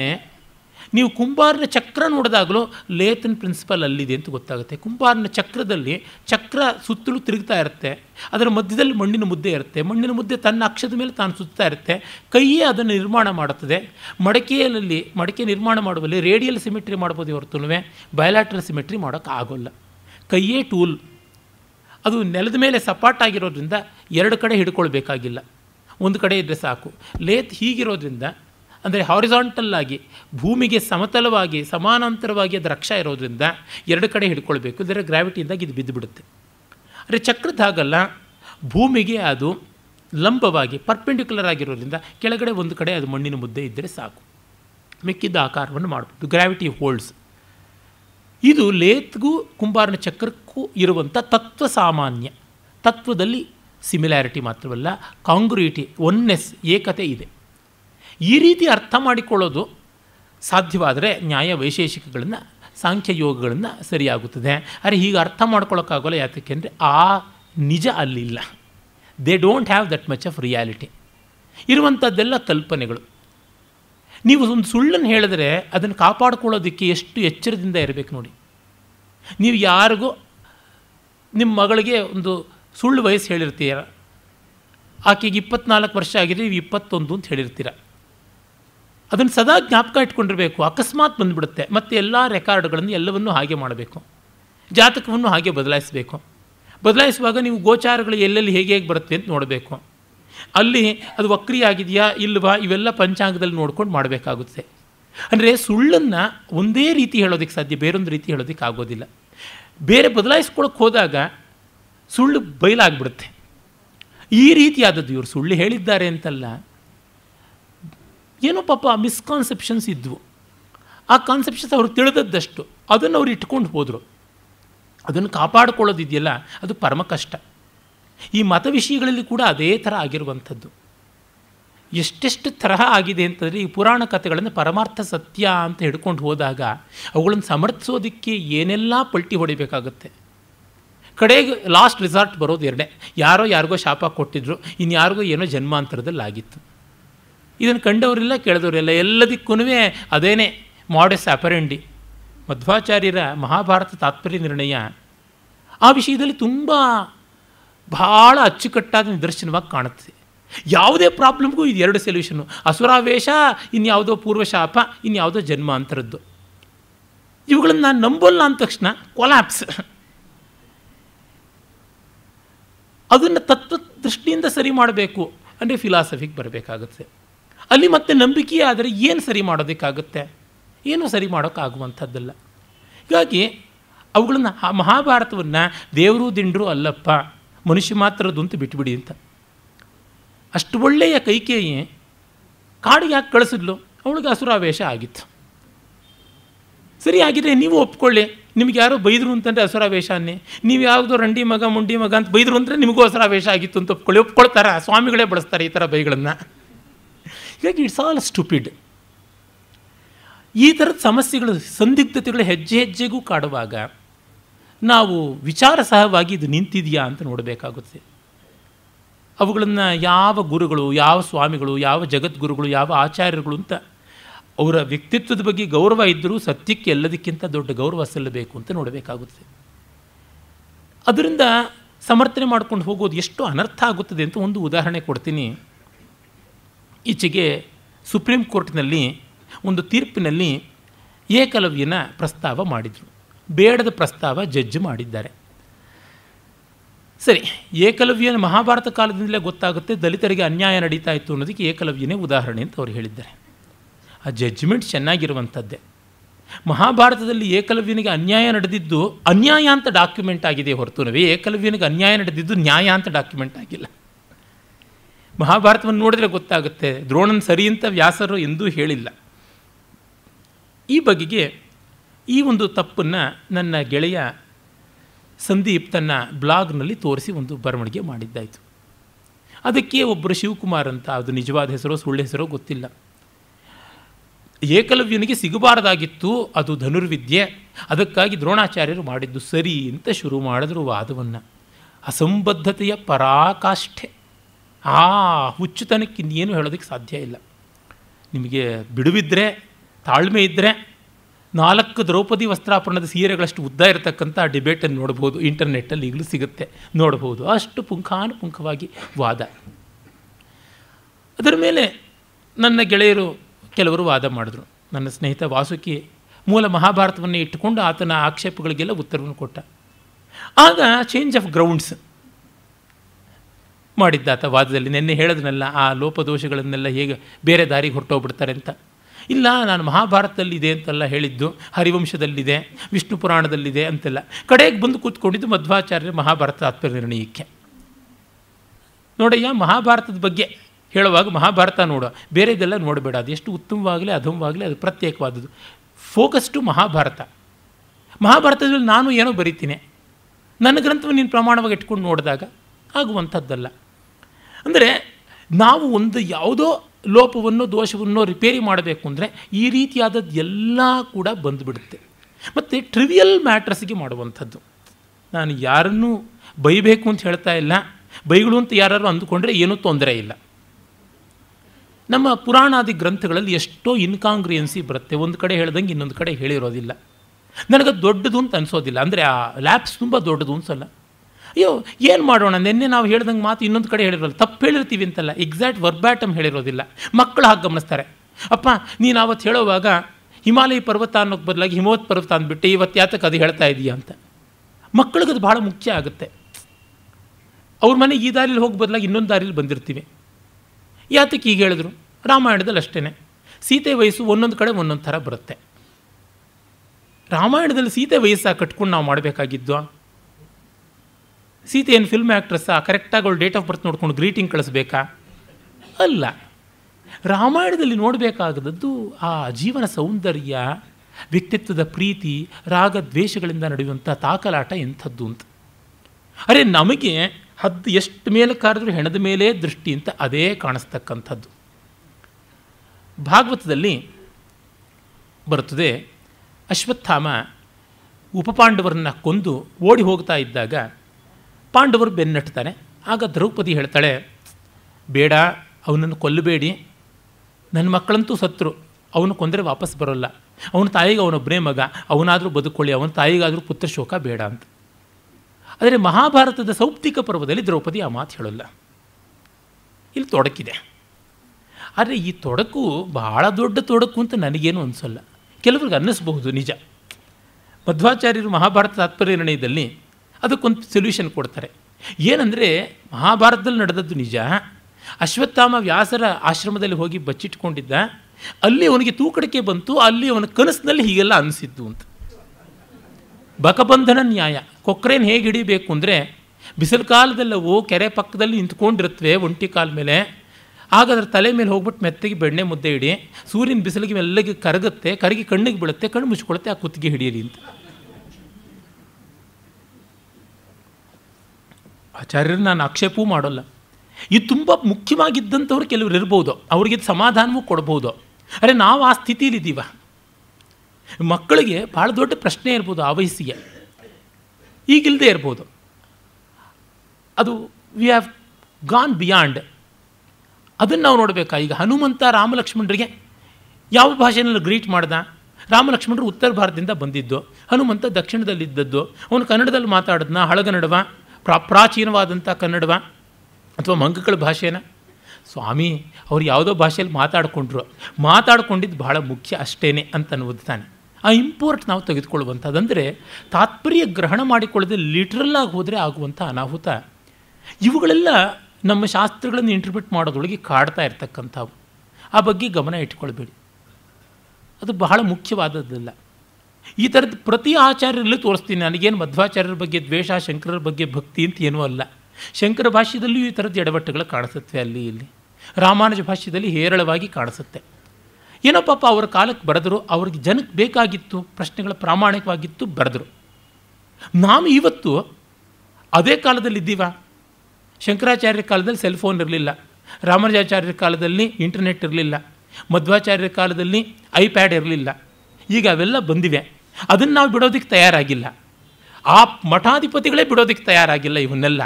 ನೀವು ಕುಂಬಾರನ ಚಕ್ರ ನೋಡಿದಾಗಲೂ ಲೇತನ್ ಪ್ರಿನ್ಸಿಪಲ್ ಅಲ್ಲಿದೆ ಅಂತ ಗೊತ್ತಾಗುತ್ತೆ ಕುಂಬಾರನ ಚಕ್ರದಲ್ಲಿ ಚಕ್ರ ಸುತ್ತಲೂ ತಿರುಗ್ತಾ ಇರುತ್ತೆ ಅದರ ಮಧ್ಯದಲ್ಲಿ ಮಣ್ಣಿನ ಮುದ್ದೆ ಇರುತ್ತೆ ಮಣ್ಣಿನ ಮುದ್ದೆ ತನ್ನ ಅಕ್ಷದ ಮೇಲೆ ತಾನು ಸುತ್ತಾ ಇರುತ್ತೆ ಕೈಯೇ ಅದನ್ನು ನಿರ್ಮಾಣ ಮಾಡುತ್ತದೆ ಮಡಕೆಯಲ್ಲಿ ಮಡಕೆ ನಿರ್ಮಾಣ ಮಾಡುವಲ್ಲಿ ರೇಡಿಯಲ್ ಸಿಮೆಟ್ರಿ ಮಾಡ್ಬೋದು ಹೊರತು ಬಯಲಾಟ್ರಲ್ ಸಿಮೆಟ್ರಿ ಮಾಡೋಕ್ಕಾಗೋಲ್ಲ ಕೈಯೇ ಟೂಲ್ ಅದು ನೆಲದ ಮೇಲೆ ಆಗಿರೋದ್ರಿಂದ ಎರಡು ಕಡೆ ಹಿಡ್ಕೊಳ್ಬೇಕಾಗಿಲ್ಲ ಒಂದು ಕಡೆ ಇದ್ದರೆ ಸಾಕು ಲೇತ್ ಹೀಗಿರೋದ್ರಿಂದ ಅಂದರೆ ಹಾರಿಸಾಂಟಲ್ ಆಗಿ ಭೂಮಿಗೆ ಸಮತಲವಾಗಿ ಸಮಾನಾಂತರವಾಗಿ ಅದು ರಕ್ಷ ಇರೋದ್ರಿಂದ ಎರಡು ಕಡೆ ಹಿಡ್ಕೊಳ್ಬೇಕು ಅಂದರೆ ಗ್ರಾವಿಟಿಯಿಂದಾಗಿ ಇದು ಬಿದ್ದುಬಿಡುತ್ತೆ ಅಂದರೆ ಚಕ್ರದ ಹಾಗಲ್ಲ ಭೂಮಿಗೆ ಅದು ಲಂಬವಾಗಿ ಪರ್ಪೆಂಡಿಕ್ಯುಲರ್ ಆಗಿರೋದ್ರಿಂದ ಕೆಳಗಡೆ ಒಂದು ಕಡೆ ಅದು ಮಣ್ಣಿನ ಮುದ್ದೆ ಇದ್ದರೆ ಸಾಕು ಮಿಕ್ಕಿದ್ದ ಆಕಾರವನ್ನು ಮಾಡ್ಬೋದು ಗ್ರಾವಿಟಿ ಹೋಲ್ಡ್ಸ್ ಇದು ಲೇತ್ಗೂ ಕುಂಬಾರನ ಚಕ್ರಕ್ಕೂ ಇರುವಂಥ ತತ್ವ ಸಾಮಾನ್ಯ ತತ್ವದಲ್ಲಿ ಸಿಮಿಲ್ಯಾರಿಟಿ ಮಾತ್ರವಲ್ಲ ಕಾಂಗ್ರೂಯಿಟಿ ಒನ್ನೆಸ್ ಏಕತೆ ಇದೆ ಈ ರೀತಿ ಅರ್ಥ ಮಾಡಿಕೊಳ್ಳೋದು ಸಾಧ್ಯವಾದರೆ ನ್ಯಾಯ ವೈಶೇಷಿಕಗಳನ್ನು ಸಾಂಖ್ಯ ಯೋಗಗಳನ್ನು ಸರಿಯಾಗುತ್ತದೆ ಆದರೆ ಹೀಗೆ ಅರ್ಥ ಮಾಡ್ಕೊಳ್ಳೋಕ್ಕಾಗೋಲ್ಲ ಯಾತಕ್ಕೆಂದರೆ ಆ ನಿಜ ಅಲ್ಲಿಲ್ಲ they don't have that much of reality ಇರುವಂಥದ್ದೆಲ್ಲ ಕಲ್ಪನೆಗಳು ನೀವು ಒಂದು ಸುಳ್ಳನ್ನು ಹೇಳಿದ್ರೆ ಅದನ್ನು ಕಾಪಾಡ್ಕೊಳ್ಳೋದಕ್ಕೆ ಎಷ್ಟು ಎಚ್ಚರದಿಂದ ಇರಬೇಕು ನೋಡಿ ನೀವು ಯಾರಿಗೂ ನಿಮ್ಮ ಮಗಳಿಗೆ ಒಂದು ಸುಳ್ಳು ವಯಸ್ಸು ಹೇಳಿರ್ತೀರ ಆಕೆಗೆ ಇಪ್ಪತ್ನಾಲ್ಕು ವರ್ಷ ಆಗಿದೆ ನೀವು ಇಪ್ಪತ್ತೊಂದು ಅಂತ ಹೇಳಿರ್ತೀರ ಅದನ್ನು ಸದಾ ಜ್ಞಾಪಕ ಇಟ್ಕೊಂಡಿರಬೇಕು ಅಕಸ್ಮಾತ್ ಬಂದುಬಿಡುತ್ತೆ ಮತ್ತು ಎಲ್ಲ ರೆಕಾರ್ಡ್ಗಳನ್ನು ಎಲ್ಲವನ್ನೂ ಹಾಗೆ ಮಾಡಬೇಕು ಜಾತಕವನ್ನು ಹಾಗೆ ಬದಲಾಯಿಸಬೇಕು ಬದಲಾಯಿಸುವಾಗ ನೀವು ಗೋಚಾರಗಳು ಎಲ್ಲೆಲ್ಲಿ ಹೇಗೆ ಹೇಗೆ ಬರುತ್ತೆ ಅಂತ ನೋಡಬೇಕು ಅಲ್ಲಿ ಅದು ವಕ್ರಿಯಾಗಿದೆಯಾ ಇಲ್ಲವಾ ಇವೆಲ್ಲ ಪಂಚಾಂಗದಲ್ಲಿ ನೋಡ್ಕೊಂಡು ಮಾಡಬೇಕಾಗುತ್ತೆ ಅಂದರೆ ಸುಳ್ಳನ್ನು ಒಂದೇ ರೀತಿ ಹೇಳೋದಕ್ಕೆ ಸಾಧ್ಯ ಬೇರೊಂದು ರೀತಿ ಹೇಳೋದಕ್ಕೆ ಆಗೋದಿಲ್ಲ ಬೇರೆ ಬದಲಾಯಿಸ್ಕೊಳಕ್ಕೆ ಹೋದಾಗ ಸುಳ್ಳು ಬಯಲಾಗ್ಬಿಡುತ್ತೆ ಈ ರೀತಿಯಾದದ್ದು ಇವರು ಸುಳ್ಳು ಹೇಳಿದ್ದಾರೆ ಅಂತಲ್ಲ ಏನೋ ಪಾಪ ಮಿಸ್ಕಾನ್ಸೆಪ್ಷನ್ಸ್ ಇದ್ವು ಆ ಕಾನ್ಸೆಪ್ಷನ್ಸ್ ಅವರು ತಿಳಿದದ್ದಷ್ಟು ಅದನ್ನು ಅವ್ರು ಇಟ್ಕೊಂಡು ಹೋದರು ಅದನ್ನು ಕಾಪಾಡಿಕೊಳ್ಳೋದಿದೆಯಲ್ಲ ಅದು ಪರಮ ಕಷ್ಟ ಈ ಮತ ವಿಷಯಗಳಲ್ಲಿ ಕೂಡ ಅದೇ ಥರ ಆಗಿರುವಂಥದ್ದು ಎಷ್ಟೆಷ್ಟು ತರಹ ಆಗಿದೆ ಅಂತಂದರೆ ಈ ಪುರಾಣ ಕಥೆಗಳನ್ನು ಪರಮಾರ್ಥ ಸತ್ಯ ಅಂತ ಹಿಡ್ಕೊಂಡು ಹೋದಾಗ ಅವುಗಳನ್ನು ಸಮರ್ಥಿಸೋದಕ್ಕೆ ಏನೆಲ್ಲ ಪಲ್ಟಿ ಹೊಡಿಬೇಕಾಗುತ್ತೆ ಕಡೆಗೆ ಲಾಸ್ಟ್ ರಿಸಾರ್ಟ್ ಬರೋದು ಎರಡೇ ಯಾರೋ ಯಾರಿಗೋ ಶಾಪ ಕೊಟ್ಟಿದ್ರು ಇನ್ಯಾರಿಗೋ ಏನೋ ಜನ್ಮಾಂತರದಲ್ಲಿ ಆಗಿತ್ತು ಇದನ್ನು ಕಂಡವರಿಲ್ಲ ಕೇಳಿದವರಿಲ್ಲ ಎಲ್ಲದಕ್ಕೂ ಅದೇನೇ ಮಾಡೆಸ್ ಅಪರೆಂಡಿ ಮಧ್ವಾಚಾರ್ಯರ ಮಹಾಭಾರತ ತಾತ್ಪರ್ಯ ನಿರ್ಣಯ ಆ ವಿಷಯದಲ್ಲಿ ತುಂಬ ಭಾಳ ಅಚ್ಚುಕಟ್ಟಾದ ನಿದರ್ಶನವಾಗಿ ಕಾಣುತ್ತೆ ಯಾವುದೇ ಪ್ರಾಬ್ಲಮ್ಗೂ ಇದು ಎರಡು ಸೊಲ್ಯೂಷನ್ನು ಅಸುರಾವೇಶ ಇನ್ಯಾವುದೋ ಪೂರ್ವಶಾಪ ಇನ್ಯಾವುದೋ ಜನ್ಮ ಇವುಗಳನ್ನು ನಾನು ನಂಬೋಲ್ಲ ಅಂದ ತಕ್ಷಣ ಕೊಲ್ಯಾಪ್ಸ್ ಅದನ್ನು ತತ್ವ ದೃಷ್ಟಿಯಿಂದ ಸರಿ ಮಾಡಬೇಕು ಅಂದರೆ ಫಿಲಾಸಫಿಗೆ ಬರಬೇಕಾಗುತ್ತೆ ಅಲ್ಲಿ ಮತ್ತೆ ನಂಬಿಕೆ ಆದರೆ ಏನು ಸರಿ ಮಾಡೋದಕ್ಕಾಗುತ್ತೆ ಏನೂ ಸರಿ ಮಾಡೋಕ್ಕಾಗುವಂಥದ್ದಲ್ಲ ಹೀಗಾಗಿ ಅವುಗಳನ್ನು ಮಹಾಭಾರತವನ್ನು ದೇವರು ದಿಂಡರು ಅಲ್ಲಪ್ಪ ಮನುಷ್ಯ ಮಾತ್ರದಂತೂ ಬಿಟ್ಬಿಡಿ ಅಂತ ಅಷ್ಟು ಒಳ್ಳೆಯ ಕೈಕೇಯಿ ಕಾಡಿಗೆ ಯಾಕೆ ಕಳಿಸಿದ್ಲು ಅವಳಿಗೆ ಅಸುರಾವೇಶ ಆಗಿತ್ತು ಸರಿ ಆಗಿದೆ ನೀವು ಒಪ್ಕೊಳ್ಳಿ ನಿಮ್ಗೆ ಯಾರೋ ಬೈದರು ಅಂತಂದರೆ ಅಸುರಾವೇಶ ಅನ್ನೇ ನೀವು ಯಾವುದೋ ರಂಡಿ ಮಗ ಮುಂಡಿ ಮಗ ಅಂತ ಬೈದರು ಅಂದರೆ ನಿಮಗೂ ಅಸುರಾವೇಶ ಆಗಿತ್ತು ಅಂತ ಒಪ್ಕೊಳ್ಳಿ ಒಪ್ಕೊಳ್ತಾರೆ ಸ್ವಾಮಿಗಳೇ ಬಳಸ್ತಾರೆ ಈ ಥರ ಬೈಗಳನ್ನು ಹೀಗಾಗಿ ಇಟ್ಸ್ ಆಲ್ ಸ್ಟುಪಿಡ್ ಈ ಥರದ ಸಮಸ್ಯೆಗಳು ಸಂದಿಗ್ಧತೆಗಳು ಹೆಜ್ಜೆ ಹೆಜ್ಜೆಗೂ ಕಾಡುವಾಗ ನಾವು ವಿಚಾರ ಸಹವಾಗಿ ಇದು ನಿಂತಿದೆಯಾ ಅಂತ ನೋಡಬೇಕಾಗುತ್ತೆ ಅವುಗಳನ್ನು ಯಾವ ಗುರುಗಳು ಯಾವ ಸ್ವಾಮಿಗಳು ಯಾವ ಜಗದ್ಗುರುಗಳು ಯಾವ ಆಚಾರ್ಯರುಗಳು ಅಂತ ಅವರ ವ್ಯಕ್ತಿತ್ವದ ಬಗ್ಗೆ ಗೌರವ ಇದ್ದರೂ ಸತ್ಯಕ್ಕೆ ಎಲ್ಲದಕ್ಕಿಂತ ದೊಡ್ಡ ಗೌರವ ಸಲ್ಲಬೇಕು ಅಂತ ನೋಡಬೇಕಾಗುತ್ತೆ ಅದರಿಂದ ಸಮರ್ಥನೆ ಮಾಡ್ಕೊಂಡು ಹೋಗೋದು ಎಷ್ಟು ಅನರ್ಥ ಆಗುತ್ತದೆ ಅಂತ ಒಂದು ಉದಾಹರಣೆ ಕೊಡ್ತೀನಿ ಈಚೆಗೆ ಸುಪ್ರೀಂ ಕೋರ್ಟ್ನಲ್ಲಿ ಒಂದು ತೀರ್ಪಿನಲ್ಲಿ ಏಕಲವ್ಯನ ಪ್ರಸ್ತಾವ ಮಾಡಿದರು ಬೇಡದ ಪ್ರಸ್ತಾವ ಜಡ್ಜ್ ಮಾಡಿದ್ದಾರೆ ಸರಿ ಏಕಲವ್ಯನ ಮಹಾಭಾರತ ಕಾಲದಿಂದಲೇ ಗೊತ್ತಾಗುತ್ತೆ ದಲಿತರಿಗೆ ಅನ್ಯಾಯ ನಡೀತಾ ಇತ್ತು ಅನ್ನೋದಕ್ಕೆ ಏಕಲವ್ಯನೇ ಉದಾಹರಣೆ ಅಂತ ಅವರು ಹೇಳಿದ್ದಾರೆ ಆ ಜಡ್ಜ್ಮೆಂಟ್ ಚೆನ್ನಾಗಿರುವಂಥದ್ದೇ ಮಹಾಭಾರತದಲ್ಲಿ ಏಕಲವ್ಯನಿಗೆ ಅನ್ಯಾಯ ನಡೆದಿದ್ದು ಅನ್ಯಾಯ ಅಂತ ಡಾಕ್ಯುಮೆಂಟ್ ಆಗಿದೆ ಹೊರತುನವೇ ಏಕಲವ್ಯನಿಗೆ ಅನ್ಯಾಯ ನಡೆದಿದ್ದು ನ್ಯಾಯ ಅಂತ ಡಾಕ್ಯುಮೆಂಟ್ ಆಗಿಲ್ಲ ಮಹಾಭಾರತವನ್ನು ನೋಡಿದ್ರೆ ಗೊತ್ತಾಗುತ್ತೆ ದ್ರೋಣನ್ ಸರಿ ಅಂತ ವ್ಯಾಸರು ಎಂದೂ ಹೇಳಿಲ್ಲ ಈ ಬಗೆಗೆ ಈ ಒಂದು ತಪ್ಪನ್ನು ನನ್ನ ಗೆಳೆಯ ಸಂದೀಪ್ ತನ್ನ ಬ್ಲಾಗ್ನಲ್ಲಿ ತೋರಿಸಿ ಒಂದು ಬರವಣಿಗೆ ಮಾಡಿದ್ದಾಯಿತು ಅದಕ್ಕೆ ಒಬ್ಬರು ಶಿವಕುಮಾರ್ ಅಂತ ಅದು ನಿಜವಾದ ಹೆಸರೋ ಸುಳ್ಳು ಹೆಸರೋ ಗೊತ್ತಿಲ್ಲ ಏಕಲವ್ಯನಿಗೆ ಸಿಗಬಾರದಾಗಿತ್ತು ಅದು ಧನುರ್ವಿದ್ಯೆ ಅದಕ್ಕಾಗಿ ದ್ರೋಣಾಚಾರ್ಯರು ಮಾಡಿದ್ದು ಸರಿ ಅಂತ ಶುರು ಮಾಡಿದ್ರು ವಾದವನ್ನು ಅಸಂಬದ್ಧತೆಯ ಪರಾಕಾಷ್ಠೆ ಆ ಹುಚ್ಚುತನಕ್ಕೆ ಇನ್ನೇನು ಹೇಳೋದಕ್ಕೆ ಸಾಧ್ಯ ಇಲ್ಲ ನಿಮಗೆ ಬಿಡುವಿದ್ದರೆ ತಾಳ್ಮೆ ಇದ್ದರೆ ನಾಲ್ಕು ದ್ರೌಪದಿ ವಸ್ತ್ರಾಪರಣದ ಸೀರೆಗಳಷ್ಟು ಉದ್ದ ಇರತಕ್ಕಂಥ ಡಿಬೇಟನ್ನು ನೋಡ್ಬೋದು ಇಂಟರ್ನೆಟ್ಟಲ್ಲಿ ಈಗಲೂ ಸಿಗುತ್ತೆ ನೋಡ್ಬೋದು ಅಷ್ಟು ಪುಂಖಾನುಪುಂಖವಾಗಿ ವಾದ ಅದರ ಮೇಲೆ ನನ್ನ ಗೆಳೆಯರು ಕೆಲವರು ವಾದ ಮಾಡಿದ್ರು ನನ್ನ ಸ್ನೇಹಿತ ವಾಸುಕಿ ಮೂಲ ಮಹಾಭಾರತವನ್ನು ಇಟ್ಟುಕೊಂಡು ಆತನ ಆಕ್ಷೇಪಗಳಿಗೆಲ್ಲ ಉತ್ತರವನ್ನು ಕೊಟ್ಟ ಆಗ ಚೇಂಜ್ ಆಫ್ ಗ್ರೌಂಡ್ಸ್ ಮಾಡಿದ್ದಾತ ವಾದದಲ್ಲಿ ನಿನ್ನೆ ಹೇಳಿದ್ನಲ್ಲ ಆ ಲೋಪದೋಷಗಳನ್ನೆಲ್ಲ ಹೇಗೆ ಬೇರೆ ದಾರಿಗೆ ಹೊರಟೋಗ್ಬಿಡ್ತಾರೆ ಅಂತ ಇಲ್ಲ ನಾನು ಮಹಾಭಾರತದಲ್ಲಿದೆ ಅಂತೆಲ್ಲ ಹೇಳಿದ್ದು ಹರಿವಂಶದಲ್ಲಿದೆ ವಿಷ್ಣು ಪುರಾಣದಲ್ಲಿದೆ ಅಂತೆಲ್ಲ ಕಡೆಗೆ ಬಂದು ಕೂತ್ಕೊಂಡಿದ್ದು ಮಧ್ವಾಚಾರ್ಯ ಮಹಾಭಾರತ ಆತ್ಮ ನಿರ್ಣಯಕ್ಕೆ ನೋಡಯ್ಯ ಮಹಾಭಾರತದ ಬಗ್ಗೆ ಹೇಳುವಾಗ ಮಹಾಭಾರತ ನೋಡೋ ಬೇರೆದೆಲ್ಲ ನೋಡಬೇಡ ಅದು ಎಷ್ಟು ಉತ್ತಮವಾಗಲಿ ಅಧಮವಾಗಲಿ ಅದು ಪ್ರತ್ಯೇಕವಾದದ್ದು ಫೋಕಸ್ ಟು ಮಹಾಭಾರತ ಮಹಾಭಾರತದಲ್ಲಿ ನಾನು ಏನೋ ಬರೀತೀನಿ ನನ್ನ ಗ್ರಂಥವನ್ನು ನೀನು ಪ್ರಮಾಣವಾಗಿ ಇಟ್ಕೊಂಡು ನೋಡಿದಾಗ ಆಗುವಂಥದ್ದಲ್ಲ ಅಂದರೆ ನಾವು ಒಂದು ಯಾವುದೋ ಲೋಪವನ್ನು ದೋಷವನ್ನು ರಿಪೇರಿ ಮಾಡಬೇಕು ಅಂದರೆ ಈ ರೀತಿಯಾದದ್ದು ಎಲ್ಲ ಕೂಡ ಬಂದುಬಿಡುತ್ತೆ ಮತ್ತು ಟ್ರಿವಿಯಲ್ ಮ್ಯಾಟ್ರಸ್ಗೆ ಮಾಡುವಂಥದ್ದು ನಾನು ಯಾರನ್ನೂ ಬೈಬೇಕು ಅಂತ ಹೇಳ್ತಾ ಇಲ್ಲ ಬೈಗಳು ಅಂತ ಯಾರು ಅಂದುಕೊಂಡ್ರೆ ಏನೂ ತೊಂದರೆ ಇಲ್ಲ ನಮ್ಮ ಪುರಾಣಾದಿ ಗ್ರಂಥಗಳಲ್ಲಿ ಎಷ್ಟೋ ಇನ್ಕಾಂಗ್ರಿಯನ್ಸಿ ಬರುತ್ತೆ ಒಂದು ಕಡೆ ಹೇಳ್ದಂಗೆ ಇನ್ನೊಂದು ಕಡೆ ಹೇಳಿರೋದಿಲ್ಲ ನನಗೆ ದೊಡ್ಡದು ಅಂತ ಅನಿಸೋದಿಲ್ಲ ಅಂದರೆ ಆ ಲ್ಯಾಬ್ಸ್ ತುಂಬ ದೊಡ್ಡದು ಅನಿಸಲ್ಲ ಅಯ್ಯೋ ಏನು ಮಾಡೋಣ ನಿನ್ನೆ ನಾವು ಹೇಳ್ದಂಗೆ ಮಾತು ಇನ್ನೊಂದು ಕಡೆ ಹೇಳಿರೋಲ್ಲ ತಪ್ಪು ಹೇಳಿರ್ತೀವಿ ಅಂತಲ್ಲ ಎಕ್ಸಾಕ್ಟ್ ವರ್ಬ್ಯಾಟಮ್ ಹೇಳಿರೋದಿಲ್ಲ ಮಕ್ಕಳು ಹಾಗೆ ಗಮನಿಸ್ತಾರೆ ಅಪ್ಪ ನೀನು ಆವತ್ತು ಹೇಳೋವಾಗ ಹಿಮಾಲಯ ಪರ್ವತ ಅನ್ನೋಕ್ಕೆ ಬದಲಾಗಿ ಹಿಮವತ್ ಪರ್ವತ ಅಂದ್ಬಿಟ್ಟು ಇವತ್ತು ಯಾತಕ್ಕೆ ಅದು ಹೇಳ್ತಾ ಇದೆಯಾ ಅಂತ ಮಕ್ಕಳಿಗೆ ಅದು ಭಾಳ ಮುಖ್ಯ ಆಗುತ್ತೆ ಅವ್ರ ಮನೆಗೆ ಈ ದಾರಿಲಿ ಹೋಗಿ ಬದಲಾಗಿ ಇನ್ನೊಂದು ದಾರಿಲಿ ಬಂದಿರ್ತೀವಿ ಯಾತಕ್ಕೆ ಈಗ ಹೇಳಿದ್ರು ರಾಮಾಯಣದಲ್ಲಿ ಅಷ್ಟೇ ಸೀತೆ ವಯಸ್ಸು ಒಂದೊಂದು ಕಡೆ ಒಂದೊಂದು ಥರ ಬರುತ್ತೆ ರಾಮಾಯಣದಲ್ಲಿ ಸೀತೆ ವಯಸ್ಸಾಗಿ ಕಟ್ಕೊಂಡು ನಾವು ಮಾಡಬೇಕಾಗಿದ್ದು ಸೀತೆ ಏನು ಫಿಲ್ಮ್ ಆ ಕರೆಕ್ಟಾಗಿ ಅವಳು ಡೇಟ್ ಆಫ್ ಬರ್ತ್ ನೋಡ್ಕೊಂಡು ಗ್ರೀಟಿಂಗ್ ಕಳಿಸ್ಬೇಕಾ ಅಲ್ಲ ರಾಮಾಯಣದಲ್ಲಿ ನೋಡಬೇಕಾಗದ್ದು ಆ ಜೀವನ ಸೌಂದರ್ಯ ವ್ಯಕ್ತಿತ್ವದ ಪ್ರೀತಿ ರಾಗ ದ್ವೇಷಗಳಿಂದ ನಡೆಯುವಂಥ ತಾಕಲಾಟ ಎಂಥದ್ದು ಅಂತ ಅರೆ ನಮಗೆ ಹದ್ದು ಎಷ್ಟು ಮೇಲೆ ಕಾರಿದ್ರೂ ಹೆಣದ ಮೇಲೇ ದೃಷ್ಟಿ ಅಂತ ಅದೇ ಕಾಣಿಸ್ತಕ್ಕಂಥದ್ದು ಭಾಗವತದಲ್ಲಿ ಬರುತ್ತದೆ ಅಶ್ವತ್ಥಾಮ ಉಪಪಾಂಡವರನ್ನು ಕೊಂದು ಓಡಿ ಹೋಗ್ತಾ ಇದ್ದಾಗ ಪಾಂಡವರು ಬೆನ್ನಟ್ತಾನೆ ಆಗ ದ್ರೌಪದಿ ಹೇಳ್ತಾಳೆ ಬೇಡ ಅವನನ್ನು ಕೊಲ್ಲಬೇಡಿ ನನ್ನ ಮಕ್ಕಳಂತೂ ಸತ್ರು ಅವನು ಕೊಂದರೆ ವಾಪಸ್ ಬರೋಲ್ಲ ಅವನ ತಾಯಿಗೆ ಅವನೊಬ್ಬನೇ ಮಗ ಅವನಾದರೂ ಬದುಕೊಳ್ಳಿ ಅವನ ತಾಯಿಗಾದರೂ ಪುತ್ರ ಶೋಕ ಬೇಡ ಅಂತ ಆದರೆ ಮಹಾಭಾರತದ ಸೌಪ್ತಿಕ ಪರ್ವದಲ್ಲಿ ದ್ರೌಪದಿ ಆ ಮಾತು ಹೇಳಲ್ಲ ಇಲ್ಲಿ ತೊಡಕಿದೆ ಆದರೆ ಈ ತೊಡಕು ಬಹಳ ದೊಡ್ಡ ತೊಡಕು ಅಂತ ನನಗೇನು ಅನಿಸೋಲ್ಲ ಕೆಲವ್ರಿಗೆ ಅನ್ನಿಸ್ಬಹುದು ನಿಜ ಮಧ್ವಾಚಾರ್ಯರು ಮಹಾಭಾರತ ತಾತ್ಪರ್ಯ ನಿರ್ಣಯದಲ್ಲಿ ಅದಕ್ಕೊಂದು ಸೊಲ್ಯೂಷನ್ ಕೊಡ್ತಾರೆ ಏನಂದರೆ ಮಹಾಭಾರತದಲ್ಲಿ ನಡೆದದ್ದು ನಿಜ ಅಶ್ವತ್ಥಾಮ ವ್ಯಾಸರ ಆಶ್ರಮದಲ್ಲಿ ಹೋಗಿ ಬಚ್ಚಿಟ್ಕೊಂಡಿದ್ದ ಅಲ್ಲಿ ಅವನಿಗೆ ತೂಕಡಿಕೆ ಬಂತು ಅಲ್ಲಿ ಅವನ ಕನಸಿನಲ್ಲಿ ಹೀಗೆಲ್ಲ ಅನಿಸಿದ್ದು ಅಂತ ಬಕಬಂಧನ ನ್ಯಾಯ ಕೊಕ್ರೇನ್ ಹೇಗೆ ಹಿಡಿಬೇಕು ಅಂದರೆ ಬಿಸಿಲು ಕಾಲದಲ್ಲವೋ ಕೆರೆ ಪಕ್ಕದಲ್ಲಿ ನಿಂತ್ಕೊಂಡಿರುತ್ತವೆ ಒಂಟಿ ಕಾಲ ಮೇಲೆ ಆಗ ಅದರ ತಲೆ ಮೇಲೆ ಹೋಗ್ಬಿಟ್ಟು ಮೆತ್ತಗೆ ಬೆಣ್ಣೆ ಮುದ್ದೆ ಇಡಿ ಸೂರ್ಯನ ಬಿಸಿಲಿಗೆ ಮೆಲ್ಲಗೆ ಕರಗುತ್ತೆ ಕರಗಿ ಕಣ್ಣಿಗೆ ಬೀಳುತ್ತೆ ಕಣ್ಣು ಮುಚ್ಕೊಳುತ್ತೆ ಆ ಕುತ್ತಿಗೆ ಹಿಡಿಯಲಿ ಅಂತ ಆಚಾರ್ಯರು ನಾನು ಆಕ್ಷೇಪವೂ ಮಾಡೋಲ್ಲ ಇದು ತುಂಬ ಮುಖ್ಯವಾಗಿದ್ದಂಥವ್ರು ಕೆಲವರು ಇರ್ಬೋದು ಅವ್ರಿಗೆ ಸಮಾಧಾನವೂ ಕೊಡ್ಬೋದು ಅರೆ ನಾವು ಆ ಸ್ಥಿತಿಯಲ್ಲಿದ್ದೀವ ಮಕ್ಕಳಿಗೆ ಭಾಳ ದೊಡ್ಡ ಪ್ರಶ್ನೆ ಇರ್ಬೋದು ಆ ವಯಸ್ಸಿಗೆ ಈಗಿಲ್ಲದೆ ಇರ್ಬೋದು ಅದು ವಿ ಹ್ಯಾವ್ ಗಾನ್ ಬಿಯಾಂಡ್ ಅದನ್ನು ನಾವು ನೋಡಬೇಕಾ ಈಗ ಹನುಮಂತ ರಾಮಲಕ್ಷ್ಮಣರಿಗೆ ಯಾವ ಭಾಷೆನಲ್ಲಿ ಗ್ರೀಟ್ ಮಾಡ್ದ ರಾಮಲಕ್ಷ್ಮಣರು ಉತ್ತರ ಭಾರತದಿಂದ ಬಂದಿದ್ದು ಹನುಮಂತ ದಕ್ಷಿಣದಲ್ಲಿದ್ದದ್ದು ಅವನು ಕನ್ನಡದಲ್ಲಿ ಮಾತಾಡಿದ್ನ ಹಳಗನ್ನಡವ ಪ್ರಾ ಪ್ರಾಚೀನವಾದಂಥ ಕನ್ನಡವ ಅಥವಾ ಮಂಗಗಳ ಭಾಷೆನ ಸ್ವಾಮಿ ಅವ್ರು ಯಾವುದೋ ಭಾಷೆಯಲ್ಲಿ ಮಾತಾಡಿಕೊಂಡ್ರು ಮಾತಾಡ್ಕೊಂಡಿದ್ದು ಬಹಳ ಮುಖ್ಯ ಅಷ್ಟೇ ಅಂತ ಅನ್ನೋದು ಆ ಇಂಪೋರ್ಟ್ ನಾವು ತೆಗೆದುಕೊಳ್ಳುವಂಥದ್ದಂದರೆ ತಾತ್ಪರ್ಯ ಗ್ರಹಣ ಮಾಡಿಕೊಳ್ಳದೆ ಲಿಟ್ರಲ್ಲಾಗಿ ಹೋದರೆ ಆಗುವಂಥ ಅನಾಹುತ ಇವುಗಳೆಲ್ಲ ನಮ್ಮ ಶಾಸ್ತ್ರಗಳನ್ನು ಇಂಟರ್ಪ್ರಿಟ್ ಮಾಡೋದೊಳಗೆ ಕಾಡ್ತಾ ಇರ್ತಕ್ಕಂಥವು ಆ ಬಗ್ಗೆ ಗಮನ ಇಟ್ಕೊಳ್ಬೇಡಿ ಅದು ಬಹಳ ಮುಖ್ಯವಾದದ್ದಲ್ಲ ಈ ಥರದ್ದು ಪ್ರತಿ ಆಚಾರ್ಯರಲ್ಲೂ ತೋರಿಸ್ತೀನಿ ನನಗೇನು ಮಧ್ವಾಚಾರ್ಯರ ಬಗ್ಗೆ ದ್ವೇಷ ಶಂಕರರ ಬಗ್ಗೆ ಭಕ್ತಿ ಅಂತ ಏನೂ ಅಲ್ಲ ಶಂಕರ ಭಾಷ್ಯದಲ್ಲೂ ಈ ಥರದ ಎಡವಟ್ಟುಗಳು ಕಾಣಿಸುತ್ತೆ ಅಲ್ಲಿ ಇಲ್ಲಿ ರಾಮಾನುಜ ಭಾಷ್ಯದಲ್ಲಿ ಹೇರಳವಾಗಿ ಕಾಣಿಸುತ್ತೆ ಏನೋ ಪಾಪ ಅವರ ಕಾಲಕ್ಕೆ ಬರೆದರು ಅವ್ರಿಗೆ ಜನಕ್ಕೆ ಬೇಕಾಗಿತ್ತು ಪ್ರಶ್ನೆಗಳ ಪ್ರಾಮಾಣಿಕವಾಗಿತ್ತು ಬರೆದರು ನಾವು ಇವತ್ತು ಅದೇ ಕಾಲದಲ್ಲಿ ಕಾಲದಲ್ಲಿದ್ದೀವ ಶಂಕರಾಚಾರ್ಯರ ಕಾಲದಲ್ಲಿ ಸೆಲ್ ಫೋನ್ ಇರಲಿಲ್ಲ ರಾಮಾನುಜಾಚಾರ್ಯರ ಕಾಲದಲ್ಲಿ ಇಂಟರ್ನೆಟ್ ಇರಲಿಲ್ಲ ಮಧ್ವಾಚಾರ್ಯರ ಕಾಲದಲ್ಲಿ ಐಪ್ಯಾಡ್ ಇರಲಿಲ್ಲ ಈಗ ಅವೆಲ್ಲ ಬಂದಿವೆ ಅದನ್ನು ನಾವು ಬಿಡೋದಕ್ಕೆ ತಯಾರಾಗಿಲ್ಲ ಆ ಮಠಾಧಿಪತಿಗಳೇ ಬಿಡೋದಕ್ಕೆ ತಯಾರಾಗಿಲ್ಲ ಇವನ್ನೆಲ್ಲ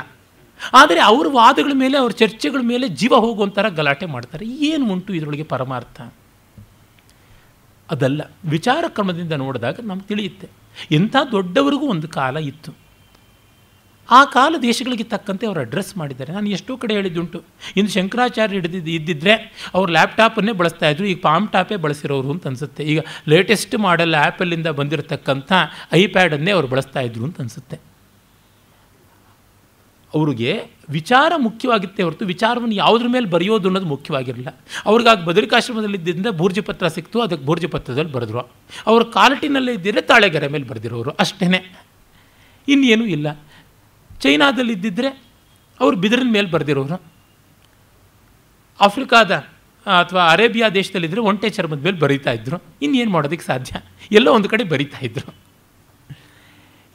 ಆದರೆ ಅವ್ರ ವಾದಗಳ ಮೇಲೆ ಅವ್ರ ಚರ್ಚೆಗಳ ಮೇಲೆ ಜೀವ ಹೋಗುವಂಥರ ಗಲಾಟೆ ಮಾಡ್ತಾರೆ ಏನು ಉಂಟು ಇದರೊಳಗೆ ಪರಮಾರ್ಥ ಅದಲ್ಲ ವಿಚಾರ ಕ್ರಮದಿಂದ ನೋಡಿದಾಗ ನಮ್ಗೆ ತಿಳಿಯುತ್ತೆ ಎಂಥ ದೊಡ್ಡವರಿಗೂ ಒಂದು ಕಾಲ ಇತ್ತು ಆ ಕಾಲ ದೇಶಗಳಿಗೆ ತಕ್ಕಂತೆ ಅವರು ಅಡ್ರೆಸ್ ಮಾಡಿದ್ದಾರೆ ನಾನು ಎಷ್ಟೋ ಕಡೆ ಹೇಳಿದ್ದುಂಟು ಇನ್ನು ಶಂಕರಾಚಾರ್ಯ ಹಿಡಿದಿದ್ದು ಇದ್ದಿದ್ದರೆ ಅವ್ರು ಲ್ಯಾಪ್ಟಾಪನ್ನೇ ಬಳಸ್ತಾ ಇದ್ರು ಈಗ ಪಾಮ್ ಟಾಪೇ ಬಳಸಿರೋರು ಅಂತ ಅನಿಸುತ್ತೆ ಈಗ ಲೇಟೆಸ್ಟ್ ಮಾಡೆಲ್ ಆ್ಯಪಲ್ಲಿಂದ ಬಂದಿರತಕ್ಕಂಥ ಐಪ್ಯಾಡನ್ನೇ ಅವರು ಬಳಸ್ತಾ ಇದ್ರು ಅಂತ ಅನಿಸುತ್ತೆ ಅವ್ರಿಗೆ ವಿಚಾರ ಮುಖ್ಯವಾಗಿತ್ತೆ ಹೊರತು ವಿಚಾರವನ್ನು ಯಾವುದ್ರ ಮೇಲೆ ಬರೆಯೋದು ಅನ್ನೋದು ಮುಖ್ಯವಾಗಿರಲಿಲ್ಲ ಅವ್ರಿಗಾಗಿ ಬದರಿಕಾಶ್ರಮದಲ್ಲಿದ್ದರಿಂದ ಪತ್ರ ಸಿಕ್ತು ಅದಕ್ಕೆ ಪತ್ರದಲ್ಲಿ ಬರೆದ್ರು ಅವ್ರ ಕಾಲಟಿನಲ್ಲೇ ಇದ್ದಿದ್ದರೆ ತಾಳೆಗೆರೆ ಮೇಲೆ ಬರೆದಿರೋರು ಅಷ್ಟೇ ಇನ್ನೇನೂ ಇಲ್ಲ ಚೈನಾದಲ್ಲಿ ಇದ್ದಿದ್ದರೆ ಅವ್ರು ಬಿದಿರಿನ ಮೇಲೆ ಬರೆದಿರೋರು ಆಫ್ರಿಕಾದ ಅಥವಾ ಅರೇಬಿಯಾ ದೇಶದಲ್ಲಿದ್ದರೆ ಒಂಟೆ ಚರ್ಮದ ಮೇಲೆ ಬರೀತಾ ಇದ್ರು ಇನ್ನೇನು ಮಾಡೋದಕ್ಕೆ ಸಾಧ್ಯ ಎಲ್ಲೋ ಒಂದು ಕಡೆ ಬರೀತಾ ಇದ್ರು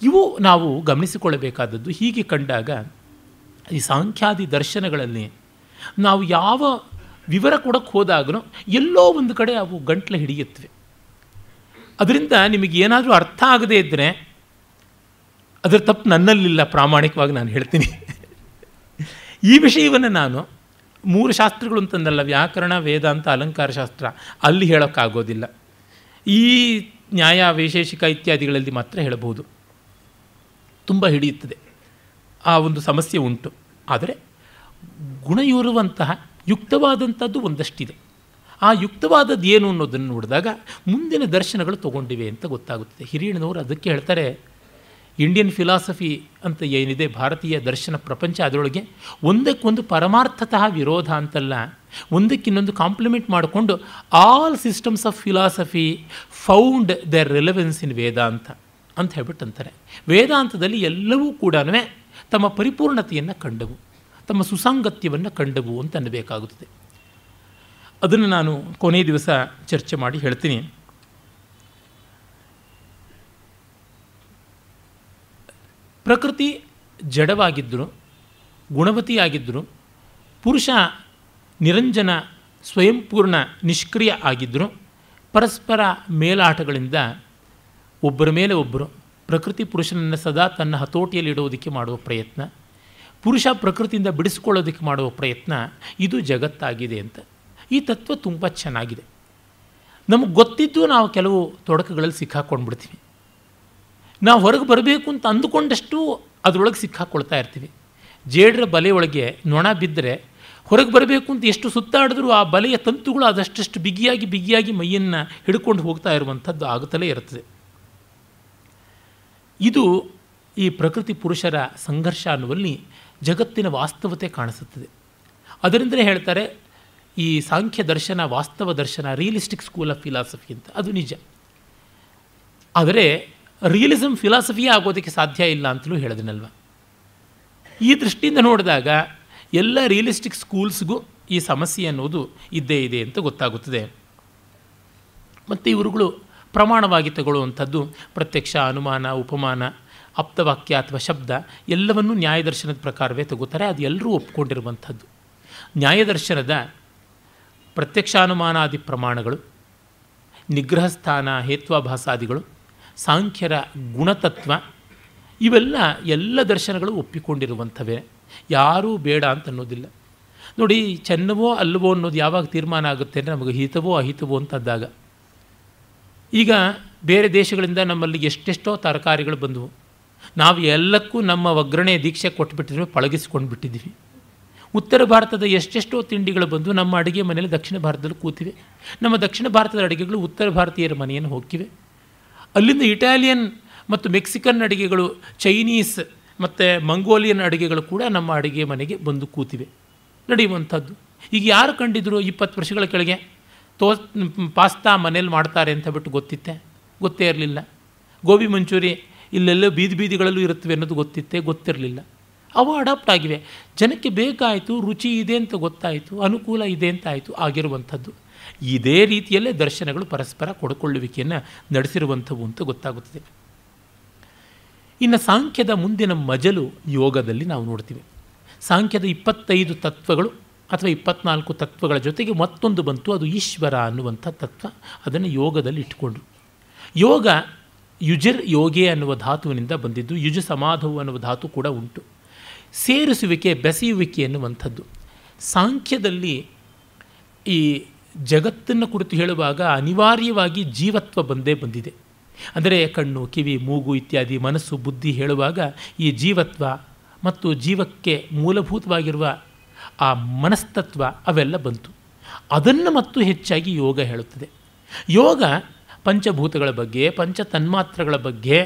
ಇವು ನಾವು ಗಮನಿಸಿಕೊಳ್ಳಬೇಕಾದದ್ದು ಹೀಗೆ ಕಂಡಾಗ ಈ ಸಾಂಖ್ಯಾದಿ ದರ್ಶನಗಳಲ್ಲಿ ನಾವು ಯಾವ ವಿವರ ಕೊಡಕ್ಕೆ ಹೋದಾಗಲೂ ಎಲ್ಲೋ ಒಂದು ಕಡೆ ಅವು ಗಂಟ್ಲು ಹಿಡಿಯುತ್ತವೆ ಅದರಿಂದ ಏನಾದರೂ ಅರ್ಥ ಆಗದೇ ಇದ್ದರೆ ಅದರ ತಪ್ಪು ನನ್ನಲ್ಲಿಲ್ಲ ಪ್ರಾಮಾಣಿಕವಾಗಿ ನಾನು ಹೇಳ್ತೀನಿ ಈ ವಿಷಯವನ್ನು ನಾನು ಮೂರು ಶಾಸ್ತ್ರಗಳು ಅಂತಂದಲ್ಲ ವ್ಯಾಕರಣ ವೇದಾಂತ ಅಲಂಕಾರ ಶಾಸ್ತ್ರ ಅಲ್ಲಿ ಹೇಳೋಕ್ಕಾಗೋದಿಲ್ಲ ಈ ನ್ಯಾಯ ವೈಶೇಷಿಕ ಇತ್ಯಾದಿಗಳಲ್ಲಿ ಮಾತ್ರ ಹೇಳಬಹುದು ತುಂಬ ಹಿಡಿಯುತ್ತದೆ ಆ ಒಂದು ಸಮಸ್ಯೆ ಉಂಟು ಆದರೆ ಗುಣಯೂರುವಂತಹ ಯುಕ್ತವಾದಂಥದ್ದು ಒಂದಷ್ಟಿದೆ ಆ ಯುಕ್ತವಾದದ್ದು ಏನು ಅನ್ನೋದನ್ನು ನೋಡಿದಾಗ ಮುಂದಿನ ದರ್ಶನಗಳು ತಗೊಂಡಿವೆ ಅಂತ ಗೊತ್ತಾಗುತ್ತದೆ ಹಿರಿಯಣ್ಣನವರು ಅದಕ್ಕೆ ಹೇಳ್ತಾರೆ ಇಂಡಿಯನ್ ಫಿಲಾಸಫಿ ಅಂತ ಏನಿದೆ ಭಾರತೀಯ ದರ್ಶನ ಪ್ರಪಂಚ ಅದರೊಳಗೆ ಒಂದಕ್ಕೊಂದು ಪರಮಾರ್ಥತಃ ವಿರೋಧ ಅಂತಲ್ಲ ಒಂದಕ್ಕಿನ್ನೊಂದು ಕಾಂಪ್ಲಿಮೆಂಟ್ ಮಾಡಿಕೊಂಡು all systems of philosophy found the relevance in Vedanta ಅಂತ ಹೇಳ್ಬಿಟ್ಟು ಅಂತಾರೆ ವೇದಾಂತದಲ್ಲಿ ಎಲ್ಲವೂ ಕೂಡ ತಮ್ಮ ಪರಿಪೂರ್ಣತೆಯನ್ನು ಕಂಡವು ತಮ್ಮ ಸುಸಂಗತ್ಯವನ್ನು ಕಂಡವು ಅಂತ ಅನ್ನಬೇಕಾಗುತ್ತದೆ ಅದನ್ನು ನಾನು ಕೊನೆಯ ದಿವಸ ಚರ್ಚೆ ಮಾಡಿ ಹೇಳ್ತೀನಿ ಪ್ರಕೃತಿ ಜಡವಾಗಿದ್ದರು ಗುಣವತಿಯಾಗಿದ್ದರು ಪುರುಷ ನಿರಂಜನ ಸ್ವಯಂಪೂರ್ಣ ನಿಷ್ಕ್ರಿಯ ಆಗಿದ್ದರು ಪರಸ್ಪರ ಮೇಲಾಟಗಳಿಂದ ಒಬ್ಬರ ಮೇಲೆ ಒಬ್ಬರು ಪ್ರಕೃತಿ ಪುರುಷನನ್ನು ಸದಾ ತನ್ನ ಹತೋಟಿಯಲ್ಲಿ ಇಡೋದಕ್ಕೆ ಮಾಡುವ ಪ್ರಯತ್ನ ಪುರುಷ ಪ್ರಕೃತಿಯಿಂದ ಬಿಡಿಸ್ಕೊಳ್ಳೋದಕ್ಕೆ ಮಾಡುವ ಪ್ರಯತ್ನ ಇದು ಜಗತ್ತಾಗಿದೆ ಅಂತ ಈ ತತ್ವ ತುಂಬ ಚೆನ್ನಾಗಿದೆ ನಮಗೆ ಗೊತ್ತಿದ್ದು ನಾವು ಕೆಲವು ತೊಡಕುಗಳಲ್ಲಿ ಸಿಕ್ಕಾಕ್ಕೊಂಡ್ಬಿಡ್ತೀವಿ ನಾವು ಹೊರಗೆ ಬರಬೇಕು ಅಂತ ಅಂದುಕೊಂಡಷ್ಟು ಅದರೊಳಗೆ ಸಿಕ್ಕಾಕ್ಕೊಳ್ತಾ ಇರ್ತೀವಿ ಜೇಡರ ಬಲೆಯೊಳಗೆ ನೊಣ ಬಿದ್ದರೆ ಹೊರಗೆ ಬರಬೇಕು ಅಂತ ಎಷ್ಟು ಸುತ್ತಾಡಿದ್ರೂ ಆ ಬಲೆಯ ತಂತುಗಳು ಅದಷ್ಟು ಬಿಗಿಯಾಗಿ ಬಿಗಿಯಾಗಿ ಮೈಯನ್ನು ಹಿಡ್ಕೊಂಡು ಹೋಗ್ತಾ ಇರುವಂಥದ್ದು ಆಗುತ್ತಲೇ ಇರುತ್ತದೆ ಇದು ಈ ಪ್ರಕೃತಿ ಪುರುಷರ ಸಂಘರ್ಷ ಅನ್ನುವಲ್ಲಿ ಜಗತ್ತಿನ ವಾಸ್ತವತೆ ಕಾಣಿಸುತ್ತದೆ ಅದರಿಂದಲೇ ಹೇಳ್ತಾರೆ ಈ ಸಾಂಖ್ಯ ದರ್ಶನ ವಾಸ್ತವ ದರ್ಶನ ರಿಯಲಿಸ್ಟಿಕ್ ಸ್ಕೂಲ್ ಆಫ್ ಫಿಲಾಸಫಿ ಅಂತ ಅದು ನಿಜ ಆದರೆ ರಿಯಲಿಸಮ್ ಫಿಲಾಸಫಿಯೇ ಆಗೋದಕ್ಕೆ ಸಾಧ್ಯ ಇಲ್ಲ ಅಂತಲೂ ಹೇಳಿದ್ನಲ್ವ ಈ ದೃಷ್ಟಿಯಿಂದ ನೋಡಿದಾಗ ಎಲ್ಲ ರಿಯಲಿಸ್ಟಿಕ್ ಸ್ಕೂಲ್ಸ್ಗೂ ಈ ಸಮಸ್ಯೆ ಅನ್ನೋದು ಇದ್ದೇ ಇದೆ ಅಂತ ಗೊತ್ತಾಗುತ್ತದೆ ಮತ್ತು ಇವರುಗಳು ಪ್ರಮಾಣವಾಗಿ ತಗೊಳ್ಳುವಂಥದ್ದು ಪ್ರತ್ಯಕ್ಷ ಅನುಮಾನ ಉಪಮಾನ ಆಪ್ತವಾಕ್ಯ ಅಥವಾ ಶಬ್ದ ಎಲ್ಲವನ್ನೂ ನ್ಯಾಯದರ್ಶನದ ಪ್ರಕಾರವೇ ತಗೋತಾರೆ ಅದು ಎಲ್ಲರೂ ಒಪ್ಕೊಂಡಿರುವಂಥದ್ದು ನ್ಯಾಯದರ್ಶನದ ಪ್ರತ್ಯಕ್ಷಾನುಮಾನಾದಿ ಪ್ರಮಾಣಗಳು ನಿಗ್ರಹಸ್ಥಾನ ಹೇತ್ವಾಭಾಸಾದಿಗಳು ಸಾಂಖ್ಯರ ಗುಣತತ್ವ ಇವೆಲ್ಲ ಎಲ್ಲ ದರ್ಶನಗಳು ಒಪ್ಪಿಕೊಂಡಿರುವಂಥವೇ ಯಾರೂ ಬೇಡ ಅಂತ ಅನ್ನೋದಿಲ್ಲ ನೋಡಿ ಚೆನ್ನವೋ ಅಲ್ಲವೋ ಅನ್ನೋದು ಯಾವಾಗ ತೀರ್ಮಾನ ಆಗುತ್ತೆ ಅಂದರೆ ನಮಗೆ ಹಿತವೋ ಅಹಿತವೋ ಅಂತದ್ದಾಗ ಈಗ ಬೇರೆ ದೇಶಗಳಿಂದ ನಮ್ಮಲ್ಲಿ ಎಷ್ಟೆಷ್ಟೋ ತರಕಾರಿಗಳು ಬಂದವು ನಾವು ಎಲ್ಲಕ್ಕೂ ನಮ್ಮ ಒಗ್ಗರಣೆ ದೀಕ್ಷೆ ಕೊಟ್ಟುಬಿಟ್ಟಿದ್ರೆ ಪಳಗಿಸ್ಕೊಂಡು ಬಿಟ್ಟಿದ್ದೀವಿ ಉತ್ತರ ಭಾರತದ ಎಷ್ಟೆಷ್ಟೋ ತಿಂಡಿಗಳು ಬಂದು ನಮ್ಮ ಅಡುಗೆ ಮನೆಯಲ್ಲಿ ದಕ್ಷಿಣ ಭಾರತದಲ್ಲಿ ಕೂತಿವೆ ನಮ್ಮ ದಕ್ಷಿಣ ಭಾರತದ ಅಡುಗೆಗಳು ಉತ್ತರ ಭಾರತೀಯರ ಮನೆಯನ್ನು ಹೋಗ್ತಿವೆ ಅಲ್ಲಿಂದ ಇಟಾಲಿಯನ್ ಮತ್ತು ಮೆಕ್ಸಿಕನ್ ಅಡುಗೆಗಳು ಚೈನೀಸ್ ಮತ್ತು ಮಂಗೋಲಿಯನ್ ಅಡುಗೆಗಳು ಕೂಡ ನಮ್ಮ ಅಡುಗೆ ಮನೆಗೆ ಬಂದು ಕೂತಿವೆ ನಡೆಯುವಂಥದ್ದು ಈಗ ಯಾರು ಕಂಡಿದ್ರು ಇಪ್ಪತ್ತು ವರ್ಷಗಳ ಕೆಳಗೆ ತೋ ಪಾಸ್ತಾ ಮನೇಲಿ ಮಾಡ್ತಾರೆ ಅಂತ ಬಿಟ್ಟು ಗೊತ್ತಿತ್ತೆ ಗೊತ್ತೇ ಇರಲಿಲ್ಲ ಗೋಬಿ ಮಂಚೂರಿ ಇಲ್ಲೆಲ್ಲೋ ಬೀದಿ ಬೀದಿಗಳಲ್ಲೂ ಇರುತ್ತವೆ ಅನ್ನೋದು ಗೊತ್ತಿತ್ತೆ ಗೊತ್ತಿರಲಿಲ್ಲ ಅವು ಅಡಾಪ್ಟ್ ಆಗಿವೆ ಜನಕ್ಕೆ ಬೇಕಾಯಿತು ರುಚಿ ಇದೆ ಅಂತ ಗೊತ್ತಾಯಿತು ಅನುಕೂಲ ಇದೆ ಅಂತ ಆಯಿತು ಆಗಿರುವಂಥದ್ದು ಇದೇ ರೀತಿಯಲ್ಲೇ ದರ್ಶನಗಳು ಪರಸ್ಪರ ಕೊಡ್ಕೊಳ್ಳುವಿಕೆಯನ್ನು ನಡೆಸಿರುವಂಥವು ಅಂತ ಗೊತ್ತಾಗುತ್ತದೆ ಇನ್ನು ಸಾಂಖ್ಯದ ಮುಂದಿನ ಮಜಲು ಯೋಗದಲ್ಲಿ ನಾವು ನೋಡ್ತೀವಿ ಸಾಂಖ್ಯದ ಇಪ್ಪತ್ತೈದು ತತ್ವಗಳು ಅಥವಾ ಇಪ್ಪತ್ನಾಲ್ಕು ತತ್ವಗಳ ಜೊತೆಗೆ ಮತ್ತೊಂದು ಬಂತು ಅದು ಈಶ್ವರ ಅನ್ನುವಂಥ ತತ್ವ ಅದನ್ನು ಯೋಗದಲ್ಲಿ ಇಟ್ಕೊಂಡ್ರು ಯೋಗ ಯುಜಿರ್ ಯೋಗೆ ಅನ್ನುವ ಧಾತುವಿನಿಂದ ಬಂದಿದ್ದು ಯುಜ ಸಮಾಧವು ಅನ್ನುವ ಧಾತು ಕೂಡ ಉಂಟು ಸೇರಿಸುವಿಕೆ ಬೆಸೆಯುವಿಕೆ ಅನ್ನುವಂಥದ್ದು ಸಾಂಖ್ಯದಲ್ಲಿ ಈ ಜಗತ್ತನ್ನು ಕುರಿತು ಹೇಳುವಾಗ ಅನಿವಾರ್ಯವಾಗಿ ಜೀವತ್ವ ಬಂದೇ ಬಂದಿದೆ ಅಂದರೆ ಕಣ್ಣು ಕಿವಿ ಮೂಗು ಇತ್ಯಾದಿ ಮನಸ್ಸು ಬುದ್ಧಿ ಹೇಳುವಾಗ ಈ ಜೀವತ್ವ ಮತ್ತು ಜೀವಕ್ಕೆ ಮೂಲಭೂತವಾಗಿರುವ ಆ ಮನಸ್ತತ್ವ ಅವೆಲ್ಲ ಬಂತು ಅದನ್ನು ಮತ್ತು ಹೆಚ್ಚಾಗಿ ಯೋಗ ಹೇಳುತ್ತದೆ ಯೋಗ ಪಂಚಭೂತಗಳ ಬಗ್ಗೆ ಪಂಚ ತನ್ಮಾತ್ರಗಳ ಬಗ್ಗೆ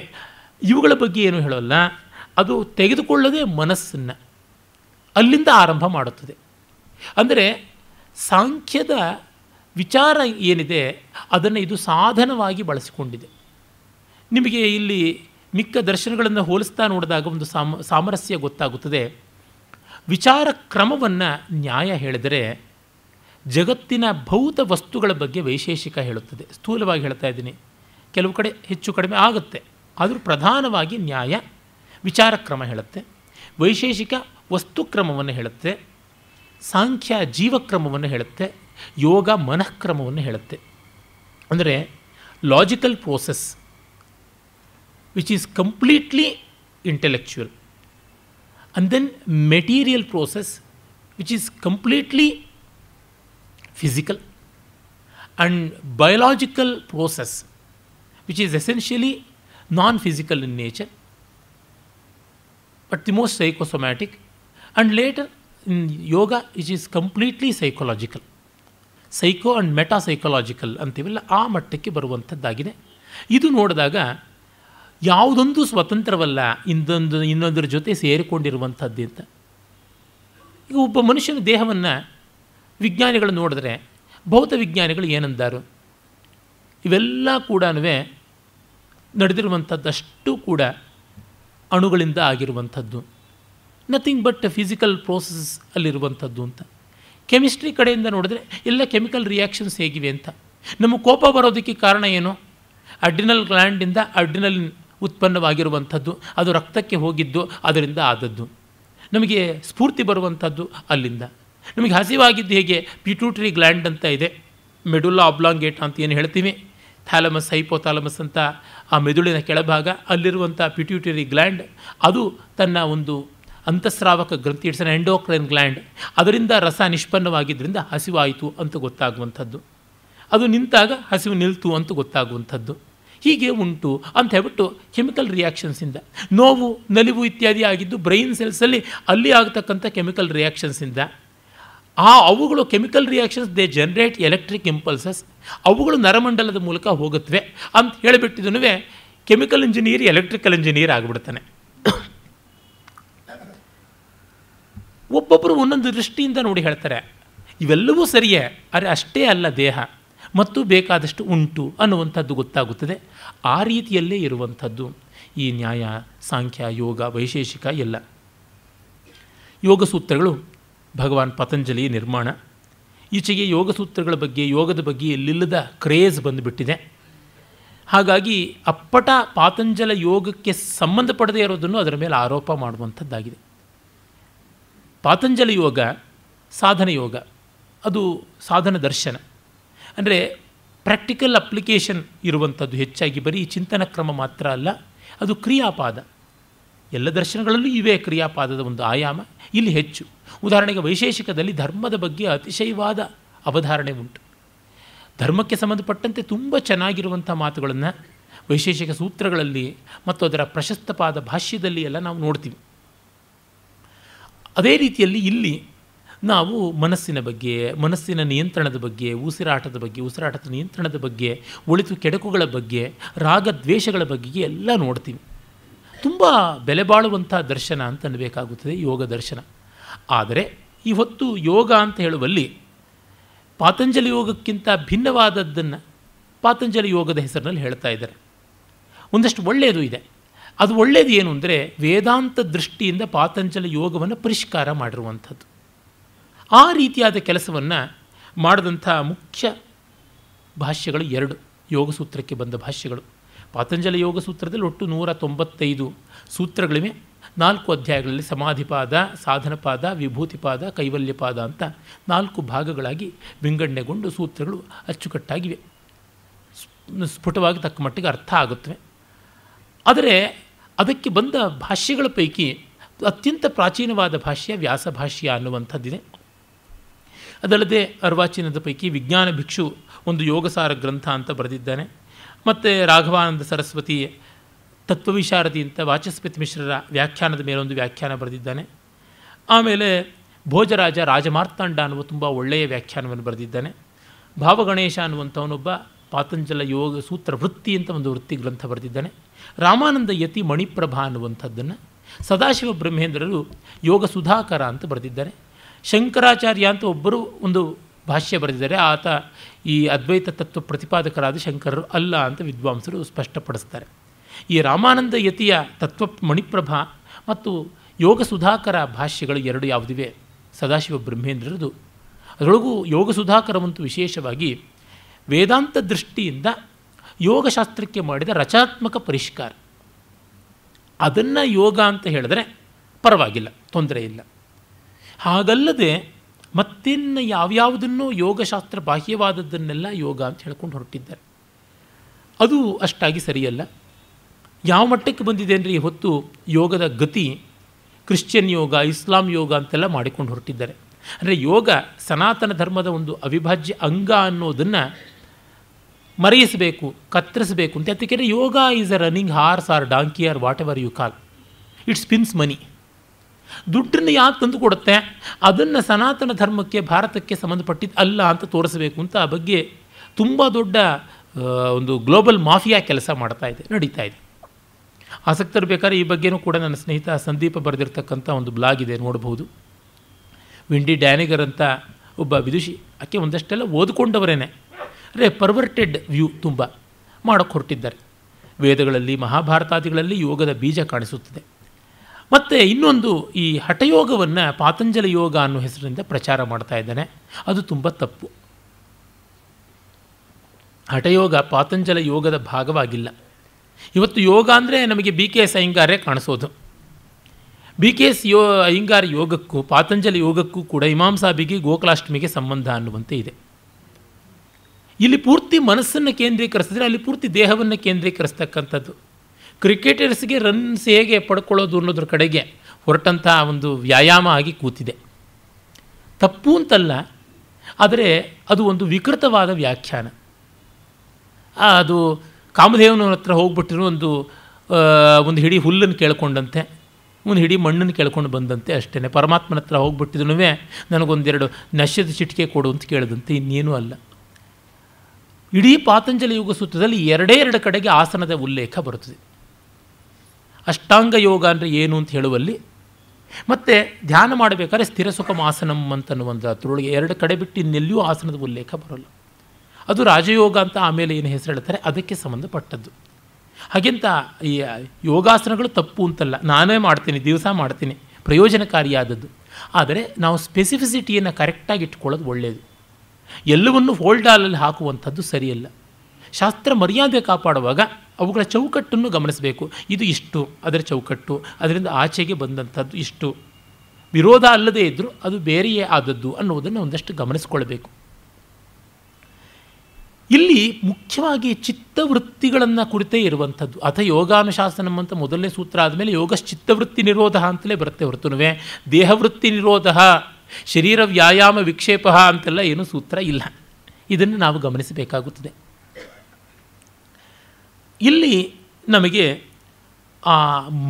ಇವುಗಳ ಬಗ್ಗೆ ಏನು ಹೇಳೋಲ್ಲ ಅದು ತೆಗೆದುಕೊಳ್ಳದೆ ಮನಸ್ಸನ್ನು ಅಲ್ಲಿಂದ ಆರಂಭ ಮಾಡುತ್ತದೆ ಅಂದರೆ ಸಾಂಖ್ಯದ ವಿಚಾರ ಏನಿದೆ ಅದನ್ನು ಇದು ಸಾಧನವಾಗಿ ಬಳಸಿಕೊಂಡಿದೆ ನಿಮಗೆ ಇಲ್ಲಿ ಮಿಕ್ಕ ದರ್ಶನಗಳನ್ನು ಹೋಲಿಸ್ತಾ ನೋಡಿದಾಗ ಒಂದು ಸಾಮ ಸಾಮರಸ್ಯ ಗೊತ್ತಾಗುತ್ತದೆ ವಿಚಾರ ಕ್ರಮವನ್ನು ನ್ಯಾಯ ಹೇಳಿದರೆ ಜಗತ್ತಿನ ಭೌತ ವಸ್ತುಗಳ ಬಗ್ಗೆ ವೈಶೇಷಿಕ ಹೇಳುತ್ತದೆ ಸ್ಥೂಲವಾಗಿ ಹೇಳ್ತಾ ಇದ್ದೀನಿ ಕೆಲವು ಕಡೆ ಹೆಚ್ಚು ಕಡಿಮೆ ಆಗುತ್ತೆ ಆದರೂ ಪ್ರಧಾನವಾಗಿ ನ್ಯಾಯ ವಿಚಾರ ಕ್ರಮ ಹೇಳುತ್ತೆ ವೈಶೇಷಿಕ ವಸ್ತುಕ್ರಮವನ್ನು ಹೇಳುತ್ತೆ ಸಾಂಖ್ಯ ಜೀವಕ್ರಮವನ್ನು ಹೇಳುತ್ತೆ ಯೋಗ ಮನಃಕ್ರಮವನ್ನು ಹೇಳುತ್ತೆ ಅಂದರೆ logical process which is completely intellectual and then material process which is completely physical and biological process which is essentially non physical in nature but the most psychosomatic and later in Yoga it is completely psychological psycho and meta psychological ಅಂತೀವಲ್ಲ ಆ ಮಟ್ಟಕ್ಕೆ ಬರುವಂಥದ್ದಾಗಿದೆ ಇದು ನೋಡಿದಾಗ ಯಾವುದೊಂದು ಸ್ವತಂತ್ರವಲ್ಲ ಇಂದೊಂದು ಇನ್ನೊಂದರ ಜೊತೆ ಸೇರಿಕೊಂಡಿರುವಂಥದ್ದು ಅಂತ ಈಗ ಒಬ್ಬ ಮನುಷ್ಯನ ದೇಹವನ್ನು ವಿಜ್ಞಾನಿಗಳು ನೋಡಿದ್ರೆ ಭೌತ ವಿಜ್ಞಾನಿಗಳು ಏನಂದಾರು ಇವೆಲ್ಲ ಕೂಡ ನಡೆದಿರುವಂಥದ್ದಷ್ಟು ಕೂಡ ಅಣುಗಳಿಂದ ಆಗಿರುವಂಥದ್ದು ನಥಿಂಗ್ ಬಟ್ ಫಿಸಿಕಲ್ ಪ್ರೋಸೆಸ್ ಅಲ್ಲಿರುವಂಥದ್ದು ಅಂತ ಕೆಮಿಸ್ಟ್ರಿ ಕಡೆಯಿಂದ ನೋಡಿದ್ರೆ ಎಲ್ಲ ಕೆಮಿಕಲ್ ರಿಯಾಕ್ಷನ್ಸ್ ಹೇಗಿವೆ ಅಂತ ನಮಗೆ ಕೋಪ ಬರೋದಕ್ಕೆ ಕಾರಣ ಏನು ಅಡ್ರಿನಲ್ ಗ್ಲ್ಯಾಂಡಿಂದ ಅಡ್ರಿನಲ್ ಉತ್ಪನ್ನವಾಗಿರುವಂಥದ್ದು ಅದು ರಕ್ತಕ್ಕೆ ಹೋಗಿದ್ದು ಅದರಿಂದ ಆದದ್ದು ನಮಗೆ ಸ್ಫೂರ್ತಿ ಬರುವಂಥದ್ದು ಅಲ್ಲಿಂದ ನಮಗೆ ಹಸಿವಾಗಿದ್ದು ಹೇಗೆ ಪಿಟ್ಯೂಟರಿ ಗ್ಲ್ಯಾಂಡ್ ಅಂತ ಇದೆ ಮೆಡುಲಾ ಅಬ್ಲಾಂಗೇಟ್ ಅಂತ ಏನು ಹೇಳ್ತೀವಿ ಥ್ಯಾಲಮಸ್ ಹೈಪೋಥಾಲಮಸ್ ಅಂತ ಆ ಮೆದುಳಿನ ಕೆಳಭಾಗ ಅಲ್ಲಿರುವಂಥ ಪಿಟ್ಯೂಟರಿ ಗ್ಲ್ಯಾಂಡ್ ಅದು ತನ್ನ ಒಂದು ಅಂತಸ್ರಾವಕ ಗ್ರಂಥಿ ಇಟ್ಸ್ ಅನ್ ಎಂಡೋಕ್ರೈನ್ ಗ್ಲ್ಯಾಂಡ್ ಅದರಿಂದ ರಸ ನಿಷ್ಪನ್ನವಾಗಿದ್ದರಿಂದ ಹಸಿವಾಯಿತು ಅಂತ ಗೊತ್ತಾಗುವಂಥದ್ದು ಅದು ನಿಂತಾಗ ಹಸಿವು ನಿಲ್ತು ಅಂತ ಗೊತ್ತಾಗುವಂಥದ್ದು ಹೀಗೆ ಉಂಟು ಅಂತ ಹೇಳ್ಬಿಟ್ಟು ಕೆಮಿಕಲ್ ರಿಯಾಕ್ಷನ್ಸಿಂದ ನೋವು ನಲಿವು ಇತ್ಯಾದಿ ಆಗಿದ್ದು ಬ್ರೈನ್ ಸೆಲ್ಸಲ್ಲಿ ಅಲ್ಲಿ ಆಗತಕ್ಕಂಥ ಕೆಮಿಕಲ್ ರಿಯಾಕ್ಷನ್ಸಿಂದ ಆ ಅವುಗಳು chemical reactions they generate electric impulses ಅವುಗಳು ನರಮಂಡಲದ ಮೂಲಕ ಹೋಗುತ್ತವೆ ಅಂತ ಹೇಳಿಬಿಟ್ಟಿದನುವೇ ಕೆಮಿಕಲ್ ಇಂಜಿನಿಯರ್ ಎಲೆಕ್ಟ್ರಿಕಲ್ ಇಂಜಿನಿಯರ್ ಆಗಿಬಿಡ್ತಾನೆ ಒಬ್ಬೊಬ್ಬರು ಒಂದೊಂದು ದೃಷ್ಟಿಯಿಂದ ನೋಡಿ ಹೇಳ್ತಾರೆ ಇವೆಲ್ಲವೂ ಸರಿಯೇ ಆದರೆ ಅಷ್ಟೇ ಅಲ್ಲ ದೇಹ ಮತ್ತು ಬೇಕಾದಷ್ಟು ಉಂಟು ಅನ್ನುವಂಥದ್ದು ಗೊತ್ತಾಗುತ್ತದೆ ಆ ರೀತಿಯಲ್ಲೇ ಇರುವಂಥದ್ದು ಈ ನ್ಯಾಯ ಸಾಂಖ್ಯ ಯೋಗ ವೈಶೇಷಿಕ ಎಲ್ಲ ಯೋಗ ಸೂತ್ರಗಳು ಭಗವಾನ್ ಪತಂಜಲಿ ನಿರ್ಮಾಣ ಈಚೆಗೆ ಯೋಗ ಸೂತ್ರಗಳ ಬಗ್ಗೆ ಯೋಗದ ಬಗ್ಗೆ ಎಲ್ಲಿಲ್ಲದ ಕ್ರೇಜ್ ಬಂದುಬಿಟ್ಟಿದೆ ಹಾಗಾಗಿ ಅಪ್ಪಟ ಪಾತಂಜಲ ಯೋಗಕ್ಕೆ ಸಂಬಂಧಪಡದೇ ಇರೋದನ್ನು ಅದರ ಮೇಲೆ ಆರೋಪ ಮಾಡುವಂಥದ್ದಾಗಿದೆ ಪಾತಂಜಲ ಯೋಗ ಸಾಧನ ಯೋಗ ಅದು ಸಾಧನ ದರ್ಶನ ಅಂದರೆ ಪ್ರಾಕ್ಟಿಕಲ್ ಅಪ್ಲಿಕೇಶನ್ ಇರುವಂಥದ್ದು ಹೆಚ್ಚಾಗಿ ಬರೀ ಚಿಂತನ ಕ್ರಮ ಮಾತ್ರ ಅಲ್ಲ ಅದು ಕ್ರಿಯಾಪಾದ ಎಲ್ಲ ದರ್ಶನಗಳಲ್ಲೂ ಇವೇ ಕ್ರಿಯಾಪಾದದ ಒಂದು ಆಯಾಮ ಇಲ್ಲಿ ಹೆಚ್ಚು ಉದಾಹರಣೆಗೆ ವೈಶೇಷಿಕದಲ್ಲಿ ಧರ್ಮದ ಬಗ್ಗೆ ಅತಿಶಯವಾದ ಅವಧಾರಣೆ ಉಂಟು ಧರ್ಮಕ್ಕೆ ಸಂಬಂಧಪಟ್ಟಂತೆ ತುಂಬ ಚೆನ್ನಾಗಿರುವಂಥ ಮಾತುಗಳನ್ನು ವೈಶೇಷಿಕ ಸೂತ್ರಗಳಲ್ಲಿ ಮತ್ತು ಅದರ ಪ್ರಶಸ್ತಪಾದ ಭಾಷ್ಯದಲ್ಲಿ ಎಲ್ಲ ನಾವು ನೋಡ್ತೀವಿ ಅದೇ ರೀತಿಯಲ್ಲಿ ಇಲ್ಲಿ ನಾವು ಮನಸ್ಸಿನ ಬಗ್ಗೆ ಮನಸ್ಸಿನ ನಿಯಂತ್ರಣದ ಬಗ್ಗೆ ಉಸಿರಾಟದ ಬಗ್ಗೆ ಉಸಿರಾಟದ ನಿಯಂತ್ರಣದ ಬಗ್ಗೆ ಒಳಿತು ಕೆಡಕುಗಳ ಬಗ್ಗೆ ರಾಗದ್ವೇಷಗಳ ದ್ವೇಷಗಳ ಬಗ್ಗೆ ಎಲ್ಲ ನೋಡ್ತೀವಿ ತುಂಬ ಬೆಲೆ ಬಾಳುವಂಥ ದರ್ಶನ ಅಂತ ಅನ್ನಬೇಕಾಗುತ್ತದೆ ಯೋಗ ದರ್ಶನ ಆದರೆ ಇವತ್ತು ಯೋಗ ಅಂತ ಹೇಳುವಲ್ಲಿ ಪಾತಂಜಲಿ ಯೋಗಕ್ಕಿಂತ ಭಿನ್ನವಾದದ್ದನ್ನು ಪಾತಂಜಲಿ ಯೋಗದ ಹೆಸರಿನಲ್ಲಿ ಹೇಳ್ತಾ ಇದ್ದಾರೆ ಒಂದಷ್ಟು ಒಳ್ಳೆಯದು ಇದೆ ಅದು ಒಳ್ಳೆಯದು ಏನು ಅಂದರೆ ವೇದಾಂತ ದೃಷ್ಟಿಯಿಂದ ಪಾತಂಜಲ ಯೋಗವನ್ನು ಪರಿಷ್ಕಾರ ಮಾಡಿರುವಂಥದ್ದು ಆ ರೀತಿಯಾದ ಕೆಲಸವನ್ನು ಮಾಡಿದಂಥ ಮುಖ್ಯ ಭಾಷ್ಯಗಳು ಎರಡು ಯೋಗಸೂತ್ರಕ್ಕೆ ಬಂದ ಭಾಷ್ಯಗಳು ಪಾತಂಜಲ ಯೋಗ ಸೂತ್ರದಲ್ಲಿ ಒಟ್ಟು ನೂರ ತೊಂಬತ್ತೈದು ಸೂತ್ರಗಳಿವೆ ನಾಲ್ಕು ಅಧ್ಯಾಯಗಳಲ್ಲಿ ಸಮಾಧಿಪಾದ ಸಾಧನಪಾದ ವಿಭೂತಿಪಾದ ಕೈವಲ್ಯಪಾದ ಅಂತ ನಾಲ್ಕು ಭಾಗಗಳಾಗಿ ವಿಂಗಡಣೆಗೊಂಡು ಸೂತ್ರಗಳು ಅಚ್ಚುಕಟ್ಟಾಗಿವೆ ಸ್ಫುಟವಾಗಿ ತಕ್ಕ ಮಟ್ಟಿಗೆ ಅರ್ಥ ಆಗುತ್ತವೆ ಆದರೆ ಅದಕ್ಕೆ ಬಂದ ಭಾಷ್ಯಗಳ ಪೈಕಿ ಅತ್ಯಂತ ಪ್ರಾಚೀನವಾದ ಭಾಷ್ಯ ವ್ಯಾಸ ಭಾಷ್ಯ ಅನ್ನುವಂಥದ್ದಿದೆ ಅದಲ್ಲದೆ ಅರ್ವಾಚೀನದ ಪೈಕಿ ವಿಜ್ಞಾನ ಭಿಕ್ಷು ಒಂದು ಯೋಗಸಾರ ಗ್ರಂಥ ಅಂತ ಬರೆದಿದ್ದಾನೆ ಮತ್ತು ರಾಘವಾನಂದ ಸರಸ್ವತಿ ತತ್ವವಿಶಾರದಿ ಅಂತ ವಾಚಸ್ಪತಿ ಮಿಶ್ರರ ವ್ಯಾಖ್ಯಾನದ ಮೇಲೆ ಒಂದು ವ್ಯಾಖ್ಯಾನ ಬರೆದಿದ್ದಾನೆ ಆಮೇಲೆ ಭೋಜರಾಜ ರಾಜಮಾರ್ತಾಂಡ ಅನ್ನುವ ತುಂಬ ಒಳ್ಳೆಯ ವ್ಯಾಖ್ಯಾನವನ್ನು ಬರೆದಿದ್ದಾನೆ ಭಾವಗಣೇಶ ಅನ್ನುವಂಥವನೊಬ್ಬ ಪಾತಂಜಲ ಯೋಗ ಸೂತ್ರ ವೃತ್ತಿ ಅಂತ ಒಂದು ವೃತ್ತಿ ಗ್ರಂಥ ಬರೆದಿದ್ದಾನೆ ರಾಮಾನಂದ ಯತಿ ಮಣಿಪ್ರಭಾ ಅನ್ನುವಂಥದ್ದನ್ನು ಸದಾಶಿವ ಬ್ರಹ್ಮೇಂದ್ರರು ಯೋಗ ಸುಧಾಕರ ಅಂತ ಬರೆದಿದ್ದಾರೆ ಶಂಕರಾಚಾರ್ಯ ಅಂತ ಒಬ್ಬರು ಒಂದು ಭಾಷ್ಯ ಬರೆದಿದ್ದಾರೆ ಆತ ಈ ಅದ್ವೈತ ತತ್ವ ಪ್ರತಿಪಾದಕರಾದ ಶಂಕರರು ಅಲ್ಲ ಅಂತ ವಿದ್ವಾಂಸರು ಸ್ಪಷ್ಟಪಡಿಸ್ತಾರೆ ಈ ರಾಮಾನಂದ ಯತಿಯ ತತ್ವ ಮಣಿಪ್ರಭಾ ಮತ್ತು ಯೋಗ ಸುಧಾಕರ ಭಾಷ್ಯಗಳು ಎರಡು ಯಾವುದಿವೆ ಸದಾಶಿವ ಬ್ರಹ್ಮೇಂದ್ರರದು ಅದರೊಳಗೂ ಯೋಗ ಸುಧಾಕರವಂತೂ ವಿಶೇಷವಾಗಿ ವೇದಾಂತ ದೃಷ್ಟಿಯಿಂದ ಯೋಗಶಾಸ್ತ್ರಕ್ಕೆ ಮಾಡಿದ ರಚನಾತ್ಮಕ ಪರಿಷ್ಕಾರ ಅದನ್ನು ಯೋಗ ಅಂತ ಹೇಳಿದ್ರೆ ಪರವಾಗಿಲ್ಲ ತೊಂದರೆ ಇಲ್ಲ ಹಾಗಲ್ಲದೆ ಮತ್ತಿನ್ನು ಯಾವ್ಯಾವುದನ್ನು ಯೋಗಶಾಸ್ತ್ರ ಬಾಹ್ಯವಾದದ್ದನ್ನೆಲ್ಲ ಯೋಗ ಅಂತ ಹೇಳ್ಕೊಂಡು ಹೊರಟಿದ್ದಾರೆ ಅದು ಅಷ್ಟಾಗಿ ಸರಿಯಲ್ಲ ಯಾವ ಮಟ್ಟಕ್ಕೆ ಬಂದಿದೆ ಅಂದರೆ ಈ ಹೊತ್ತು ಯೋಗದ ಗತಿ ಕ್ರಿಶ್ಚಿಯನ್ ಯೋಗ ಇಸ್ಲಾಂ ಯೋಗ ಅಂತೆಲ್ಲ ಮಾಡಿಕೊಂಡು ಹೊರಟಿದ್ದಾರೆ ಅಂದರೆ ಯೋಗ ಸನಾತನ ಧರ್ಮದ ಒಂದು ಅವಿಭಾಜ್ಯ ಅಂಗ ಅನ್ನೋದನ್ನು ಮರೆಯಿಸಬೇಕು ಕತ್ತರಿಸಬೇಕು ಅಂತ ಯಾಕೆಂದರೆ Yoga is a running horse or donkey or whatever you call it's pins money ದುಡ್ಡನ್ನು ಯಾಕೆ ತಂದು ಕೊಡುತ್ತೆ ಅದನ್ನು ಸನಾತನ ಧರ್ಮಕ್ಕೆ ಭಾರತಕ್ಕೆ ಸಂಬಂಧಪಟ್ಟಿದ್ದು ಅಲ್ಲ ಅಂತ ತೋರಿಸಬೇಕು ಅಂತ ಆ ಬಗ್ಗೆ ತುಂಬ ದೊಡ್ಡ ಒಂದು ಗ್ಲೋಬಲ್ ಮಾಫಿಯಾ ಕೆಲಸ ಮಾಡ್ತಾ ಇದೆ ನಡೀತಾ ಇದೆ ಆಸಕ್ತರು ಬೇಕಾದ್ರೆ ಈ ಬಗ್ಗೆನೂ ಕೂಡ ನನ್ನ ಸ್ನೇಹಿತ ಸಂದೀಪ ಬರೆದಿರ್ತಕ್ಕಂಥ ಒಂದು ಬ್ಲಾಗ್ ಇದೆ ನೋಡಬಹುದು ವಿಂಡಿ ಡ್ಯಾನಿಗರ್ ಅಂತ ಒಬ್ಬ ವಿದುಷಿ ಆಕೆ ಒಂದಷ್ಟೆಲ್ಲ ಓದ್ಕೊಂಡವರೇನೆ ಅಂದರೆ ಪರ್ವರ್ಟೆಡ್ ವ್ಯೂ ತುಂಬ ಮಾಡೋಕ್ಕೆ ಹೊರಟಿದ್ದಾರೆ ವೇದಗಳಲ್ಲಿ ಮಹಾಭಾರತಾದಿಗಳಲ್ಲಿ ಯೋಗದ ಬೀಜ ಕಾಣಿಸುತ್ತದೆ ಮತ್ತು ಇನ್ನೊಂದು ಈ ಹಠಯೋಗವನ್ನು ಪಾತಂಜಲ ಯೋಗ ಅನ್ನೋ ಹೆಸರಿನಿಂದ ಪ್ರಚಾರ ಮಾಡ್ತಾ ಇದ್ದಾನೆ ಅದು ತುಂಬ ತಪ್ಪು ಹಠಯೋಗ ಪಾತಂಜಲ ಯೋಗದ ಭಾಗವಾಗಿಲ್ಲ ಇವತ್ತು ಯೋಗ ಅಂದರೆ ನಮಗೆ ಬಿ ಕೆ ಎಸ್ ಅಯ್ಯಂಗಾರೇ ಕಾಣಿಸೋದು ಬಿ ಕೆ ಎಸ್ ಯೋ ಅಯ್ಯಂಗಾರ ಯೋಗಕ್ಕೂ ಪಾತಂಜಲಿ ಯೋಗಕ್ಕೂ ಕೂಡ ಸಾಬಿಗೆ ಗೋಕುಲಾಷ್ಟಮಿಗೆ ಸಂಬಂಧ ಅನ್ನುವಂತೆ ಇದೆ ಇಲ್ಲಿ ಪೂರ್ತಿ ಮನಸ್ಸನ್ನು ಕೇಂದ್ರೀಕರಿಸಿದ್ರೆ ಅಲ್ಲಿ ಪೂರ್ತಿ ದೇಹವನ್ನು ಕೇಂದ್ರೀಕರಿಸ್ತಕ್ಕಂಥದ್ದು ಕ್ರಿಕೆಟರ್ಸ್ಗೆ ರನ್ಸ್ ಹೇಗೆ ಪಡ್ಕೊಳ್ಳೋದು ಅನ್ನೋದ್ರ ಕಡೆಗೆ ಹೊರಟಂಥ ಒಂದು ವ್ಯಾಯಾಮ ಆಗಿ ಕೂತಿದೆ ತಪ್ಪು ಅಂತಲ್ಲ ಆದರೆ ಅದು ಒಂದು ವಿಕೃತವಾದ ವ್ಯಾಖ್ಯಾನ ಅದು ಕಾಮದೇವನ ಹತ್ರ ಹೋಗ್ಬಿಟ್ಟಿರೋ ಒಂದು ಒಂದು ಹಿಡಿ ಹುಲ್ಲನ್ನು ಕೇಳ್ಕೊಂಡಂತೆ ಒಂದು ಹಿಡಿ ಮಣ್ಣನ್ನು ಕೇಳ್ಕೊಂಡು ಬಂದಂತೆ ಅಷ್ಟೇ ಪರಮಾತ್ಮನ ಹತ್ರ ಹೋಗ್ಬಿಟ್ಟಿದ್ರೂ ನನಗೊಂದೆರಡು ನಶ್ಯದ ಚಿಟಿಕೆ ಕೊಡು ಅಂತ ಕೇಳಿದಂತೆ ಇನ್ನೇನೂ ಅಲ್ಲ ಇಡೀ ಪಾತಂಜಲಿ ಯೋಗ ಸೂತ್ರದಲ್ಲಿ ಎರಡೇ ಎರಡು ಕಡೆಗೆ ಆಸನದ ಉಲ್ಲೇಖ ಬರುತ್ತದೆ ಅಷ್ಟಾಂಗ ಯೋಗ ಅಂದರೆ ಏನು ಅಂತ ಹೇಳುವಲ್ಲಿ ಮತ್ತು ಧ್ಯಾನ ಮಾಡಬೇಕಾದ್ರೆ ಸ್ಥಿರ ಸುಖಮ ಆಸನಂ ಅಂತನ್ನುವಂಥ ಅದರೊಳಗೆ ಎರಡು ಕಡೆ ಬಿಟ್ಟು ಇನ್ನೆಲ್ಲಿಯೂ ಆಸನದ ಉಲ್ಲೇಖ ಬರೋಲ್ಲ ಅದು ರಾಜಯೋಗ ಅಂತ ಆಮೇಲೆ ಏನು ಹೆಸರು ಹೇಳ್ತಾರೆ ಅದಕ್ಕೆ ಸಂಬಂಧಪಟ್ಟದ್ದು ಹಾಗೆಂತ ಈ ಯೋಗಾಸನಗಳು ತಪ್ಪು ಅಂತಲ್ಲ ನಾನೇ ಮಾಡ್ತೀನಿ ದಿವಸ ಮಾಡ್ತೀನಿ ಪ್ರಯೋಜನಕಾರಿಯಾದದ್ದು ಆದರೆ ನಾವು ಸ್ಪೆಸಿಫಿಸಿಟಿಯನ್ನು ಕರೆಕ್ಟಾಗಿ ಇಟ್ಕೊಳ್ಳೋದು ಒಳ್ಳೆಯದು ಎಲ್ಲವನ್ನು ಹೋಲ್ಡಾಲಲ್ಲಿ ಹಾಕುವಂಥದ್ದು ಸರಿಯಲ್ಲ ಶಾಸ್ತ್ರ ಮರ್ಯಾದೆ ಕಾಪಾಡುವಾಗ ಅವುಗಳ ಚೌಕಟ್ಟನ್ನು ಗಮನಿಸಬೇಕು ಇದು ಇಷ್ಟು ಅದರ ಚೌಕಟ್ಟು ಅದರಿಂದ ಆಚೆಗೆ ಬಂದಂಥದ್ದು ಇಷ್ಟು ವಿರೋಧ ಅಲ್ಲದೇ ಇದ್ದರೂ ಅದು ಬೇರೆಯೇ ಆದದ್ದು ಅನ್ನುವುದನ್ನು ಒಂದಷ್ಟು ಗಮನಿಸ್ಕೊಳ್ಬೇಕು ಇಲ್ಲಿ ಮುಖ್ಯವಾಗಿ ಚಿತ್ತವೃತ್ತಿಗಳನ್ನು ಕುರಿತೇ ಇರುವಂಥದ್ದು ಅಥ ಯೋಗಾನುಶಾಸನ ಅಂತ ಮೊದಲನೇ ಸೂತ್ರ ಆದಮೇಲೆ ಯೋಗಶ್ಚಿತ್ತವೃತ್ತಿ ನಿರೋಧ ಅಂತಲೇ ಬರುತ್ತೆ ಹೊರತುನುವೆ ದೇಹವೃತ್ತಿ ನಿರೋಧ ಶರೀರ ವ್ಯಾಯಾಮ ವಿಕ್ಷೇಪ ಅಂತೆಲ್ಲ ಏನೂ ಸೂತ್ರ ಇಲ್ಲ ಇದನ್ನು ನಾವು ಗಮನಿಸಬೇಕಾಗುತ್ತದೆ ಇಲ್ಲಿ ನಮಗೆ ಆ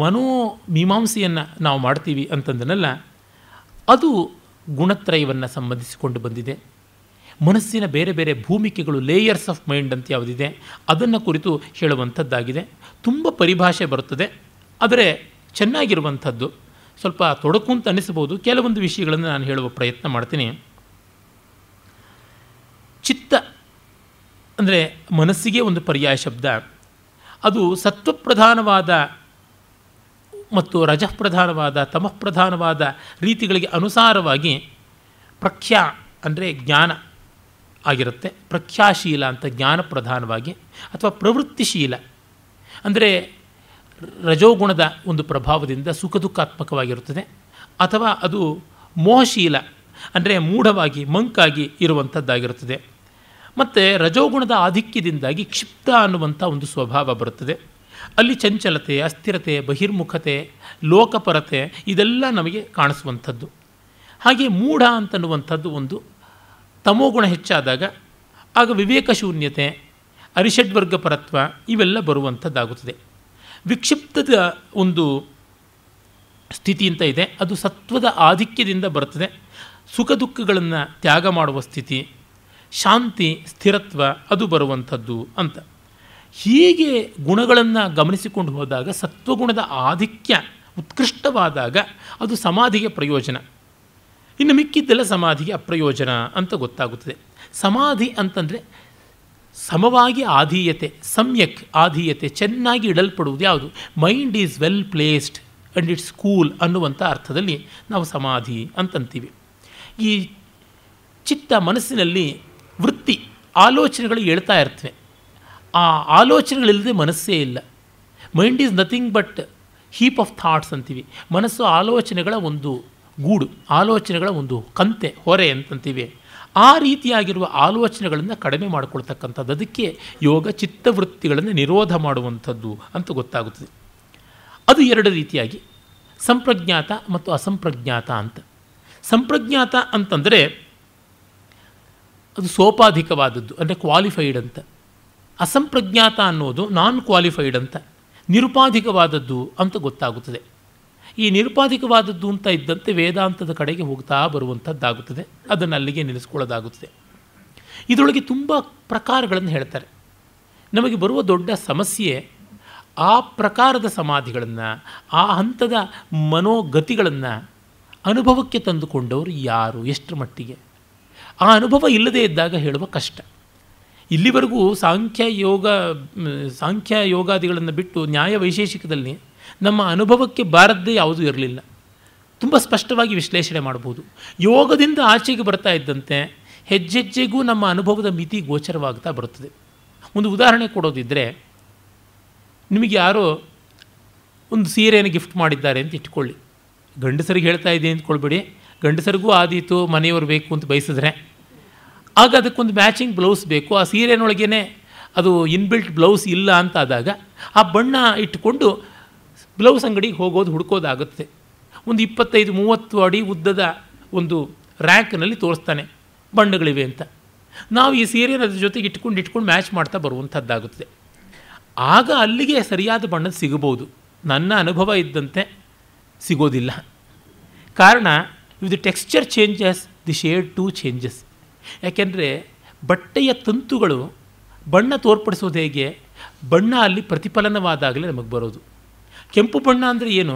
ಮನೋಮೀಮಾಂಸೆಯನ್ನು ನಾವು ಮಾಡ್ತೀವಿ ಅಂತಂದನಲ್ಲ ಅದು ಗುಣತ್ರಯವನ್ನು ಸಂಬಂಧಿಸಿಕೊಂಡು ಬಂದಿದೆ ಮನಸ್ಸಿನ ಬೇರೆ ಬೇರೆ ಭೂಮಿಕೆಗಳು ಲೇಯರ್ಸ್ ಆಫ್ ಮೈಂಡ್ ಅಂತ ಯಾವುದಿದೆ ಅದನ್ನು ಕುರಿತು ಹೇಳುವಂಥದ್ದಾಗಿದೆ ತುಂಬ ಪರಿಭಾಷೆ ಬರುತ್ತದೆ ಆದರೆ ಚೆನ್ನಾಗಿರುವಂಥದ್ದು ಸ್ವಲ್ಪ ತೊಡಕು ಅಂತ ಅನ್ನಿಸ್ಬೋದು ಕೆಲವೊಂದು ವಿಷಯಗಳನ್ನು ನಾನು ಹೇಳುವ ಪ್ರಯತ್ನ ಮಾಡ್ತೀನಿ ಚಿತ್ತ ಅಂದರೆ ಮನಸ್ಸಿಗೆ ಒಂದು ಪರ್ಯಾಯ ಶಬ್ದ ಅದು ಸತ್ವಪ್ರಧಾನವಾದ ಮತ್ತು ರಜಃಪ್ರಧಾನವಾದ ತಮಃಪ್ರಧಾನವಾದ ರೀತಿಗಳಿಗೆ ಅನುಸಾರವಾಗಿ ಪ್ರಖ್ಯಾ ಅಂದರೆ ಜ್ಞಾನ ಆಗಿರುತ್ತೆ ಪ್ರಖ್ಯಾಶೀಲ ಅಂತ ಜ್ಞಾನ ಪ್ರಧಾನವಾಗಿ ಅಥವಾ ಪ್ರವೃತ್ತಿಶೀಲ ಅಂದರೆ ರಜೋಗುಣದ ಒಂದು ಪ್ರಭಾವದಿಂದ ಸುಖ ದುಃಖಾತ್ಮಕವಾಗಿರುತ್ತದೆ ಅಥವಾ ಅದು ಮೋಹಶೀಲ ಅಂದರೆ ಮೂಢವಾಗಿ ಮಂಕಾಗಿ ಇರುವಂಥದ್ದಾಗಿರುತ್ತದೆ ಮತ್ತು ರಜೋಗುಣದ ಆಧಿಕ್ಯದಿಂದಾಗಿ ಕ್ಷಿಪ್ತ ಅನ್ನುವಂಥ ಒಂದು ಸ್ವಭಾವ ಬರುತ್ತದೆ ಅಲ್ಲಿ ಚಂಚಲತೆ ಅಸ್ಥಿರತೆ ಬಹಿರ್ಮುಖತೆ ಲೋಕಪರತೆ ಇದೆಲ್ಲ ನಮಗೆ ಕಾಣಿಸುವಂಥದ್ದು ಹಾಗೆ ಮೂಢ ಅಂತನ್ನುವಂಥದ್ದು ಒಂದು ತಮೋಗುಣ ಹೆಚ್ಚಾದಾಗ ಆಗ ವಿವೇಕ ಶೂನ್ಯತೆ ಅರಿಷಡ್ವರ್ಗ ಪರತ್ವ ಇವೆಲ್ಲ ಬರುವಂಥದ್ದಾಗುತ್ತದೆ ವಿಕ್ಷಿಪ್ತದ ಒಂದು ಸ್ಥಿತಿ ಅಂತ ಇದೆ ಅದು ಸತ್ವದ ಆಧಿಕ್ಯದಿಂದ ಬರ್ತದೆ ಸುಖ ದುಃಖಗಳನ್ನು ತ್ಯಾಗ ಮಾಡುವ ಸ್ಥಿತಿ ಶಾಂತಿ ಸ್ಥಿರತ್ವ ಅದು ಬರುವಂಥದ್ದು ಅಂತ ಹೀಗೆ ಗುಣಗಳನ್ನು ಗಮನಿಸಿಕೊಂಡು ಹೋದಾಗ ಸತ್ವಗುಣದ ಆಧಿಕ್ಯ ಉತ್ಕೃಷ್ಟವಾದಾಗ ಅದು ಸಮಾಧಿಗೆ ಪ್ರಯೋಜನ ಇನ್ನು ಮಿಕ್ಕಿದ್ದೆಲ್ಲ ಸಮಾಧಿಗೆ ಅಪ್ರಯೋಜನ ಅಂತ ಗೊತ್ತಾಗುತ್ತದೆ ಸಮಾಧಿ ಅಂತಂದರೆ ಸಮವಾಗಿ ಆಧೀಯತೆ ಸಮ್ಯಕ್ ಆಧೀಯತೆ ಚೆನ್ನಾಗಿ ಇಡಲ್ಪಡುವುದು ಯಾವುದು mind is well placed and it's cool ಅನ್ನುವಂಥ ಅರ್ಥದಲ್ಲಿ ನಾವು ಸಮಾಧಿ ಅಂತಂತೀವಿ ಈ ಚಿತ್ತ ಮನಸ್ಸಿನಲ್ಲಿ ವೃತ್ತಿ ಆಲೋಚನೆಗಳು ಹೇಳ್ತಾ ಇರ್ತವೆ ಆ ಆಲೋಚನೆಗಳಿಲ್ಲದೆ ಮನಸ್ಸೇ ಇಲ್ಲ mind is nothing but heap of thoughts ಅಂತೀವಿ ಮನಸ್ಸು ಆಲೋಚನೆಗಳ ಒಂದು ಗೂಡು ಆಲೋಚನೆಗಳ ಒಂದು ಕಂತೆ ಹೊರೆ ಅಂತಂತೀವಿ ಆ ರೀತಿಯಾಗಿರುವ ಆಲೋಚನೆಗಳನ್ನು ಕಡಿಮೆ ಮಾಡಿಕೊಳ್ತಕ್ಕಂಥದ್ದು ಅದಕ್ಕೆ ಯೋಗ ಚಿತ್ತವೃತ್ತಿಗಳನ್ನು ನಿರೋಧ ಮಾಡುವಂಥದ್ದು ಅಂತ ಗೊತ್ತಾಗುತ್ತದೆ ಅದು ಎರಡು ರೀತಿಯಾಗಿ ಸಂಪ್ರಜ್ಞಾತ ಮತ್ತು ಅಸಂಪ್ರಜ್ಞಾತ ಅಂತ ಸಂಪ್ರಜ್ಞಾತ ಅಂತಂದರೆ ಅದು ಸೋಪಾಧಿಕವಾದದ್ದು ಅಂದರೆ ಕ್ವಾಲಿಫೈಡ್ ಅಂತ ಅಸಂಪ್ರಜ್ಞಾತ ಅನ್ನೋದು ನಾನ್ ಕ್ವಾಲಿಫೈಡ್ ಅಂತ ನಿರುಪಾಧಿಕವಾದದ್ದು ಅಂತ ಗೊತ್ತಾಗುತ್ತದೆ ಈ ನಿರುಪಾಧಿಕವಾದದ್ದು ಅಂತ ಇದ್ದಂತೆ ವೇದಾಂತದ ಕಡೆಗೆ ಹೋಗ್ತಾ ಬರುವಂಥದ್ದಾಗುತ್ತದೆ ಅದನ್ನು ಅಲ್ಲಿಗೆ ನೆನೆಸ್ಕೊಳ್ಳೋದಾಗುತ್ತದೆ ಇದರೊಳಗೆ ತುಂಬ ಪ್ರಕಾರಗಳನ್ನು ಹೇಳ್ತಾರೆ ನಮಗೆ ಬರುವ ದೊಡ್ಡ ಸಮಸ್ಯೆ ಆ ಪ್ರಕಾರದ ಸಮಾಧಿಗಳನ್ನು ಆ ಹಂತದ ಮನೋಗತಿಗಳನ್ನು ಅನುಭವಕ್ಕೆ ತಂದುಕೊಂಡವರು ಯಾರು ಎಷ್ಟರ ಮಟ್ಟಿಗೆ ಆ ಅನುಭವ ಇಲ್ಲದೇ ಇದ್ದಾಗ ಹೇಳುವ ಕಷ್ಟ ಇಲ್ಲಿವರೆಗೂ ಸಾಂಖ್ಯ ಯೋಗ ಸಾಂಖ್ಯ ಯೋಗಾದಿಗಳನ್ನು ಬಿಟ್ಟು ನ್ಯಾಯ ವೈಶೇಷಿಕದಲ್ಲಿ ನಮ್ಮ ಅನುಭವಕ್ಕೆ ಬಾರದ್ದೇ ಯಾವುದೂ ಇರಲಿಲ್ಲ ತುಂಬ ಸ್ಪಷ್ಟವಾಗಿ ವಿಶ್ಲೇಷಣೆ ಮಾಡ್ಬೋದು ಯೋಗದಿಂದ ಆಚೆಗೆ ಬರ್ತಾ ಇದ್ದಂತೆ ಹೆಜ್ಜೆಜ್ಜೆಗೂ ನಮ್ಮ ಅನುಭವದ ಮಿತಿ ಗೋಚರವಾಗ್ತಾ ಬರುತ್ತದೆ ಒಂದು ಉದಾಹರಣೆ ಕೊಡೋದಿದ್ದರೆ ನಿಮಗೆ ಯಾರೋ ಒಂದು ಸೀರೆಯನ್ನು ಗಿಫ್ಟ್ ಮಾಡಿದ್ದಾರೆ ಅಂತ ಇಟ್ಕೊಳ್ಳಿ ಗಂಡಸರಿಗೆ ಹೇಳ್ತಾ ಇದ್ದೀನಿ ಅಂದ್ಕೊಳ್ಬೇಡಿ ಗಂಡಸರಿಗೂ ಆದೀತು ಮನೆಯವರು ಬೇಕು ಅಂತ ಬಯಸಿದ್ರೆ ಆಗ ಅದಕ್ಕೊಂದು ಮ್ಯಾಚಿಂಗ್ ಬ್ಲೌಸ್ ಬೇಕು ಆ ಸೀರೆನೊಳಗೇ ಅದು ಇನ್ಬಿಲ್ಟ್ ಬ್ಲೌಸ್ ಇಲ್ಲ ಅಂತಾದಾಗ ಆ ಬಣ್ಣ ಇಟ್ಟುಕೊಂಡು ಬ್ಲೌಸ್ ಅಂಗಡಿಗೆ ಹೋಗೋದು ಹುಡುಕೋದಾಗುತ್ತೆ ಒಂದು ಇಪ್ಪತ್ತೈದು ಮೂವತ್ತು ಅಡಿ ಉದ್ದದ ಒಂದು ರ್ಯಾಂಕ್ನಲ್ಲಿ ತೋರಿಸ್ತಾನೆ ಬಣ್ಣಗಳಿವೆ ಅಂತ ನಾವು ಈ ಸೀರೆನ ಅದ್ರ ಜೊತೆಗೆ ಇಟ್ಕೊಂಡು ಇಟ್ಕೊಂಡು ಮ್ಯಾಚ್ ಮಾಡ್ತಾ ಬರುವಂಥದ್ದಾಗುತ್ತದೆ ಆಗ ಅಲ್ಲಿಗೆ ಸರಿಯಾದ ಬಣ್ಣದ ಸಿಗಬಹುದು ನನ್ನ ಅನುಭವ ಇದ್ದಂತೆ ಸಿಗೋದಿಲ್ಲ ಕಾರಣ ಇದು texture changes the shade too changes ಯಾಕೆಂದರೆ ಬಟ್ಟೆಯ ತಂತುಗಳು ಬಣ್ಣ ತೋರ್ಪಡಿಸೋದು ಹೇಗೆ ಬಣ್ಣ ಅಲ್ಲಿ ಪ್ರತಿಫಲನವಾದಾಗಲೇ ನಮಗೆ ಬರೋದು ಕೆಂಪು ಬಣ್ಣ ಅಂದರೆ ಏನು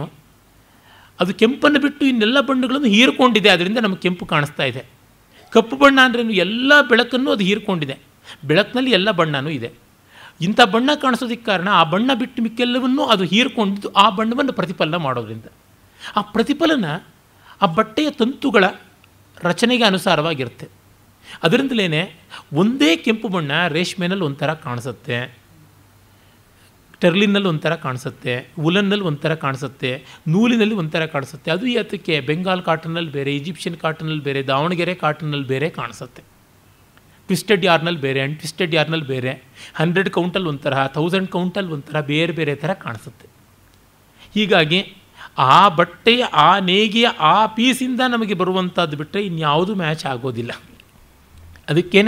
ಅದು ಕೆಂಪನ್ನು ಬಿಟ್ಟು ಇನ್ನೆಲ್ಲ ಬಣ್ಣಗಳನ್ನು ಹೀರ್ಕೊಂಡಿದೆ ಅದರಿಂದ ನಮಗೆ ಕೆಂಪು ಕಾಣಿಸ್ತಾ ಇದೆ ಕಪ್ಪು ಬಣ್ಣ ಅಂದ್ರೇನು ಎಲ್ಲ ಬೆಳಕನ್ನು ಅದು ಹೀರ್ಕೊಂಡಿದೆ ಬೆಳಕಿನಲ್ಲಿ ಎಲ್ಲ ಬಣ್ಣನೂ ಇದೆ ಇಂಥ ಬಣ್ಣ ಕಾಣಿಸೋದಕ್ಕೆ ಕಾರಣ ಆ ಬಣ್ಣ ಬಿಟ್ಟು ಮಿಕ್ಕೆಲ್ಲವನ್ನೂ ಅದು ಹೀರ್ಕೊಂಡಿದ್ದು ಆ ಬಣ್ಣವನ್ನು ಪ್ರತಿಫಲನ ಮಾಡೋದ್ರಿಂದ ಆ ಪ್ರತಿಫಲನ ಆ ಬಟ್ಟೆಯ ತಂತುಗಳ ರಚನೆಗೆ ಅನುಸಾರವಾಗಿರುತ್ತೆ ಅದರಿಂದಲೇ ಒಂದೇ ಕೆಂಪು ಬಣ್ಣ ರೇಷ್ಮೆನಲ್ಲಿ ಒಂಥರ ಕಾಣಿಸುತ್ತೆ ಟೆರ್ಲಿನಲ್ಲಿ ಒಂಥರ ಕಾಣಿಸುತ್ತೆ ಉಲನ್ನಲ್ಲಿ ಒಂಥರ ಕಾಣಿಸುತ್ತೆ ನೂಲಿನಲ್ಲಿ ಒಂಥರ ಕಾಣಿಸುತ್ತೆ ಅದು ಯಾತಕ್ಕೆ ಬೆಂಗಾಲ್ ಕಾಟನ್ನಲ್ಲಿ ಬೇರೆ ಈಜಿಪ್ಷಿಯನ್ ಕಾಟನ್ನಲ್ಲಿ ಬೇರೆ ದಾವಣಗೆರೆ ಕಾಟನ್ನಲ್ಲಿ ಬೇರೆ ಕಾಣಿಸುತ್ತೆ ಟ್ವಿಸ್ಟೆಡ್ ಯಾರ್ನಲ್ಲಿ ಬೇರೆ ಆ್ಯಂಡ್ ಟ್ವಿಸ್ಟೆಡ್ ಯಾರ್ನಲ್ಲಿ ಬೇರೆ ಹಂಡ್ರೆಡ್ ಕೌಂಟಲ್ಲಿ ಒಂಥರ ಥೌಸಂಡ್ ಕೌಂಟಲ್ಲಿ ಒಂಥರ ಬೇರೆ ಬೇರೆ ಥರ ಕಾಣಿಸುತ್ತೆ ಹೀಗಾಗಿ ಆ ಬಟ್ಟೆಯ ಆ ನೇಗಿಯ ಆ ಪೀಸಿಂದ ನಮಗೆ ಬರುವಂಥದ್ದು ಬಿಟ್ಟರೆ ಇನ್ಯಾವುದು ಮ್ಯಾಚ್ ಆಗೋದಿಲ್ಲ ಅದಕ್ಕೇ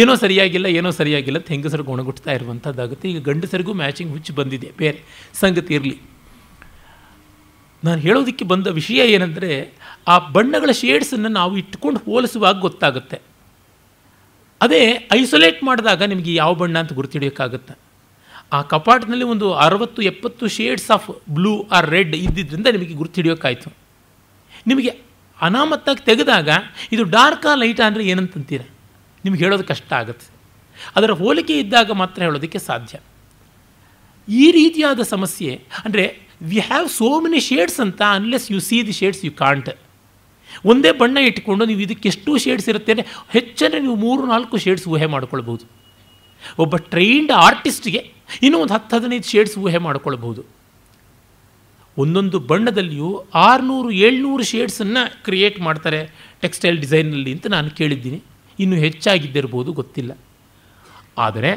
ಏನೋ ಸರಿಯಾಗಿಲ್ಲ ಏನೋ ಸರಿಯಾಗಿಲ್ಲ ಅಂತ ಹೆಂಗಸರು ಒಣಗುಟ್ತಾ ಇರುವಂಥದ್ದಾಗುತ್ತೆ ಈಗ ಗಂಡಸರಿಗೂ ಮ್ಯಾಚಿಂಗ್ ಹುಚ್ಚು ಬಂದಿದೆ ಬೇರೆ ಸಂಗತಿ ಇರಲಿ ನಾನು ಹೇಳೋದಕ್ಕೆ ಬಂದ ವಿಷಯ ಏನಂದರೆ ಆ ಬಣ್ಣಗಳ ಶೇಡ್ಸನ್ನು ನಾವು ಇಟ್ಕೊಂಡು ಹೋಲಿಸುವಾಗ ಗೊತ್ತಾಗುತ್ತೆ ಅದೇ ಐಸೋಲೇಟ್ ಮಾಡಿದಾಗ ನಿಮಗೆ ಯಾವ ಬಣ್ಣ ಅಂತ ಗುರುತಿಡಿಯೋಕ್ಕಾಗುತ್ತೆ ಆ ಕಪಾಟ್ನಲ್ಲಿ ಒಂದು ಅರವತ್ತು ಎಪ್ಪತ್ತು shades of blue or red ಇದ್ದಿದ್ದರಿಂದ ನಿಮಗೆ ಗುರುತಿಡಿಯೋಕ್ಕಾಯಿತು ನಿಮಗೆ ಅನಾಮತ್ತಾಗಿ ತೆಗೆದಾಗ ಇದು ಡಾರ್ಕಾ ಲೈಟಾ ಅಂದರೆ ಏನಂತಂತೀರ ನಿಮ್ಗೆ ಹೇಳೋದು ಕಷ್ಟ ಆಗುತ್ತೆ ಅದರ ಹೋಲಿಕೆ ಇದ್ದಾಗ ಮಾತ್ರ ಹೇಳೋದಕ್ಕೆ ಸಾಧ್ಯ ಈ ರೀತಿಯಾದ ಸಮಸ್ಯೆ ಅಂದರೆ we have so many shades ಅಂತ unless you see the shades you can't ಒಂದೇ ಬಣ್ಣ ಇಟ್ಟುಕೊಂಡು ನೀವು ಇದಕ್ಕೆ ಎಷ್ಟು ಶೇಡ್ಸ್ ಇರುತ್ತೆ ಅಂದರೆ ಹೆಚ್ಚನೇ ನೀವು ಮೂರು ನಾಲ್ಕು ಶೇಡ್ಸ್ ಊಹೆ ಮಾಡ್ಕೊಳ್ಬೋದು ಒಬ್ಬ ಟ್ರೈನ್ಡ್ ಆರ್ಟಿಸ್ಟ್ಗೆ ಇನ್ನೂ ಒಂದು ಹತ್ತು ಹದಿನೈದು ಶೇಡ್ಸ್ ಊಹೆ ಮಾಡ್ಕೊಳ್ಬಹುದು ಒಂದೊಂದು ಬಣ್ಣದಲ್ಲಿಯೂ ಆರುನೂರು ಏಳ್ನೂರು ಶೇಡ್ಸನ್ನು ಕ್ರಿಯೇಟ್ ಮಾಡ್ತಾರೆ ಟೆಕ್ಸ್ಟೈಲ್ ಡಿಸೈನಲ್ಲಿ ಅಂತ ನಾನು ಕೇಳಿದ್ದೀನಿ ಇನ್ನು ಹೆಚ್ಚಾಗಿದ್ದಿರ್ಬೋದು ಗೊತ್ತಿಲ್ಲ ಆದರೆ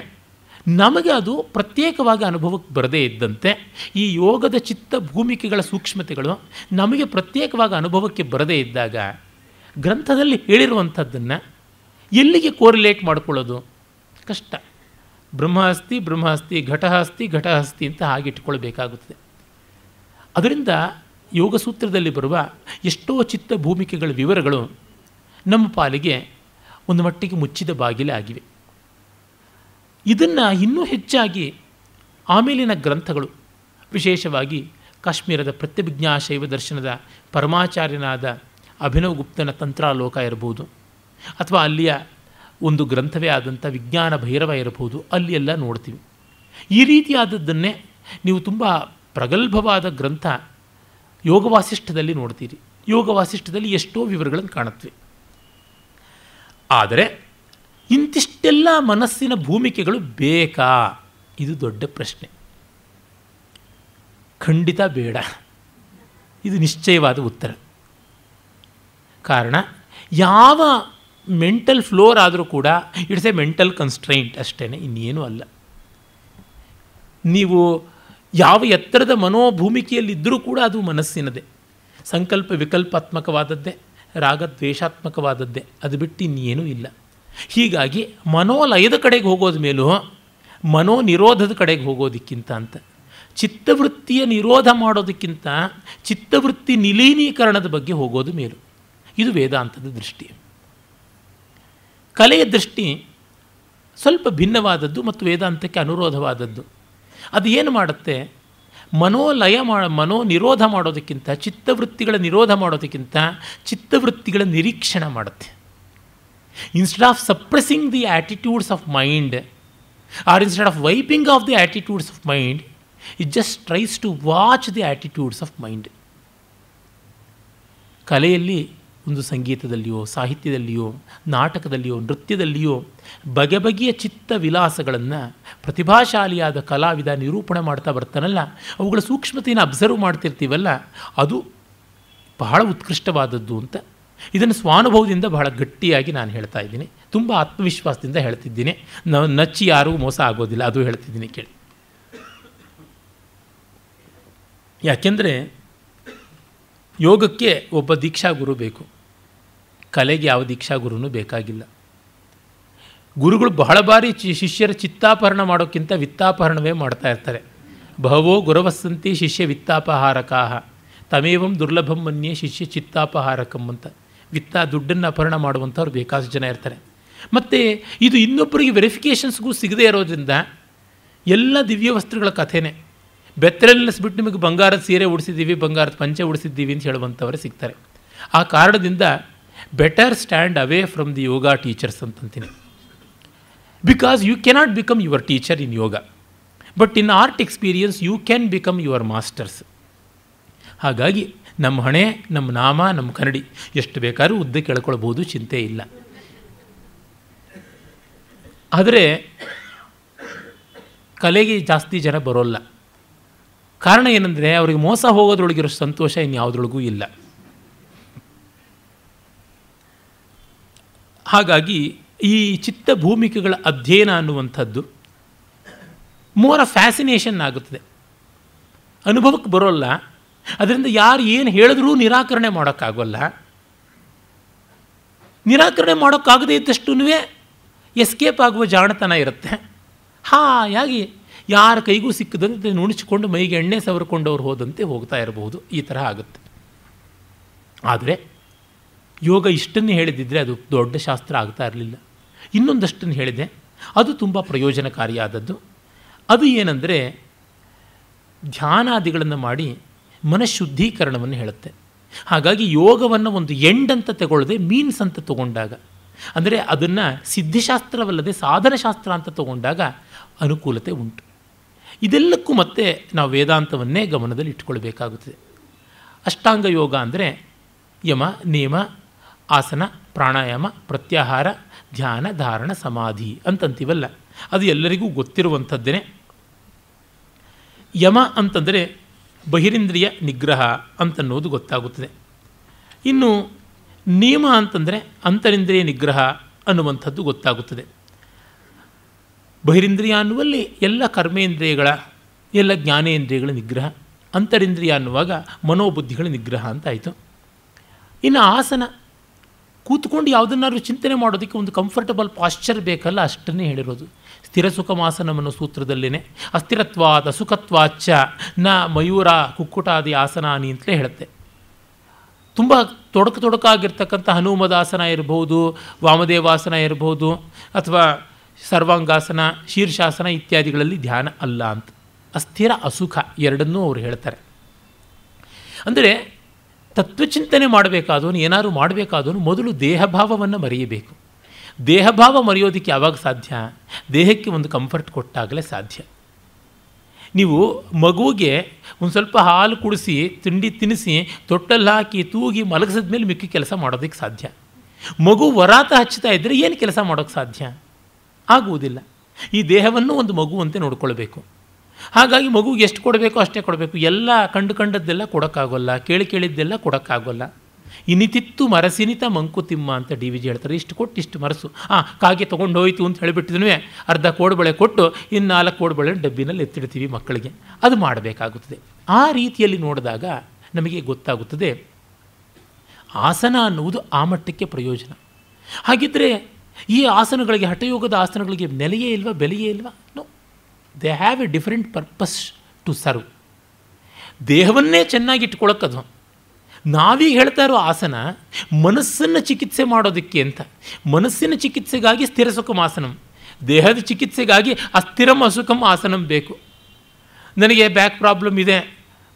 ನಮಗೆ ಅದು ಪ್ರತ್ಯೇಕವಾಗಿ ಅನುಭವಕ್ಕೆ ಬರದೇ ಇದ್ದಂತೆ ಈ ಯೋಗದ ಚಿತ್ತ ಭೂಮಿಕೆಗಳ ಸೂಕ್ಷ್ಮತೆಗಳು ನಮಗೆ ಪ್ರತ್ಯೇಕವಾಗಿ ಅನುಭವಕ್ಕೆ ಬರದೇ ಇದ್ದಾಗ ಗ್ರಂಥದಲ್ಲಿ ಹೇಳಿರುವಂಥದ್ದನ್ನು ಎಲ್ಲಿಗೆ ಕೋರಿಲೇಟ್ ಮಾಡ್ಕೊಳ್ಳೋದು ಕಷ್ಟ ಬ್ರಹ್ಮಾಸ್ತಿ ಬ್ರಹ್ಮಾಸ್ತಿ ಘಟಹಸ್ತಿ ಘಟಹಸ್ತಿ ಅಂತ ಹಾಗಿಟ್ಕೊಳ್ಬೇಕಾಗುತ್ತದೆ ಅದರಿಂದ ಯೋಗಸೂತ್ರದಲ್ಲಿ ಬರುವ ಎಷ್ಟೋ ಚಿತ್ತ ಭೂಮಿಕೆಗಳ ವಿವರಗಳು ನಮ್ಮ ಪಾಲಿಗೆ ಒಂದು ಮಟ್ಟಿಗೆ ಮುಚ್ಚಿದ ಬಾಗಿಲೇ ಆಗಿವೆ ಇದನ್ನು ಇನ್ನೂ ಹೆಚ್ಚಾಗಿ ಆಮೇಲಿನ ಗ್ರಂಥಗಳು ವಿಶೇಷವಾಗಿ ಕಾಶ್ಮೀರದ ಪ್ರತ್ಯಭಿಜ್ಞಾಶೈವ ದರ್ಶನದ ಪರಮಾಚಾರ್ಯನಾದ ಅಭಿನವ್ ಗುಪ್ತನ ತಂತ್ರಾಲೋಕ ಇರಬಹುದು ಅಥವಾ ಅಲ್ಲಿಯ ಒಂದು ಗ್ರಂಥವೇ ಆದಂಥ ವಿಜ್ಞಾನ ಭೈರವ ಇರಬಹುದು ಎಲ್ಲ ನೋಡ್ತೀವಿ ಈ ರೀತಿಯಾದದ್ದನ್ನೇ ನೀವು ತುಂಬ ಪ್ರಗಲ್ಭವಾದ ಗ್ರಂಥ ಯೋಗವಾಸಿಷ್ಠದಲ್ಲಿ ನೋಡ್ತೀರಿ ಯೋಗವಾಸಿಷ್ಠದಲ್ಲಿ ಎಷ್ಟೋ ವಿವರಗಳನ್ನು ಕಾಣುತ್ತವೆ ಆದರೆ ಇಂತಿಷ್ಟೆಲ್ಲ ಮನಸ್ಸಿನ ಭೂಮಿಕೆಗಳು ಬೇಕಾ ಇದು ದೊಡ್ಡ ಪ್ರಶ್ನೆ ಖಂಡಿತ ಬೇಡ ಇದು ನಿಶ್ಚಯವಾದ ಉತ್ತರ ಕಾರಣ ಯಾವ ಮೆಂಟಲ್ ಫ್ಲೋರ್ ಆದರೂ ಕೂಡ ಇಟ್ಸ್ ಎ ಮೆಂಟಲ್ ಕನ್ಸ್ಟ್ರೈಂಟ್ ಅಷ್ಟೇ ಇನ್ನೇನು ಅಲ್ಲ ನೀವು ಯಾವ ಎತ್ತರದ ಮನೋಭೂಮಿಕೆಯಲ್ಲಿದ್ದರೂ ಕೂಡ ಅದು ಮನಸ್ಸಿನದೇ ಸಂಕಲ್ಪ ವಿಕಲ್ಪಾತ್ಮಕವಾದದ್ದೇ ರಾಗ ದ್ವೇಷಾತ್ಮಕವಾದದ್ದೇ ಅದು ಬಿಟ್ಟು ಇನ್ನೇನೂ ಇಲ್ಲ ಹೀಗಾಗಿ ಮನೋಲಯದ ಕಡೆಗೆ ಹೋಗೋದ ಮೇಲೂ ಮನೋ ನಿರೋಧದ ಕಡೆಗೆ ಹೋಗೋದಕ್ಕಿಂತ ಅಂತ ಚಿತ್ತವೃತ್ತಿಯ ನಿರೋಧ ಮಾಡೋದಕ್ಕಿಂತ ಚಿತ್ತವೃತ್ತಿ ನಿಲೀನೀಕರಣದ ಬಗ್ಗೆ ಹೋಗೋದು ಮೇಲು ಇದು ವೇದಾಂತದ ದೃಷ್ಟಿ ಕಲೆಯ ದೃಷ್ಟಿ ಸ್ವಲ್ಪ ಭಿನ್ನವಾದದ್ದು ಮತ್ತು ವೇದಾಂತಕ್ಕೆ ಅನುರೋಧವಾದದ್ದು ಅದು ಏನು ಮಾಡುತ್ತೆ ಮನೋಲಯ ಮಾ ಮನೋ ನಿರೋಧ ಮಾಡೋದಕ್ಕಿಂತ ಚಿತ್ತವೃತ್ತಿಗಳ ನಿರೋಧ ಮಾಡೋದಕ್ಕಿಂತ ಚಿತ್ತವೃತ್ತಿಗಳ ನಿರೀಕ್ಷಣ ಮಾಡುತ್ತೆ instead of suppressing the attitudes of mind or instead of wiping off the attitudes of mind it just tries to watch the attitudes of mind ಕಲೆಯಲ್ಲಿ ಒಂದು ಸಂಗೀತದಲ್ಲಿಯೋ ಸಾಹಿತ್ಯದಲ್ಲಿಯೋ ನಾಟಕದಲ್ಲಿಯೋ ನೃತ್ಯದಲ್ಲಿಯೋ ಬಗೆ ಬಗೆಯ ಚಿತ್ತ ವಿಲಾಸಗಳನ್ನು ಪ್ರತಿಭಾಶಾಲಿಯಾದ ಕಲಾವಿದ ನಿರೂಪಣೆ ಮಾಡ್ತಾ ಬರ್ತಾನಲ್ಲ ಅವುಗಳ ಸೂಕ್ಷ್ಮತೆಯನ್ನು ಅಬ್ಸರ್ವ್ ಮಾಡ್ತಿರ್ತೀವಲ್ಲ ಅದು ಬಹಳ ಉತ್ಕೃಷ್ಟವಾದದ್ದು ಅಂತ ಇದನ್ನು ಸ್ವಾನುಭವದಿಂದ ಬಹಳ ಗಟ್ಟಿಯಾಗಿ ನಾನು ಹೇಳ್ತಾ ಇದ್ದೀನಿ ತುಂಬ ಆತ್ಮವಿಶ್ವಾಸದಿಂದ ಹೇಳ್ತಿದ್ದೀನಿ ನ ನಚ್ಚಿ ಯಾರಿಗೂ ಮೋಸ ಆಗೋದಿಲ್ಲ ಅದು ಹೇಳ್ತಿದ್ದೀನಿ ಕೇಳಿ ಯಾಕೆಂದರೆ ಯೋಗಕ್ಕೆ ಒಬ್ಬ ದೀಕ್ಷಾ ಗುರು ಬೇಕು ಕಲೆಗೆ ಯಾವ ದೀಕ್ಷಾ ಗುರುನೂ ಬೇಕಾಗಿಲ್ಲ ಗುರುಗಳು ಬಹಳ ಬಾರಿ ಶಿಷ್ಯರ ಚಿತ್ತಾಪಹರಣ ಮಾಡೋಕ್ಕಿಂತ ವಿತ್ತಾಪಹರಣವೇ ಮಾಡ್ತಾ ಇರ್ತಾರೆ ಬಹವೋ ಗುರವಸ್ಸಂತಿ ಶಿಷ್ಯ ವಿತ್ತಾಪಹಾರಕಾಹ ತಮೇವಂ ದುರ್ಲಭಂ ಮನ್ಯೆ ಶಿಷ್ಯ ಚಿತ್ತಾಪಹಾರಕಂ ಅಂತ ವಿತ್ತ ದುಡ್ಡನ್ನು ಅಪಹರಣ ಮಾಡುವಂಥವ್ರು ಬೇಕಾದಷ್ಟು ಜನ ಇರ್ತಾರೆ ಮತ್ತು ಇದು ಇನ್ನೊಬ್ಬರಿಗೆ ವೆರಿಫಿಕೇಷನ್ಸ್ಗೂ ಸಿಗದೇ ಇರೋದ್ರಿಂದ ಎಲ್ಲ ದಿವ್ಯವಸ್ತ್ರಗಳ ಕಥೆನೇ ಬೆತ್ತರಲ್ಲಿಸ್ಬಿಟ್ಟು ನಿಮಗೆ ಬಂಗಾರದ ಸೀರೆ ಉಡಿಸಿದ್ದೀವಿ ಬಂಗಾರದ ಪಂಚೆ ಉಡಿಸಿದ್ದೀವಿ ಅಂತ ಹೇಳುವಂಥವರೇ ಸಿಗ್ತಾರೆ ಆ ಕಾರಣದಿಂದ better stand away from the Yoga teachers ಅಂತಂತೀನಿ because you cannot become your teacher in Yoga but in art experience you can become your masters ಹಾಗಾಗಿ ನಮ್ಮ ಹಣೆ ನಮ್ಮ ನಾಮ ನಮ್ಮ ಕನ್ನಡಿ ಎಷ್ಟು ಬೇಕಾದ್ರೂ ಉದ್ದ ಕೇಳ್ಕೊಳ್ಬೋದು ಚಿಂತೆ ಇಲ್ಲ ಆದರೆ ಕಲೆಗೆ ಜಾಸ್ತಿ ಜನ ಬರೋಲ್ಲ ಕಾರಣ ಏನಂದರೆ ಅವರಿಗೆ ಮೋಸ ಹೋಗೋದ್ರೊಳಗಿರೋ ಸಂತೋಷ ಇನ್ಯಾವುದ್ರೊಳಗೂ ಇಲ್ಲ ಹಾಗಾಗಿ ಈ ಚಿತ್ತ ಭೂಮಿಕೆಗಳ ಅಧ್ಯಯನ ಅನ್ನುವಂಥದ್ದು ಮೋರ ಫ್ಯಾಸಿನೇಷನ್ ಆಗುತ್ತದೆ ಅನುಭವಕ್ಕೆ ಬರೋಲ್ಲ ಅದರಿಂದ ಯಾರು ಏನು ಹೇಳಿದ್ರೂ ನಿರಾಕರಣೆ ಮಾಡೋಕ್ಕಾಗಲ್ಲ ನಿರಾಕರಣೆ ಮಾಡೋಕ್ಕಾಗದೇ ಇದ್ದಷ್ಟು ಎಸ್ಕೇಪ್ ಆಗುವ ಜಾಣತನ ಇರುತ್ತೆ ಹಾಯಾಗಿ ಯಾರ ಕೈಗೂ ಸಿಕ್ಕದಂತೆ ನುಣುಚಿಕೊಂಡು ಮೈಗೆ ಎಣ್ಣೆ ಸವರ್ಕೊಂಡವ್ರು ಹೋದಂತೆ ಹೋಗ್ತಾ ಇರಬಹುದು ಈ ಥರ ಆಗುತ್ತೆ ಆದರೆ ಯೋಗ ಇಷ್ಟನ್ನು ಹೇಳಿದಿದ್ದರೆ ಅದು ದೊಡ್ಡ ಶಾಸ್ತ್ರ ಆಗ್ತಾ ಇರಲಿಲ್ಲ ಇನ್ನೊಂದಷ್ಟನ್ನು ಹೇಳಿದೆ ಅದು ತುಂಬ ಪ್ರಯೋಜನಕಾರಿಯಾದದ್ದು ಅದು ಏನಂದರೆ ಧ್ಯಾನಾದಿಗಳನ್ನು ಮಾಡಿ ಮನಃಶುದ್ಧೀಕರಣವನ್ನು ಹೇಳುತ್ತೆ ಹಾಗಾಗಿ ಯೋಗವನ್ನು ಒಂದು ಎಂಡ್ ಅಂತ ತಗೊಳ್ಳದೆ ಮೀನ್ಸ್ ಅಂತ ತಗೊಂಡಾಗ ಅಂದರೆ ಅದನ್ನು ಸಿದ್ಧಿಶಾಸ್ತ್ರವಲ್ಲದೆ ಸಾಧನಶಾಸ್ತ್ರ ಅಂತ ತಗೊಂಡಾಗ ಅನುಕೂಲತೆ ಉಂಟು ಇದೆಲ್ಲಕ್ಕೂ ಮತ್ತೆ ನಾವು ವೇದಾಂತವನ್ನೇ ಗಮನದಲ್ಲಿ ಇಟ್ಕೊಳ್ಬೇಕಾಗುತ್ತದೆ ಅಷ್ಟಾಂಗ ಯೋಗ ಅಂದರೆ ಯಮ ನಿಯಮ ಆಸನ ಪ್ರಾಣಾಯಾಮ ಪ್ರತ್ಯಾಹಾರ ಧ್ಯಾನ ಧಾರಣ ಸಮಾಧಿ ಅಂತಂತೀವಲ್ಲ ಅದು ಎಲ್ಲರಿಗೂ ಗೊತ್ತಿರುವಂಥದ್ದೇ ಯಮ ಅಂತಂದರೆ ಬಹಿರಿಂದ್ರಿಯ ನಿಗ್ರಹ ಅಂತನ್ನುವುದು ಗೊತ್ತಾಗುತ್ತದೆ ಇನ್ನು ನಿಯಮ ಅಂತಂದರೆ ಅಂತರಿಂದ್ರಿಯ ನಿಗ್ರಹ ಅನ್ನುವಂಥದ್ದು ಗೊತ್ತಾಗುತ್ತದೆ ಬಹಿರಿಂದ್ರಿಯ ಅನ್ನುವಲ್ಲಿ ಎಲ್ಲ ಕರ್ಮೇಂದ್ರಿಯಗಳ ಎಲ್ಲ ಜ್ಞಾನೇಂದ್ರಿಯಗಳ ನಿಗ್ರಹ ಅಂತರಿಂದ್ರಿಯ ಅನ್ನುವಾಗ ಮನೋಬುದ್ಧಿಗಳ ನಿಗ್ರಹ ಅಂತಾಯಿತು ಇನ್ನು ಆಸನ ಕೂತ್ಕೊಂಡು ಯಾವುದನ್ನಾದ್ರೂ ಚಿಂತನೆ ಮಾಡೋದಕ್ಕೆ ಒಂದು ಕಂಫರ್ಟಬಲ್ ಪಾಶ್ಚರ್ ಬೇಕಲ್ಲ ಅಷ್ಟನ್ನೇ ಹೇಳಿರೋದು ಸ್ಥಿರ ಸುಖಮಾಸನವನ್ನು ಸೂತ್ರದಲ್ಲೇ ಅಸ್ಥಿರತ್ವಾದ ಸುಖತ್ವಾಚ ನ ಮಯೂರ ಕುಕ್ಕುಟಾದಿ ಆಸನಾನಿ ಅಂತಲೇ ಹೇಳುತ್ತೆ ತುಂಬ ತೊಡಕು ತೊಡಕಾಗಿರ್ತಕ್ಕಂಥ ಹನುಮದಾಸನ ಇರಬಹುದು ವಾಮದೇವಾಸನ ಇರಬಹುದು ಅಥವಾ ಸರ್ವಾಂಗಾಸನ ಶೀರ್ಷಾಸನ ಇತ್ಯಾದಿಗಳಲ್ಲಿ ಧ್ಯಾನ ಅಲ್ಲ ಅಂತ ಅಸ್ಥಿರ ಅಸುಖ ಎರಡನ್ನೂ ಅವರು ಹೇಳ್ತಾರೆ ಅಂದರೆ ತತ್ವಚಿಂತನೆ ಮಾಡಬೇಕಾದವನು ಏನಾದರೂ ಮಾಡಬೇಕಾದವನು ಮೊದಲು ದೇಹಭಾವವನ್ನು ಮರೆಯಬೇಕು ದೇಹಭಾವ ಮರೆಯೋದಕ್ಕೆ ಯಾವಾಗ ಸಾಧ್ಯ ದೇಹಕ್ಕೆ ಒಂದು ಕಂಫರ್ಟ್ ಕೊಟ್ಟಾಗಲೇ ಸಾಧ್ಯ ನೀವು ಮಗುವಿಗೆ ಒಂದು ಸ್ವಲ್ಪ ಹಾಲು ಕುಡಿಸಿ ತಿಂಡಿ ತಿನ್ನಿಸಿ ತೊಟ್ಟಲ್ಲಿ ಹಾಕಿ ತೂಗಿ ಮಲಗಿಸಿದ ಮೇಲೆ ಮಿಕ್ಕಿ ಕೆಲಸ ಮಾಡೋದಕ್ಕೆ ಸಾಧ್ಯ ಮಗು ವರಾತ ಹಚ್ಚುತ್ತಾ ಇದ್ದರೆ ಏನು ಕೆಲಸ ಮಾಡೋಕ್ಕೆ ಸಾಧ್ಯ ಆಗುವುದಿಲ್ಲ ಈ ದೇಹವನ್ನು ಒಂದು ಮಗುವಂತೆ ನೋಡಿಕೊಳ್ಬೇಕು ಹಾಗಾಗಿ ಮಗುಗೆ ಎಷ್ಟು ಕೊಡಬೇಕು ಅಷ್ಟೇ ಕೊಡಬೇಕು ಎಲ್ಲ ಕಂಡು ಕಂಡದ್ದೆಲ್ಲ ಕೊಡೋಕ್ಕಾಗೋಲ್ಲ ಕೇಳಿ ಕೇಳಿದ್ದೆಲ್ಲ ಕೊಡೋಕ್ಕಾಗೋಲ್ಲ ಇನಿತಿತ್ತು ಮರಸಿನಿತ ಮಂಕುತಿಮ್ಮ ಅಂತ ಡಿ ವಿ ಜಿ ಹೇಳ್ತಾರೆ ಇಷ್ಟು ಕೊಟ್ಟು ಇಷ್ಟು ಮರಸು ಆ ಕಾಗೆ ತೊಗೊಂಡು ಅಂತ ಹೇಳಿಬಿಟ್ಟಿದ್ನೂ ಅರ್ಧ ಕೋಡುಬಳೆ ಕೊಟ್ಟು ಇನ್ನು ನಾಲ್ಕು ಕೋಡುಬಳೆ ಡಬ್ಬಿನಲ್ಲಿ ಎತ್ತಿಡ್ತೀವಿ ಮಕ್ಕಳಿಗೆ ಅದು ಮಾಡಬೇಕಾಗುತ್ತದೆ ಆ ರೀತಿಯಲ್ಲಿ ನೋಡಿದಾಗ ನಮಗೆ ಗೊತ್ತಾಗುತ್ತದೆ ಆಸನ ಅನ್ನುವುದು ಆ ಮಟ್ಟಕ್ಕೆ ಪ್ರಯೋಜನ ಹಾಗಿದ್ದರೆ ಈ ಆಸನಗಳಿಗೆ ಹಠಯೋಗದ ಆಸನಗಳಿಗೆ ನೆಲೆಯೇ ಇಲ್ವಾ ಬೆಲೆಯೇ ಇಲ್ವಾ no they have a different purpose to serve ದೇಹವನ್ನೇ ಚೆನ್ನಾಗಿಟ್ಕೊಳ್ಳೋಕ್ಕದು ನಾವೀಗ ಹೇಳ್ತಾ ಇರೋ ಆಸನ ಮನಸ್ಸನ್ನು ಚಿಕಿತ್ಸೆ ಮಾಡೋದಕ್ಕೆ ಅಂತ ಮನಸ್ಸಿನ ಚಿಕಿತ್ಸೆಗಾಗಿ ಸ್ಥಿರ ಸುಖಮ ಆಸನ ದೇಹದ ಚಿಕಿತ್ಸೆಗಾಗಿ ಅಸ್ಥಿರಂ ಅಸುಖಂ ಆಸನಂ ಬೇಕು ನನಗೆ ಬ್ಯಾಕ್ ಪ್ರಾಬ್ಲಮ್ ಇದೆ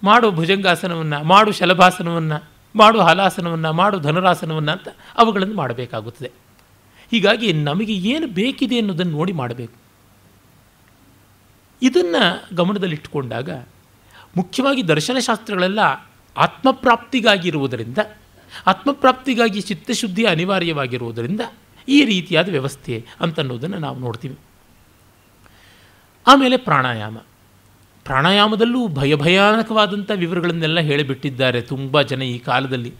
ಮಾಡು ಭುಜಂಗಾಸನವನ್ನು ಮಾಡು ಶಲಭಾಸನವನ್ನು ಮಾಡು ಹಲಾಸನವನ್ನು ಮಾಡು ಧನುರಾಸನವನ್ನು ಅಂತ ಅವುಗಳನ್ನು ಮಾಡಬೇಕಾಗುತ್ತದೆ ಹೀಗಾಗಿ ನಮಗೆ ಏನು ಬೇಕಿದೆ ಅನ್ನೋದನ್ನು ನೋಡಿ ಮಾಡಬೇಕು ಇದನ್ನು ಗಮನದಲ್ಲಿಟ್ಟುಕೊಂಡಾಗ ಮುಖ್ಯವಾಗಿ ದರ್ಶನಶಾಸ್ತ್ರಗಳೆಲ್ಲ ಆತ್ಮಪ್ರಾಪ್ತಿಗಾಗಿರುವುದರಿಂದ ಆತ್ಮಪ್ರಾಪ್ತಿಗಾಗಿ ಚಿತ್ತಶುದ್ಧಿ ಅನಿವಾರ್ಯವಾಗಿರುವುದರಿಂದ ಈ ರೀತಿಯಾದ ವ್ಯವಸ್ಥೆ ಅಂತನ್ನೋದನ್ನು ನಾವು ನೋಡ್ತೀವಿ ಆಮೇಲೆ ಪ್ರಾಣಾಯಾಮ ಪ್ರಾಣಾಯಾಮದಲ್ಲೂ ಭಯಭಯಾನಕವಾದಂಥ ವಿವರಗಳನ್ನೆಲ್ಲ ಹೇಳಿಬಿಟ್ಟಿದ್ದಾರೆ ತುಂಬ ಜನ ಈ ಕಾಲದಲ್ಲಿ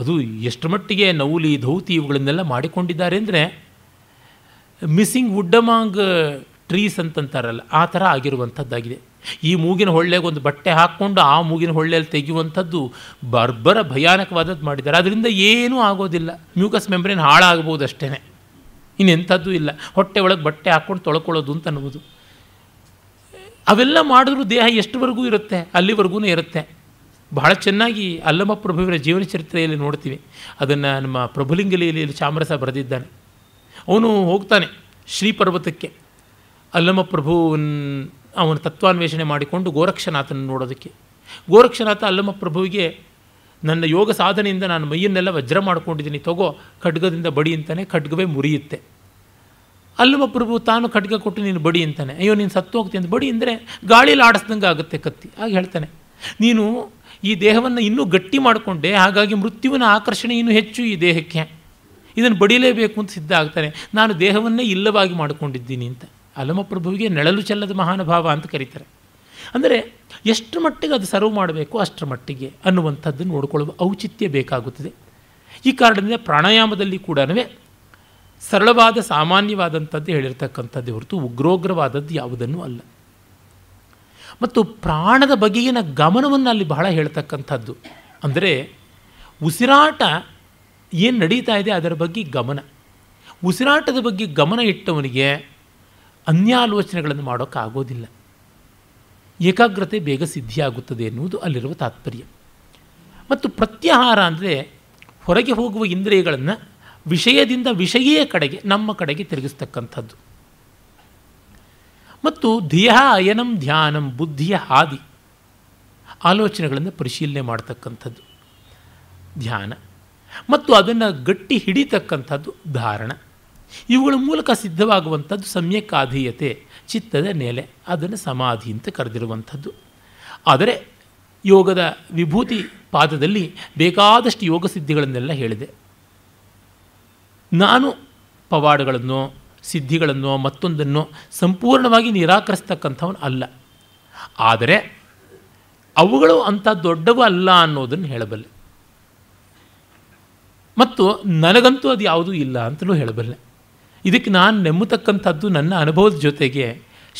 ಅದು ಎಷ್ಟು ಮಟ್ಟಿಗೆ ನೌಲಿ ಧೌತಿ ಇವುಗಳನ್ನೆಲ್ಲ ಮಾಡಿಕೊಂಡಿದ್ದಾರೆ ಅಂದರೆ ಮಿಸ್ಸಿಂಗ್ ವುಡ್ಡಮಾಂಗ್ ಟ್ರೀಸ್ ಅಂತಂತಾರಲ್ಲ ಆ ಥರ ಆಗಿರುವಂಥದ್ದಾಗಿದೆ ಈ ಮೂಗಿನ ಹೊಳ್ಳೆಗೆ ಒಂದು ಬಟ್ಟೆ ಹಾಕ್ಕೊಂಡು ಆ ಮೂಗಿನ ಹೊಳ್ಳೆಯಲ್ಲಿ ತೆಗೆಯುವಂಥದ್ದು ಬರ್ಬರ ಭಯಾನಕವಾದದ್ದು ಮಾಡಿದ್ದಾರೆ ಅದರಿಂದ ಏನೂ ಆಗೋದಿಲ್ಲ ಮ್ಯೂಕಸ್ ಮೆಂಬ್ರೇನ್ ಹಾಳಾಗ್ಬೋದು ಅಷ್ಟೇ ಇನ್ನೆಂಥದ್ದು ಇಲ್ಲ ಹೊಟ್ಟೆ ಒಳಗೆ ಬಟ್ಟೆ ಹಾಕ್ಕೊಂಡು ತೊಳ್ಕೊಳ್ಳೋದು ಅಂತ ಅನ್ಬೋದು ಅವೆಲ್ಲ ಮಾಡಿದ್ರೂ ದೇಹ ಎಷ್ಟುವರೆಗೂ ಇರುತ್ತೆ ಅಲ್ಲಿವರೆಗೂ ಇರುತ್ತೆ ಬಹಳ ಚೆನ್ನಾಗಿ ಅಲ್ಲಮ್ಮ ಪ್ರಭುವಿನ ಜೀವನ ಚರಿತ್ರೆಯಲ್ಲಿ ನೋಡ್ತೀವಿ ಅದನ್ನು ನಮ್ಮ ಪ್ರಭುಲಿಂಗಲಿಯಲ್ಲಿ ಚಾಮರಸ ಬರೆದಿದ್ದಾನೆ ಅವನು ಹೋಗ್ತಾನೆ ಶ್ರೀ ಪರ್ವತಕ್ಕೆ ಅಲ್ಲಮ ಪ್ರಭುವನ್ ಅವನ ತತ್ವಾನ್ವೇಷಣೆ ಮಾಡಿಕೊಂಡು ಗೋರಕ್ಷನಾಥನ ನೋಡೋದಕ್ಕೆ ಗೋರಕ್ಷನಾಥ ಅಲ್ಲಮ ಪ್ರಭುವಿಗೆ ನನ್ನ ಯೋಗ ಸಾಧನೆಯಿಂದ ನಾನು ಮೈಯನ್ನೆಲ್ಲ ವಜ್ರ ಮಾಡ್ಕೊಂಡಿದ್ದೀನಿ ತಗೋ ಖಡ್ಗದಿಂದ ಬಡಿ ಅಂತಾನೆ ಖಡ್ಗವೇ ಮುರಿಯುತ್ತೆ ಅಲ್ಲಮ ಪ್ರಭು ತಾನು ಖಡ್ಗ ಕೊಟ್ಟು ನೀನು ಬಡಿ ಅಂತಾನೆ ಅಯ್ಯೋ ನೀನು ಸತ್ತು ಹೋಗ್ತೀನಿ ಅಂತ ಬಡಿ ಅಂದರೆ ಗಾಳಿಯಲ್ಲಿ ಆಡಿಸ್ದಂಗೆ ಆಗುತ್ತೆ ಕತ್ತಿ ಹಾಗೆ ಹೇಳ್ತಾನೆ ನೀನು ಈ ದೇಹವನ್ನು ಇನ್ನೂ ಗಟ್ಟಿ ಮಾಡಿಕೊಂಡೆ ಹಾಗಾಗಿ ಮೃತ್ಯುವಿನ ಆಕರ್ಷಣೆ ಇನ್ನೂ ಹೆಚ್ಚು ಈ ದೇಹಕ್ಕೆ ಇದನ್ನು ಬಡಿಲೇಬೇಕು ಅಂತ ಸಿದ್ಧ ಆಗ್ತಾನೆ ನಾನು ದೇಹವನ್ನೇ ಇಲ್ಲವಾಗಿ ಮಾಡಿಕೊಂಡಿದ್ದೀನಿ ಅಂತ ಅಲಮಪ್ರಭುವಿಗೆ ನೆಳಲು ಚೆಲ್ಲದ ಮಹಾನುಭಾವ ಅಂತ ಕರೀತಾರೆ ಅಂದರೆ ಎಷ್ಟು ಮಟ್ಟಿಗೆ ಅದು ಸರ್ವ್ ಮಾಡಬೇಕು ಅಷ್ಟರ ಮಟ್ಟಿಗೆ ಅನ್ನುವಂಥದ್ದು ನೋಡಿಕೊಳ್ಳುವ ಔಚಿತ್ಯ ಬೇಕಾಗುತ್ತದೆ ಈ ಕಾರಣದಿಂದ ಪ್ರಾಣಾಯಾಮದಲ್ಲಿ ಕೂಡ ಸರಳವಾದ ಸಾಮಾನ್ಯವಾದಂಥದ್ದು ಹೇಳಿರ್ತಕ್ಕಂಥದ್ದು ಹೊರತು ಉಗ್ರೋಗ್ರವಾದದ್ದು ಯಾವುದನ್ನು ಅಲ್ಲ ಮತ್ತು ಪ್ರಾಣದ ಬಗೆಗಿನ ಗಮನವನ್ನು ಅಲ್ಲಿ ಬಹಳ ಹೇಳ್ತಕ್ಕಂಥದ್ದು ಅಂದರೆ ಉಸಿರಾಟ ಏನು ನಡೀತಾ ಇದೆ ಅದರ ಬಗ್ಗೆ ಗಮನ ಉಸಿರಾಟದ ಬಗ್ಗೆ ಗಮನ ಇಟ್ಟವನಿಗೆ ಅನ್ಯಾಲೋಚನೆಗಳನ್ನು ಮಾಡೋಕ್ಕಾಗೋದಿಲ್ಲ ಏಕಾಗ್ರತೆ ಬೇಗ ಸಿದ್ಧಿಯಾಗುತ್ತದೆ ಎನ್ನುವುದು ಅಲ್ಲಿರುವ ತಾತ್ಪರ್ಯ ಮತ್ತು ಪ್ರತ್ಯಾಹಾರ ಅಂದರೆ ಹೊರಗೆ ಹೋಗುವ ಇಂದ್ರಿಯಗಳನ್ನು ವಿಷಯದಿಂದ ವಿಷಯೇ ಕಡೆಗೆ ನಮ್ಮ ಕಡೆಗೆ ತಿರುಗಿಸ್ತಕ್ಕಂಥದ್ದು ಮತ್ತು ದೇಹ ಅಯನಂ ಧ್ಯಾನಂ ಬುದ್ಧಿಯ ಹಾದಿ ಆಲೋಚನೆಗಳನ್ನು ಪರಿಶೀಲನೆ ಮಾಡತಕ್ಕಂಥದ್ದು ಧ್ಯಾನ ಮತ್ತು ಅದನ್ನು ಗಟ್ಟಿ ಹಿಡಿತಕ್ಕಂಥದ್ದು ಧಾರಣ ಇವುಗಳ ಮೂಲಕ ಸಿದ್ಧವಾಗುವಂಥದ್ದು ಸಮ್ಯಕ್ ಅಧೀಯತೆ ಚಿತ್ತದ ನೆಲೆ ಅದನ್ನು ಸಮಾಧಿ ಅಂತ ಕರೆದಿರುವಂಥದ್ದು ಆದರೆ ಯೋಗದ ವಿಭೂತಿ ಪಾದದಲ್ಲಿ ಬೇಕಾದಷ್ಟು ಯೋಗ ಸಿದ್ಧಿಗಳನ್ನೆಲ್ಲ ಹೇಳಿದೆ ನಾನು ಪವಾಡಗಳನ್ನು ಸಿದ್ಧಿಗಳನ್ನು ಮತ್ತೊಂದನ್ನು ಸಂಪೂರ್ಣವಾಗಿ ನಿರಾಕರಿಸ್ತಕ್ಕಂಥವನು ಅಲ್ಲ ಆದರೆ ಅವುಗಳು ಅಂಥ ದೊಡ್ಡವು ಅಲ್ಲ ಅನ್ನೋದನ್ನು ಹೇಳಬಲ್ಲೆ ಮತ್ತು ನನಗಂತೂ ಅದು ಯಾವುದೂ ಇಲ್ಲ ಅಂತಲೂ ಹೇಳಬಲ್ಲೆ ಇದಕ್ಕೆ ನಾನು ನೆಮ್ಮತಕ್ಕಂಥದ್ದು ನನ್ನ ಅನುಭವದ ಜೊತೆಗೆ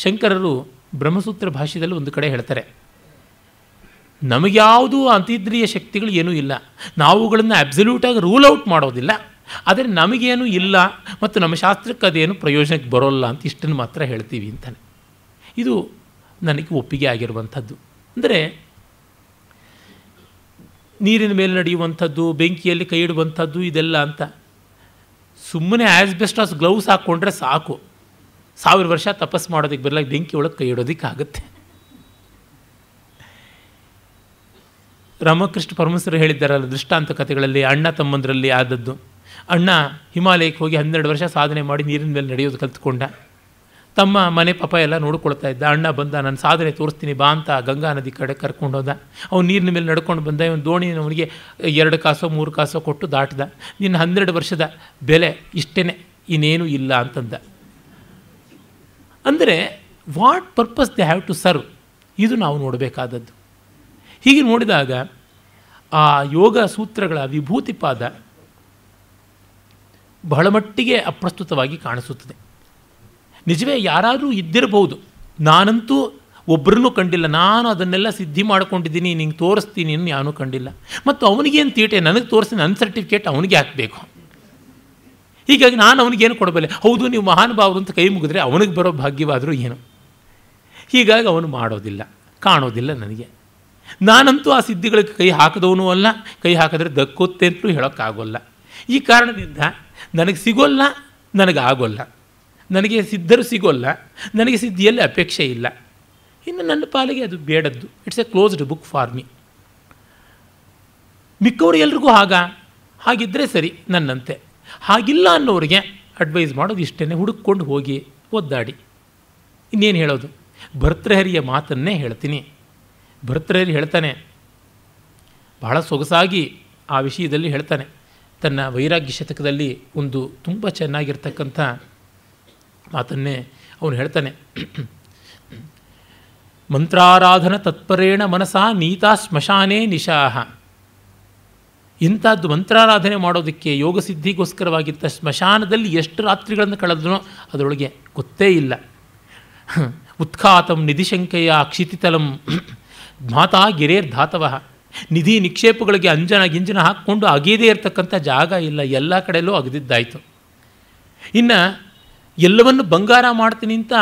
ಶಂಕರರು ಬ್ರಹ್ಮಸೂತ್ರ ಭಾಷೆಯಲ್ಲಿ ಒಂದು ಕಡೆ ಹೇಳ್ತಾರೆ ನಮಗ್ಯಾವುದೂ ಅತೀಂದ್ರಿಯ ಶಕ್ತಿಗಳು ಏನೂ ಇಲ್ಲ ನಾವುಗಳನ್ನು ಅಬ್ಸಲ್ಯೂಟಾಗಿ ರೂಲ್ ಔಟ್ ಮಾಡೋದಿಲ್ಲ ಆದರೆ ನಮಗೇನು ಇಲ್ಲ ಮತ್ತು ನಮ್ಮ ಶಾಸ್ತ್ರಕ್ಕೆ ಅದೇನು ಪ್ರಯೋಜನಕ್ಕೆ ಬರೋಲ್ಲ ಅಂತ ಇಷ್ಟನ್ನು ಮಾತ್ರ ಹೇಳ್ತೀವಿ ಅಂತಾನೆ ಇದು ನನಗೆ ಒಪ್ಪಿಗೆ ಆಗಿರುವಂಥದ್ದು ಅಂದರೆ ನೀರಿನ ಮೇಲೆ ನಡೆಯುವಂಥದ್ದು ಬೆಂಕಿಯಲ್ಲಿ ಕೈ ಇಡುವಂಥದ್ದು ಇದೆಲ್ಲ ಅಂತ ಸುಮ್ಮನೆ ಆಸ್ ಗ್ಲೌಸ್ ಹಾಕ್ಕೊಂಡ್ರೆ ಸಾಕು ಸಾವಿರ ವರ್ಷ ತಪಸ್ಸು ಮಾಡೋದಕ್ಕೆ ಬರಲಾಗಿ ಬೆಂಕಿ ಒಳಗೆ ಕೈ ಆಗುತ್ತೆ ರಾಮಕೃಷ್ಣ ಪರಮೇಶ್ವರ ಹೇಳಿದ್ದಾರಲ್ಲ ದೃಷ್ಟಾಂತ ಕಥೆಗಳಲ್ಲಿ ಅಣ್ಣ ತಮ್ಮಂದರಲ್ಲಿ ಆದದ್ದು ಅಣ್ಣ ಹಿಮಾಲಯಕ್ಕೆ ಹೋಗಿ ಹನ್ನೆರಡು ವರ್ಷ ಸಾಧನೆ ಮಾಡಿ ನೀರಿನ ಮೇಲೆ ನಡೆಯೋದು ಕಲ್ತ್ಕೊಂಡ ತಮ್ಮ ಮನೆ ಪಾಪ ಎಲ್ಲ ನೋಡ್ಕೊಳ್ತಾ ಇದ್ದ ಅಣ್ಣ ಬಂದ ನಾನು ಸಾಧನೆ ತೋರಿಸ್ತೀನಿ ಬಾ ಅಂತ ಗಂಗಾ ನದಿ ಕಡೆ ಕರ್ಕೊಂಡು ಹೋದ ಅವನು ನೀರಿನ ಮೇಲೆ ನಡ್ಕೊಂಡು ಬಂದ ಇವನು ದೋಣಿ ಅವನಿಗೆ ಎರಡು ಕಾಸೋ ಮೂರು ಕಾಸೋ ಕೊಟ್ಟು ದಾಟ್ದ ನಿನ್ನ ಹನ್ನೆರಡು ವರ್ಷದ ಬೆಲೆ ಇಷ್ಟೇ ಇನ್ನೇನು ಇಲ್ಲ ಅಂತಂದ ಅಂದರೆ what purpose they have to serve ಇದು ನಾವು ನೋಡಬೇಕಾದದ್ದು ಹೀಗೆ ನೋಡಿದಾಗ ಆ ಯೋಗ ಸೂತ್ರಗಳ ವಿಭೂತಿಪಾದ ಬಹಳ ಮಟ್ಟಿಗೆ ಅಪ್ರಸ್ತುತವಾಗಿ ಕಾಣಿಸುತ್ತದೆ ನಿಜವೇ ಯಾರಾದರೂ ಇದ್ದಿರಬಹುದು ನಾನಂತೂ ಒಬ್ಬರನ್ನು ಕಂಡಿಲ್ಲ ನಾನು ಅದನ್ನೆಲ್ಲ ಸಿದ್ಧಿ ಮಾಡ್ಕೊಂಡಿದ್ದೀನಿ ನಿಂಗೆ ತೋರಿಸ್ತೀನಿ ಇನ್ನು ಯಾರೂ ಕಂಡಿಲ್ಲ ಮತ್ತು ಅವನಿಗೇನು ತೀಟೆ ನನಗೆ ತೋರಿಸಿ ನನ್ನ ಸರ್ಟಿಫಿಕೇಟ್ ಅವನಿಗೆ ಹಾಕಬೇಕು ಹೀಗಾಗಿ ನಾನು ಅವನಿಗೇನು ಕೊಡಬಲ್ಲೆ ಹೌದು ನೀವು ಮಹಾನುಭಾವರು ಅಂತ ಕೈ ಮುಗಿದ್ರೆ ಅವನಿಗೆ ಬರೋ ಭಾಗ್ಯವಾದರೂ ಏನು ಹೀಗಾಗಿ ಅವನು ಮಾಡೋದಿಲ್ಲ ಕಾಣೋದಿಲ್ಲ ನನಗೆ ನಾನಂತೂ ಆ ಸಿದ್ಧಿಗಳಿಗೆ ಕೈ ಹಾಕದವನು ಅಲ್ಲ ಕೈ ಹಾಕಿದ್ರೆ ದಕ್ಕುತ್ತೆ ಅಂತಲೂ ಹೇಳೋಕ್ಕಾಗೋಲ್ಲ ಈ ಕಾರಣದಿಂದ ನನಗೆ ಸಿಗೋಲ್ಲ ನನಗಾಗೋಲ್ಲ ನನಗೆ ಸಿದ್ಧರು ಸಿಗೋಲ್ಲ ನನಗೆ ಸಿದ್ಧಿಯಲ್ಲಿ ಅಪೇಕ್ಷೆ ಇಲ್ಲ ಇನ್ನು ನನ್ನ ಪಾಲಿಗೆ ಅದು ಬೇಡದ್ದು it's a closed book for me ಮಿಕ್ಕವರು ಎಲ್ರಿಗೂ ಆಗ ಹಾಗಿದ್ದರೆ ಸರಿ ನನ್ನಂತೆ ಹಾಗಿಲ್ಲ ಅನ್ನೋರಿಗೆ ಅಡ್ವೈಸ್ ಮಾಡೋದು ಇಷ್ಟೇ ಹುಡುಕೊಂಡು ಹೋಗಿ ಒದ್ದಾಡಿ ಇನ್ನೇನು ಹೇಳೋದು ಭರ್ತೃಹರಿಯ ಮಾತನ್ನೇ ಹೇಳ್ತೀನಿ ಭರ್ತೃಹರಿ ಹೇಳ್ತಾನೆ ಬಹಳ ಸೊಗಸಾಗಿ ಆ ವಿಷಯದಲ್ಲಿ ಹೇಳ್ತಾನೆ ತನ್ನ ವೈರಾಗ್ಯ ಶತಕದಲ್ಲಿ ಒಂದು ತುಂಬ ಚೆನ್ನಾಗಿರ್ತಕ್ಕಂಥ ಮಾತನ್ನೇ ಅವನು ಹೇಳ್ತಾನೆ ಮಂತ್ರಾರಾಧನ ತತ್ಪರೇಣ ಮನಸ ನೀತಾ ಸ್ಮಶಾನೇ ನಿಶಾಹ ಇಂಥದ್ದು ಮಂತ್ರಾರಾಧನೆ ಮಾಡೋದಕ್ಕೆ ಯೋಗ ಸಿದ್ಧಿಗೋಸ್ಕರವಾಗಿದ್ದ ಸ್ಮಶಾನದಲ್ಲಿ ಎಷ್ಟು ರಾತ್ರಿಗಳನ್ನು ಕಳೆದ್ನೋ ಅದರೊಳಗೆ ಗೊತ್ತೇ ಇಲ್ಲ ಉತ್ಖಾತಂ ನಿಧಿಶಂಕೆಯ ಕ್ಷಿತಿತಲಂ ಮಾತಾ ಗಿರೇರ್ ಧಾತವಃ ನಿಧಿ ನಿಕ್ಷೇಪಗಳಿಗೆ ಅಂಜನ ಗಿಂಜನ ಹಾಕ್ಕೊಂಡು ಅಗೆಯದೇ ಇರತಕ್ಕಂಥ ಜಾಗ ಇಲ್ಲ ಎಲ್ಲ ಕಡೆಯಲ್ಲೂ ಅಗೆದಿದ್ದಾಯಿತು ಇನ್ನು ಎಲ್ಲವನ್ನು ಬಂಗಾರ ಮಾಡ್ತೀನಿ ಅಂತ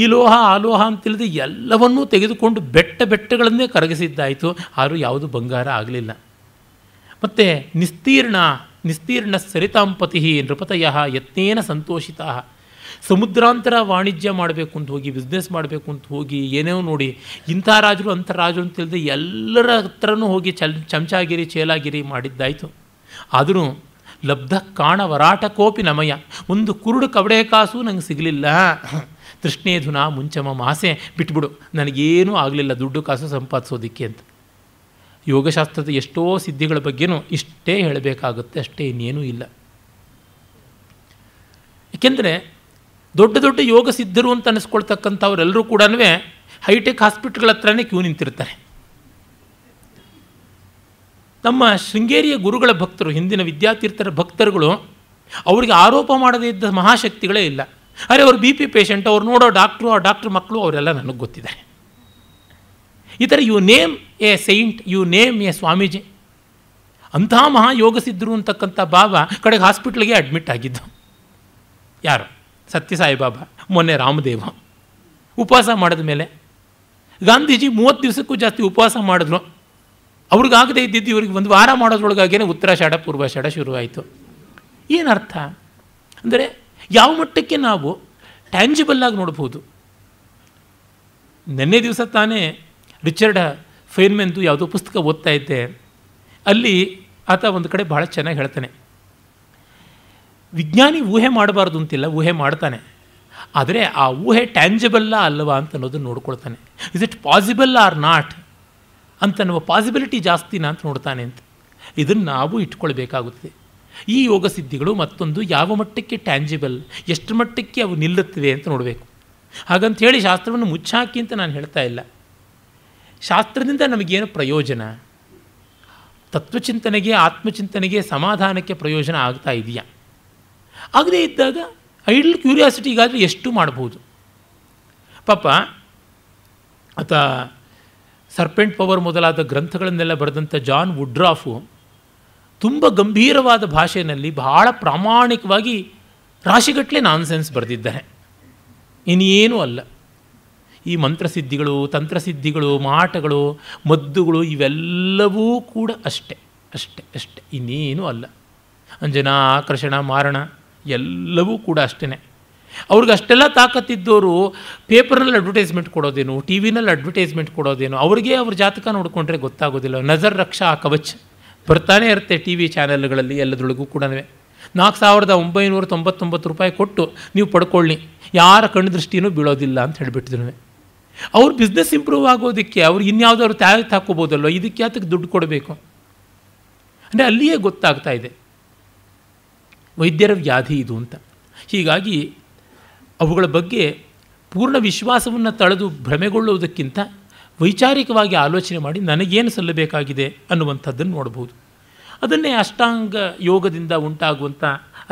ಈ ಲೋಹ ಆ ಲೋಹ ಅಂತಿಲ್ಲದೆ ಎಲ್ಲವನ್ನೂ ತೆಗೆದುಕೊಂಡು ಬೆಟ್ಟ ಬೆಟ್ಟಗಳನ್ನೇ ಕರಗಿಸಿದ್ದಾಯಿತು ಆದರೂ ಯಾವುದು ಬಂಗಾರ ಆಗಲಿಲ್ಲ ಮತ್ತು ನಿಸ್ತೀರ್ಣ ನಿಸ್ತೀರ್ಣ ಸರಿತಾಂಪತಿ ನೃಪತಯ ಯತ್ನೇನ ಸಂತೋಷಿತ ಸಮುದ್ರಾಂತರ ವಾಣಿಜ್ಯ ಮಾಡಬೇಕು ಅಂತ ಹೋಗಿ ಬಿಸ್ನೆಸ್ ಮಾಡಬೇಕು ಅಂತ ಹೋಗಿ ಏನೇ ನೋಡಿ ಇಂಥ ರಾಜರು ಅಂಥ ರಾಜರು ಅಂತ ತಿಳಿದು ಎಲ್ಲರ ಹತ್ರನೂ ಹೋಗಿ ಚಲ್ ಚಮಚಾಗಿರಿ ಚೇಲಾಗಿರಿ ಮಾಡಿದ್ದಾಯಿತು ಆದರೂ ಲಬ್ಧ ವರಾಟ ಕೋಪಿ ನಮಯ ಒಂದು ಕುರುಡು ಕವಡೆ ಕಾಸು ನಂಗೆ ಸಿಗಲಿಲ್ಲ ತೃಷ್ಣೇಧುನ ಮುಂಚಮ ಮಾಸೆ ಬಿಟ್ಬಿಡು ನನಗೇನೂ ಆಗಲಿಲ್ಲ ದುಡ್ಡು ಕಾಸು ಸಂಪಾದಿಸೋದಿಕ್ಕೆ ಅಂತ ಯೋಗಶಾಸ್ತ್ರದ ಎಷ್ಟೋ ಸಿದ್ಧಿಗಳ ಬಗ್ಗೆನೂ ಇಷ್ಟೇ ಹೇಳಬೇಕಾಗುತ್ತೆ ಅಷ್ಟೇ ಇನ್ನೇನೂ ಇಲ್ಲ ಏಕೆಂದರೆ ದೊಡ್ಡ ದೊಡ್ಡ ಯೋಗ ಸಿದ್ಧರು ಅಂತ ಅನ್ನಿಸ್ಕೊಳ್ತಕ್ಕಂಥವರೆಲ್ಲರೂ ಕೂಡ ಹೈಟೆಕ್ ಹಾಸ್ಪಿಟ್ಲ್ಗಳ ಹತ್ರನೇ ಕ್ಯೂ ನಿಂತಿರ್ತಾರೆ ನಮ್ಮ ಶೃಂಗೇರಿಯ ಗುರುಗಳ ಭಕ್ತರು ಹಿಂದಿನ ವಿದ್ಯಾತೀರ್ಥರ ಭಕ್ತರುಗಳು ಅವರಿಗೆ ಆರೋಪ ಮಾಡದೇ ಇದ್ದ ಮಹಾಶಕ್ತಿಗಳೇ ಇಲ್ಲ ಅರೆ ಅವರು ಬಿ ಪಿ ಪೇಷಂಟ್ ಅವ್ರು ನೋಡೋ ಡಾಕ್ಟ್ರು ಆ ಡಾಕ್ಟ್ರ್ ಮಕ್ಕಳು ಅವರೆಲ್ಲ ನನಗೆ ಗೊತ್ತಿದೆ ಈ ಥರ you name a saint you name a Swamiji ಅಂತಹ ಮಹಾಯೋಗ ಸಿದ್ಧರು ಅಂತಕ್ಕಂಥ ಬಾಬಾ ಕಡೆಗೆ ಹಾಸ್ಪಿಟ್ಲಿಗೆ ಅಡ್ಮಿಟ್ ಆಗಿದ್ದು ಯಾರು ಸತ್ಯಸಾಯಿ ಬಾಬಾ ಮೊನ್ನೆ ರಾಮದೇವ ಉಪವಾಸ ಮಾಡಿದ ಮೇಲೆ ಗಾಂಧೀಜಿ ಮೂವತ್ತು ದಿವಸಕ್ಕೂ ಜಾಸ್ತಿ ಉಪವಾಸ ಮಾಡಿದ್ರು ಅವ್ರಿಗಾಗದೇ ಇದ್ದಿದ್ದು ಇವ್ರಿಗೆ ಒಂದು ವಾರ ಮಾಡೋದ್ರೊಳಗಾಗೇ ಉತ್ತರಾಷಾಢ ಪೂರ್ವಾಷಾಢ ಶುರುವಾಯಿತು ಏನರ್ಥ ಅಂದರೆ ಯಾವ ಮಟ್ಟಕ್ಕೆ ನಾವು ಟ್ಯಾಂಜಿಬಲ್ಲಾಗಿ ನೋಡ್ಬೋದು ನಿನ್ನೆ ದಿವಸ ತಾನೇ ರಿಚರ್ಡ್ ಫೈನ್ಮೆಂದು ಯಾವುದೋ ಪುಸ್ತಕ ಓದ್ತಾ ಇದ್ದೆ ಅಲ್ಲಿ ಆತ ಒಂದು ಕಡೆ ಭಾಳ ಚೆನ್ನಾಗಿ ಹೇಳ್ತಾನೆ ವಿಜ್ಞಾನಿ ಊಹೆ ಮಾಡಬಾರ್ದು ಅಂತಿಲ್ಲ ಊಹೆ ಮಾಡ್ತಾನೆ ಆದರೆ ಆ ಊಹೆ ಟ್ಯಾಂಜಿಬಲ್ಲ ಅಲ್ಲವಾ ಅಂತ ಅನ್ನೋದನ್ನು ನೋಡ್ಕೊಳ್ತಾನೆ is it possible or not ಅಂತ ಅಂತನ್ನುವ ಪಾಸಿಬಿಲಿಟಿ ಜಾಸ್ತಿನ ಅಂತ ನೋಡ್ತಾನೆ ಅಂತ ಇದನ್ನು ನಾವು ಇಟ್ಕೊಳ್ಬೇಕಾಗುತ್ತದೆ ಈ ಯೋಗ ಸಿದ್ಧಿಗಳು ಮತ್ತೊಂದು ಯಾವ ಮಟ್ಟಕ್ಕೆ ಟ್ಯಾಂಜಿಬಲ್ ಎಷ್ಟು ಮಟ್ಟಕ್ಕೆ ಅವು ನಿಲ್ಲುತ್ತವೆ ಅಂತ ನೋಡಬೇಕು ಹಾಗಂತ ಹೇಳಿ ಶಾಸ್ತ್ರವನ್ನು ಮುಚ್ಚಾಕಿ ಅಂತ ನಾನು ಹೇಳ್ತಾ ಇಲ್ಲ ಶಾಸ್ತ್ರದಿಂದ ನಮಗೇನು ಪ್ರಯೋಜನ ತತ್ವಚಿಂತನೆಗೆ ಆತ್ಮಚಿಂತನೆಗೆ ಸಮಾಧಾನಕ್ಕೆ ಪ್ರಯೋಜನ ಆಗ್ತಾ ಇದೆಯಾ ಆಗದೇ ಇದ್ದಾಗ ಐಡಲ್ ಕ್ಯೂರಿಯಾಸಿಟಿಗಾದರೂ ಎಷ್ಟು ಮಾಡ್ಬೋದು ಪಾಪ ಆತ ಸರ್ಪೆಂಟ್ ಪವರ್ ಮೊದಲಾದ ಗ್ರಂಥಗಳನ್ನೆಲ್ಲ ಬರೆದಂಥ ಜಾನ್ ವುಡ್ರಾಫು ತುಂಬ ಗಂಭೀರವಾದ ಭಾಷೆಯಲ್ಲಿ ಬಹಳ ಪ್ರಾಮಾಣಿಕವಾಗಿ ರಾಶಿಗಟ್ಟಲೆ ನಾನ್ಸೆನ್ಸ್ ಬರೆದಿದ್ದಾರೆ ಇನ್ನೇನೂ ಅಲ್ಲ ಈ ಮಂತ್ರಸಿದ್ಧಿಗಳು ತಂತ್ರಸಿದ್ಧಿಗಳು ಮಾಟಗಳು ಮದ್ದುಗಳು ಇವೆಲ್ಲವೂ ಕೂಡ ಅಷ್ಟೆ ಅಷ್ಟೆ ಅಷ್ಟೆ ಇನ್ನೇನೂ ಅಲ್ಲ ಅಂಜನಾ ಆಕರ್ಷಣ ಮಾರಣ ಎಲ್ಲವೂ ಕೂಡ ಅಷ್ಟೇ ಅವ್ರಿಗೆ ಅಷ್ಟೆಲ್ಲ ತಾಕತ್ತಿದ್ದವರು ಪೇಪರ್ನಲ್ಲಿ ಅಡ್ವರ್ಟೈಸ್ಮೆಂಟ್ ಕೊಡೋದೇನು ಟಿ ವಿನಲ್ಲಿ ಅಡ್ವರ್ಟೈಸ್ಮೆಂಟ್ ಕೊಡೋದೇನು ಅವ್ರಿಗೆ ಅವ್ರ ಜಾತಕ ನೋಡಿಕೊಂಡ್ರೆ ಗೊತ್ತಾಗೋದಿಲ್ಲ ನಜರ್ ರಕ್ಷಾ ಕವಚ್ ಬರ್ತಾನೆ ಇರುತ್ತೆ ಟಿ ವಿ ಚಾನೆಲ್ಗಳಲ್ಲಿ ಎಲ್ಲದ್ರೊಳಗೂ ಕೂಡ ನಾಲ್ಕು ಸಾವಿರದ ಒಂಬೈನೂರ ತೊಂಬತ್ತೊಂಬತ್ತು ರೂಪಾಯಿ ಕೊಟ್ಟು ನೀವು ಪಡ್ಕೊಳ್ಳಿ ಯಾರ ದೃಷ್ಟಿನೂ ಬೀಳೋದಿಲ್ಲ ಅಂತ ಹೇಳಿಬಿಟ್ಟಿದ್ರು ಅವ್ರ ಬಿಸ್ನೆಸ್ ಇಂಪ್ರೂವ್ ಆಗೋದಕ್ಕೆ ಅವ್ರು ಇನ್ಯಾವುದಾದ್ರು ತಾಯಿ ಹಾಕೋಬೋದಲ್ವ ಇದಕ್ಕೆ ಅದಕ್ಕೆ ದುಡ್ಡು ಕೊಡಬೇಕು ಅಂದರೆ ಅಲ್ಲಿಯೇ ಗೊತ್ತಾಗ್ತಾ ಇದೆ ವೈದ್ಯರ ವ್ಯಾಧಿ ಇದು ಅಂತ ಹೀಗಾಗಿ ಅವುಗಳ ಬಗ್ಗೆ ಪೂರ್ಣ ವಿಶ್ವಾಸವನ್ನು ತಳೆದು ಭ್ರಮೆಗೊಳ್ಳುವುದಕ್ಕಿಂತ ವೈಚಾರಿಕವಾಗಿ ಆಲೋಚನೆ ಮಾಡಿ ನನಗೇನು ಸಲ್ಲಬೇಕಾಗಿದೆ ಅನ್ನುವಂಥದ್ದನ್ನು ನೋಡಬಹುದು ಅದನ್ನೇ ಅಷ್ಟಾಂಗ ಯೋಗದಿಂದ ಉಂಟಾಗುವಂಥ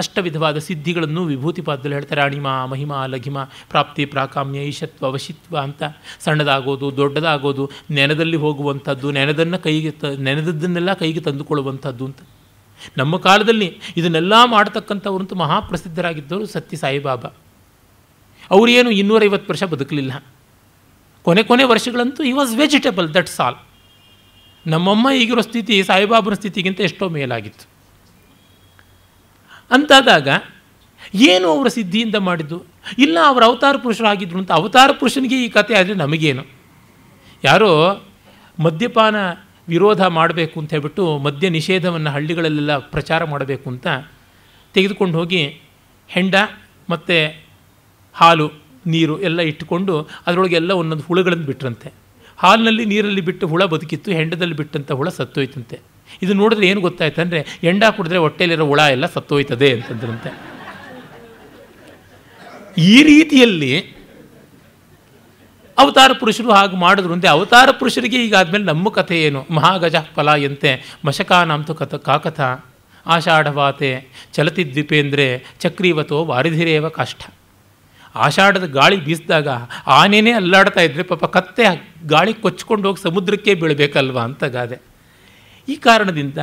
ಅಷ್ಟವಿಧವಾದ ಸಿದ್ಧಿಗಳನ್ನು ವಿಭೂತಿ ಪಾದದಲ್ಲಿ ಹೇಳ್ತಾರೆ ಅಣಿಮ ಮಹಿಮಾ ಲಘಿಮ ಪ್ರಾಪ್ತಿ ಪ್ರಾಕಾಮ್ಯ ಈಶತ್ವ ವಶಿತ್ವ ಅಂತ ಸಣ್ಣದಾಗೋದು ದೊಡ್ಡದಾಗೋದು ನೆನದಲ್ಲಿ ಹೋಗುವಂಥದ್ದು ನೆನದನ್ನು ಕೈಗೆ ತ ನೆನೆದದ್ದನ್ನೆಲ್ಲ ಕೈಗೆ ತಂದುಕೊಳ್ಳುವಂಥದ್ದು ಅಂತ ನಮ್ಮ ಕಾಲದಲ್ಲಿ ಇದನ್ನೆಲ್ಲ ಮಾಡ್ತಕ್ಕಂಥವ್ರಂತೂ ಮಹಾಪ್ರಸಿದ್ಧರಾಗಿದ್ದವರು ಸತ್ಯ ಸಾಯಿಬಾಬಾ ಅವರೇನು ಇನ್ನೂರೈವತ್ತು ವರ್ಷ ಬದುಕಲಿಲ್ಲ ಕೊನೆ ಕೊನೆ ವರ್ಷಗಳಂತೂ ಈ ವಾಸ್ ವೆಜಿಟೇಬಲ್ ದಟ್ಸ್ ಆಲ್ ನಮ್ಮಮ್ಮ ಈಗಿರೋ ಸ್ಥಿತಿ ಸಾಯಿಬಾಬನ ಸ್ಥಿತಿಗಿಂತ ಎಷ್ಟೋ ಮೇಲಾಗಿತ್ತು ಅಂತಾದಾಗ ಏನು ಅವರ ಸಿದ್ಧಿಯಿಂದ ಮಾಡಿದ್ದು ಇಲ್ಲ ಅವರ ಅವತಾರ ಪುರುಷರಾಗಿದ್ದರು ಅಂತ ಅವತಾರ ಪುರುಷನಿಗೆ ಈ ಕಥೆ ಆದರೆ ನಮಗೇನು ಯಾರೋ ಮದ್ಯಪಾನ ವಿರೋಧ ಮಾಡಬೇಕು ಅಂತ ಹೇಳ್ಬಿಟ್ಟು ಮದ್ಯ ನಿಷೇಧವನ್ನು ಹಳ್ಳಿಗಳಲ್ಲೆಲ್ಲ ಪ್ರಚಾರ ಮಾಡಬೇಕು ಅಂತ ತೆಗೆದುಕೊಂಡು ಹೋಗಿ ಹೆಂಡ ಮತ್ತು ಹಾಲು ನೀರು ಎಲ್ಲ ಇಟ್ಟುಕೊಂಡು ಅದರೊಳಗೆ ಎಲ್ಲ ಒಂದೊಂದು ಹುಳುಗಳನ್ನು ಬಿಟ್ಟರಂತೆ ಹಾಲಿನಲ್ಲಿ ನೀರಲ್ಲಿ ಬಿಟ್ಟು ಹುಳ ಬದುಕಿತ್ತು ಹೆಂಡದಲ್ಲಿ ಬಿಟ್ಟಂಥ ಹುಳ ಸತ್ತೋಯ್ತಂತೆ ಇದು ನೋಡಿದ್ರೆ ಏನು ಗೊತ್ತಾಯ್ತು ಅಂದರೆ ಎಂಡ ಕುಡಿದ್ರೆ ಹೊಟ್ಟೆಯಲ್ಲಿರೋ ಹುಳ ಎಲ್ಲ ಸತ್ತೋಯ್ತದೆ ಅಂತಂದ್ರಂತೆ ಈ ರೀತಿಯಲ್ಲಿ ಅವತಾರ ಪುರುಷರು ಹಾಗೆ ಮಾಡಿದ್ರು ಅಂದರೆ ಅವತಾರ ಪುರುಷರಿಗೆ ಈಗ ನಮ್ಮ ಕಥೆ ಏನು ಮಹಾಗಜ ಫಲ ಎಂತೆ ಮಶಕಾನಾಂತು ಕಥ ಕಾಕಥ ಆಷಾಢವಾತೆ ಚಲತಿ ದ್ವೀಪೇಂದ್ರೆ ಚಕ್ರೀವತೋ ವಾರಿಧಿರೇವ ಕಾಷ್ಟ ಆಷಾಢದ ಗಾಳಿ ಬೀಸಿದಾಗ ಆನೆನೇ ಅಲ್ಲಾಡ್ತಾ ಇದ್ದರೆ ಪಾಪ ಕತ್ತೆ ಗಾಳಿ ಕೊಚ್ಕೊಂಡು ಹೋಗಿ ಸಮುದ್ರಕ್ಕೆ ಬೀಳಬೇಕಲ್ವಾ ಅಂತ ಗಾದೆ ಈ ಕಾರಣದಿಂದ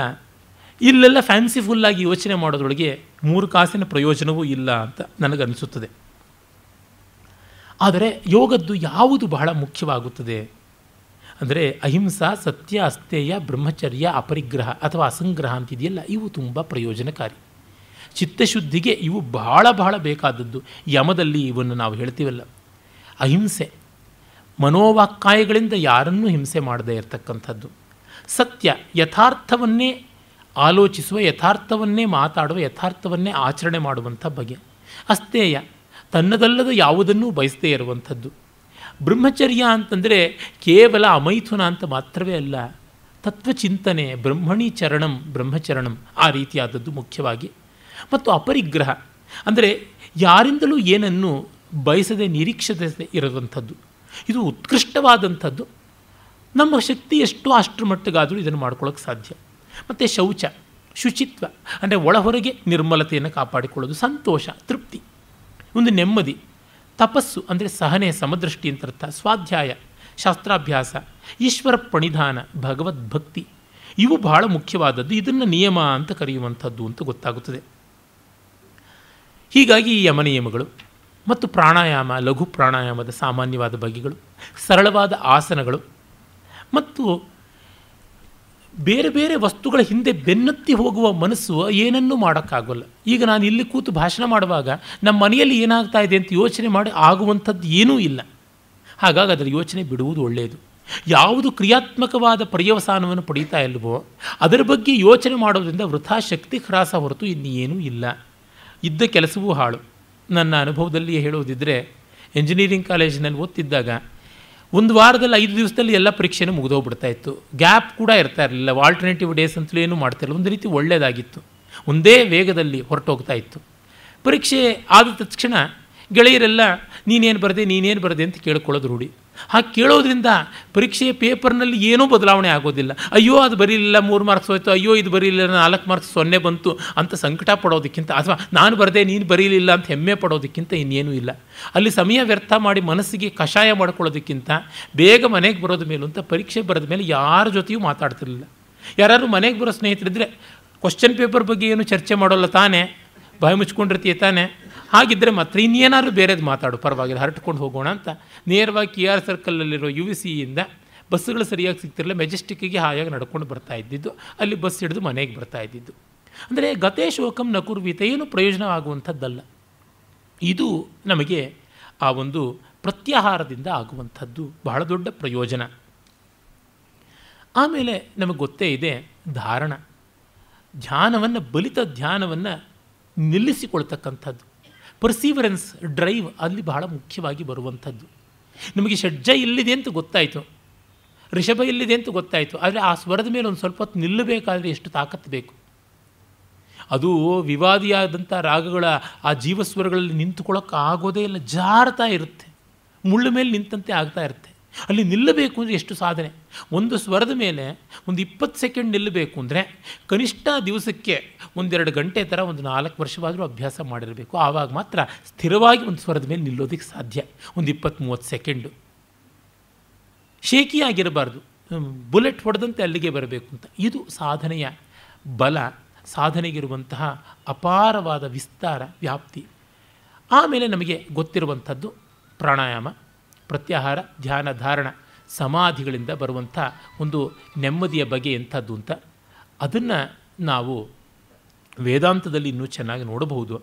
ಇಲ್ಲೆಲ್ಲ ಫ್ಯಾನ್ಸಿಫುಲ್ಲಾಗಿ ಯೋಚನೆ ಮಾಡೋದ್ರೊಳಗೆ ಮೂರು ಕಾಸಿನ ಪ್ರಯೋಜನವೂ ಇಲ್ಲ ಅಂತ ನನಗನ್ನಿಸುತ್ತದೆ ಆದರೆ ಯೋಗದ್ದು ಯಾವುದು ಬಹಳ ಮುಖ್ಯವಾಗುತ್ತದೆ ಅಂದರೆ ಅಹಿಂಸಾ ಸತ್ಯ ಅಸ್ಥೇಯ ಬ್ರಹ್ಮಚರ್ಯ ಅಪರಿಗ್ರಹ ಅಥವಾ ಅಸಂಗ್ರಹ ಅಂತಿದೆಯಲ್ಲ ಇವು ತುಂಬ ಪ್ರಯೋಜನಕಾರಿ ಚಿತ್ತಶುದ್ಧಿಗೆ ಇವು ಬಹಳ ಬಹಳ ಬೇಕಾದದ್ದು ಯಮದಲ್ಲಿ ಇವನ್ನು ನಾವು ಹೇಳ್ತೀವಲ್ಲ ಅಹಿಂಸೆ ಮನೋವಾಕ್ಕಾಯಗಳಿಂದ ಯಾರನ್ನೂ ಹಿಂಸೆ ಮಾಡದೇ ಇರತಕ್ಕಂಥದ್ದು ಸತ್ಯ ಯಥಾರ್ಥವನ್ನೇ ಆಲೋಚಿಸುವ ಯಥಾರ್ಥವನ್ನೇ ಮಾತಾಡುವ ಯಥಾರ್ಥವನ್ನೇ ಆಚರಣೆ ಮಾಡುವಂಥ ಬಗೆ ಅಸ್ತೇಯ ತನ್ನದಲ್ಲದ ಯಾವುದನ್ನೂ ಬಯಸದೇ ಇರುವಂಥದ್ದು ಬ್ರಹ್ಮಚರ್ಯ ಅಂತಂದರೆ ಕೇವಲ ಅಮೈಥುನ ಅಂತ ಮಾತ್ರವೇ ಅಲ್ಲ ತತ್ವಚಿಂತನೆ ಬ್ರಹ್ಮಣಿ ಚರಣಂ ಬ್ರಹ್ಮಚರಣಂ ಆ ರೀತಿಯಾದದ್ದು ಮುಖ್ಯವಾಗಿ ಮತ್ತು ಅಪರಿಗ್ರಹ ಅಂದರೆ ಯಾರಿಂದಲೂ ಏನನ್ನು ಬಯಸದೆ ನಿರೀಕ್ಷಿಸದೆ ಇರೋದಂಥದ್ದು ಇದು ಉತ್ಕೃಷ್ಟವಾದಂಥದ್ದು ನಮ್ಮ ಶಕ್ತಿ ಎಷ್ಟು ಅಷ್ಟರ ಮಟ್ಟಿಗಾದರೂ ಇದನ್ನು ಮಾಡ್ಕೊಳ್ಳೋಕ್ಕೆ ಸಾಧ್ಯ ಮತ್ತು ಶೌಚ ಶುಚಿತ್ವ ಅಂದರೆ ಒಳ ನಿರ್ಮಲತೆಯನ್ನು ಕಾಪಾಡಿಕೊಳ್ಳೋದು ಸಂತೋಷ ತೃಪ್ತಿ ಒಂದು ನೆಮ್ಮದಿ ತಪಸ್ಸು ಅಂದರೆ ಸಹನೆ ಸಮದೃಷ್ಟಿ ಅಂತರ್ಥ ಸ್ವಾಧ್ಯಾಯ ಶಾಸ್ತ್ರಾಭ್ಯಾಸ ಈಶ್ವರ ಪ್ರಣಿಧಾನ ಭಗವದ್ಭಕ್ತಿ ಇವು ಬಹಳ ಮುಖ್ಯವಾದದ್ದು ಇದನ್ನು ನಿಯಮ ಅಂತ ಕರೆಯುವಂಥದ್ದು ಅಂತ ಗೊತ್ತಾಗುತ್ತದೆ ಹೀಗಾಗಿ ಈ ಯಮನಿಯಮಗಳು ಮತ್ತು ಪ್ರಾಣಾಯಾಮ ಲಘು ಪ್ರಾಣಾಯಾಮದ ಸಾಮಾನ್ಯವಾದ ಬಗೆಗಳು ಸರಳವಾದ ಆಸನಗಳು ಮತ್ತು ಬೇರೆ ಬೇರೆ ವಸ್ತುಗಳ ಹಿಂದೆ ಬೆನ್ನತ್ತಿ ಹೋಗುವ ಮನಸ್ಸು ಏನನ್ನೂ ಮಾಡೋಕ್ಕಾಗೋಲ್ಲ ಈಗ ನಾನು ಇಲ್ಲಿ ಕೂತು ಭಾಷಣ ಮಾಡುವಾಗ ನಮ್ಮ ಮನೆಯಲ್ಲಿ ಏನಾಗ್ತಾ ಇದೆ ಅಂತ ಯೋಚನೆ ಮಾಡಿ ಆಗುವಂಥದ್ದು ಏನೂ ಇಲ್ಲ ಹಾಗಾಗಿ ಅದರ ಯೋಚನೆ ಬಿಡುವುದು ಒಳ್ಳೆಯದು ಯಾವುದು ಕ್ರಿಯಾತ್ಮಕವಾದ ಪರ್ಯವಸಾನವನ್ನು ಪಡೀತಾ ಇಲ್ವೋ ಅದರ ಬಗ್ಗೆ ಯೋಚನೆ ಮಾಡೋದರಿಂದ ವೃಥಾ ಶಕ್ತಿ ಹ್ರಾಸ ಹೊರತು ಇನ್ನೇನೂ ಇಲ್ಲ ಇದ್ದ ಕೆಲಸವೂ ಹಾಳು ನನ್ನ ಅನುಭವದಲ್ಲಿ ಹೇಳೋದಿದ್ದರೆ ಇಂಜಿನಿಯರಿಂಗ್ ಕಾಲೇಜಿನಲ್ಲಿ ಓದ್ತಿದ್ದಾಗ ಒಂದು ವಾರದಲ್ಲಿ ಐದು ದಿವಸದಲ್ಲಿ ಎಲ್ಲ ಪರೀಕ್ಷೆನೂ ಮುಗಿದೋಗ್ಬಿಡ್ತಾ ಇತ್ತು ಗ್ಯಾಪ್ ಕೂಡ ಇರ್ತಾ ಇರಲಿಲ್ಲ ಆಲ್ಟರ್ನೇಟಿವ್ ಡೇಸ್ ಅಂತಲೂ ಏನೂ ಮಾಡ್ತಾ ಒಂದು ರೀತಿ ಒಳ್ಳೆಯದಾಗಿತ್ತು ಒಂದೇ ವೇಗದಲ್ಲಿ ಹೊರಟೋಗ್ತಾ ಇತ್ತು ಪರೀಕ್ಷೆ ಆದ ತಕ್ಷಣ ಗೆಳೆಯರೆಲ್ಲ ನೀನೇನು ಬರದೆ ನೀನೇನು ಬರದೆ ಅಂತ ಕೇಳ್ಕೊಳ್ಳೋದು ರೂಢಿ ಹಾಗೆ ಕೇಳೋದ್ರಿಂದ ಪರೀಕ್ಷೆಯ ಪೇಪರ್ನಲ್ಲಿ ಏನೂ ಬದಲಾವಣೆ ಆಗೋದಿಲ್ಲ ಅಯ್ಯೋ ಅದು ಬರೀಲಿಲ್ಲ ಮೂರು ಮಾರ್ಕ್ಸ್ ಹೋಯಿತು ಅಯ್ಯೋ ಇದು ಬರೀಲಿಲ್ಲ ನಾಲ್ಕು ಮಾರ್ಕ್ಸ್ ಸೊನ್ನೆ ಬಂತು ಅಂತ ಸಂಕಟ ಪಡೋದಕ್ಕಿಂತ ಅಥವಾ ನಾನು ಬರದೆ ನೀನು ಬರೀಲಿಲ್ಲ ಅಂತ ಹೆಮ್ಮೆ ಪಡೋದಕ್ಕಿಂತ ಇನ್ನೇನೂ ಇಲ್ಲ ಅಲ್ಲಿ ಸಮಯ ವ್ಯರ್ಥ ಮಾಡಿ ಮನಸ್ಸಿಗೆ ಕಷಾಯ ಮಾಡ್ಕೊಳ್ಳೋದಕ್ಕಿಂತ ಬೇಗ ಮನೆಗೆ ಬರೋದ ಮೇಲೂ ಅಂತ ಪರೀಕ್ಷೆ ಬರೆದ ಮೇಲೆ ಯಾರ ಜೊತೆಯೂ ಮಾತಾಡ್ತಿರಲಿಲ್ಲ ಯಾರಾದರೂ ಮನೆಗೆ ಬರೋ ಸ್ನೇಹಿತರಿದ್ದರೆ ಕ್ವಶನ್ ಪೇಪರ್ ಬಗ್ಗೆ ಏನು ಚರ್ಚೆ ಮಾಡೋಲ್ಲ ತಾನೇ ಬಾಯಿ ಮುಚ್ಕೊಂಡಿರ್ತೀಯ ತಾನೇ ಹಾಗಿದ್ದರೆ ಮಾತ್ರ ಇನ್ನೇನಾದರೂ ಬೇರೆದು ಮಾತಾಡು ಪರವಾಗಿಲ್ಲ ಹರಟ್ಕೊಂಡು ಹೋಗೋಣ ಅಂತ ನೇರವಾಗಿ ಕೆ ಆರ್ ಸರ್ಕಲಲ್ಲಿರೋ ಯು ವಿ ಸಿಯಿಂದ ಬಸ್ಸುಗಳು ಸರಿಯಾಗಿ ಸಿಗ್ತಿರಲಿಲ್ಲ ಮೆಜೆಸ್ಟಿಕ್ಕಿಗೆ ಹಾಯಾಗಿ ನಡ್ಕೊಂಡು ಬರ್ತಾ ಇದ್ದಿದ್ದು ಅಲ್ಲಿ ಬಸ್ ಹಿಡಿದು ಮನೆಗೆ ಬರ್ತಾ ಇದ್ದಿದ್ದು ಅಂದರೆ ಗತೇ ಶೋಕಂ ನಕುರ್ವಿತ ಏನು ಪ್ರಯೋಜನ ಆಗುವಂಥದ್ದಲ್ಲ ಇದು ನಮಗೆ ಆ ಒಂದು ಪ್ರತ್ಯಾಹಾರದಿಂದ ಆಗುವಂಥದ್ದು ಬಹಳ ದೊಡ್ಡ ಪ್ರಯೋಜನ ಆಮೇಲೆ ನಮಗೆ ಗೊತ್ತೇ ಇದೆ ಧಾರಣ ಧ್ಯಾನವನ್ನು ಬಲಿತ ಧ್ಯಾನವನ್ನು ನಿಲ್ಲಿಸಿಕೊಳ್ತಕ್ಕಂಥದ್ದು ಪರ್ಸೀವರೆನ್ಸ್ ಡ್ರೈವ್ ಅಲ್ಲಿ ಬಹಳ ಮುಖ್ಯವಾಗಿ ಬರುವಂಥದ್ದು ನಮಗೆ ಷಡ್ಜ ಇಲ್ಲಿದೆ ಅಂತ ಗೊತ್ತಾಯಿತು ಋಷಭ ಇಲ್ಲಿದೆ ಅಂತ ಗೊತ್ತಾಯಿತು ಆದರೆ ಆ ಸ್ವರದ ಮೇಲೆ ಒಂದು ಸ್ವಲ್ಪ ಹೊತ್ತು ನಿಲ್ಲಬೇಕಾದರೆ ಎಷ್ಟು ತಾಕತ್ತು ಬೇಕು ಅದು ವಿವಾದಿಯಾದಂಥ ರಾಗಗಳ ಆ ಜೀವಸ್ವರಗಳಲ್ಲಿ ನಿಂತುಕೊಳ್ಳೋಕ್ಕಾಗೋದೇ ಇಲ್ಲ ಜಾರತಾ ಇರುತ್ತೆ ಮುಳ್ಳು ಮೇಲೆ ನಿಂತಂತೆ ಆಗ್ತಾ ಇರುತ್ತೆ ಅಲ್ಲಿ ನಿಲ್ಲಬೇಕು ಅಂದರೆ ಎಷ್ಟು ಸಾಧನೆ ಒಂದು ಸ್ವರದ ಮೇಲೆ ಒಂದು ಇಪ್ಪತ್ತು ಸೆಕೆಂಡ್ ನಿಲ್ಲಬೇಕು ಅಂದರೆ ಕನಿಷ್ಠ ದಿವಸಕ್ಕೆ ಒಂದೆರಡು ಗಂಟೆ ಥರ ಒಂದು ನಾಲ್ಕು ವರ್ಷವಾದರೂ ಅಭ್ಯಾಸ ಮಾಡಿರಬೇಕು ಆವಾಗ ಮಾತ್ರ ಸ್ಥಿರವಾಗಿ ಒಂದು ಸ್ವರದ ಮೇಲೆ ನಿಲ್ಲೋದಕ್ಕೆ ಸಾಧ್ಯ ಒಂದು ಇಪ್ಪತ್ತು ಮೂವತ್ತು ಸೆಕೆಂಡು ಶೇಕಿಯಾಗಿರಬಾರ್ದು ಬುಲೆಟ್ ಹೊಡೆದಂತೆ ಅಲ್ಲಿಗೆ ಬರಬೇಕು ಅಂತ ಇದು ಸಾಧನೆಯ ಬಲ ಸಾಧನೆಗಿರುವಂತಹ ಅಪಾರವಾದ ವಿಸ್ತಾರ ವ್ಯಾಪ್ತಿ ಆಮೇಲೆ ನಮಗೆ ಗೊತ್ತಿರುವಂಥದ್ದು ಪ್ರಾಣಾಯಾಮ ಪ್ರತ್ಯಾಹಾರ ಧ್ಯಾನ ಧಾರಣ ಸಮಾಧಿಗಳಿಂದ ಬರುವಂಥ ಒಂದು ನೆಮ್ಮದಿಯ ಬಗೆ ಎಂಥದ್ದು ಅಂತ ಅದನ್ನು ನಾವು ವೇದಾಂತದಲ್ಲಿ ಇನ್ನೂ ಚೆನ್ನಾಗಿ ನೋಡಬಹುದು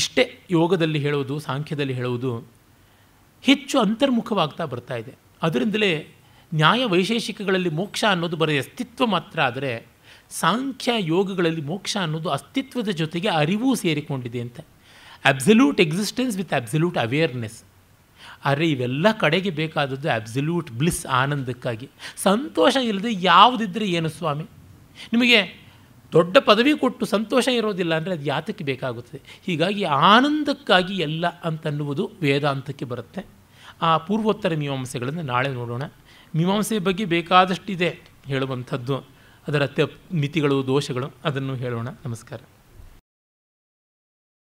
ಇಷ್ಟೇ ಯೋಗದಲ್ಲಿ ಹೇಳುವುದು ಸಾಂಖ್ಯದಲ್ಲಿ ಹೇಳುವುದು ಹೆಚ್ಚು ಅಂತರ್ಮುಖವಾಗ್ತಾ ಬರ್ತಾ ಇದೆ ಅದರಿಂದಲೇ ನ್ಯಾಯ ವೈಶೇಷಿಕಗಳಲ್ಲಿ ಮೋಕ್ಷ ಅನ್ನೋದು ಬರೀ ಅಸ್ತಿತ್ವ ಮಾತ್ರ ಆದರೆ ಸಾಂಖ್ಯ ಯೋಗಗಳಲ್ಲಿ ಮೋಕ್ಷ ಅನ್ನೋದು ಅಸ್ತಿತ್ವದ ಜೊತೆಗೆ ಅರಿವು ಸೇರಿಕೊಂಡಿದೆ ಅಂತ absolute existence with absolute awareness ಆದರೆ ಇವೆಲ್ಲ ಕಡೆಗೆ ಬೇಕಾದದ್ದು ಅಬ್ಸಲ್ಯೂಟ್ ಬ್ಲಿಸ್ ಆನಂದಕ್ಕಾಗಿ ಸಂತೋಷ ಇಲ್ಲದೆ ಯಾವುದಿದ್ದರೆ ಏನು ಸ್ವಾಮಿ ನಿಮಗೆ ದೊಡ್ಡ ಪದವಿ ಕೊಟ್ಟು ಸಂತೋಷ ಇರೋದಿಲ್ಲ ಅಂದರೆ ಅದು ಯಾತಕ್ಕೆ ಬೇಕಾಗುತ್ತದೆ ಹೀಗಾಗಿ ಆನಂದಕ್ಕಾಗಿ ಎಲ್ಲ ಅಂತನ್ನುವುದು ವೇದಾಂತಕ್ಕೆ ಬರುತ್ತೆ ಆ ಪೂರ್ವೋತ್ತರ ಮೀಮಾಂಸೆಗಳನ್ನು ನಾಳೆ ನೋಡೋಣ ಮೀಮಾಂಸೆ ಬಗ್ಗೆ ಬೇಕಾದಷ್ಟಿದೆ ಹೇಳುವಂಥದ್ದು ಅದರ ಮಿತಿಗಳು ದೋಷಗಳು ಅದನ್ನು ಹೇಳೋಣ ನಮಸ್ಕಾರ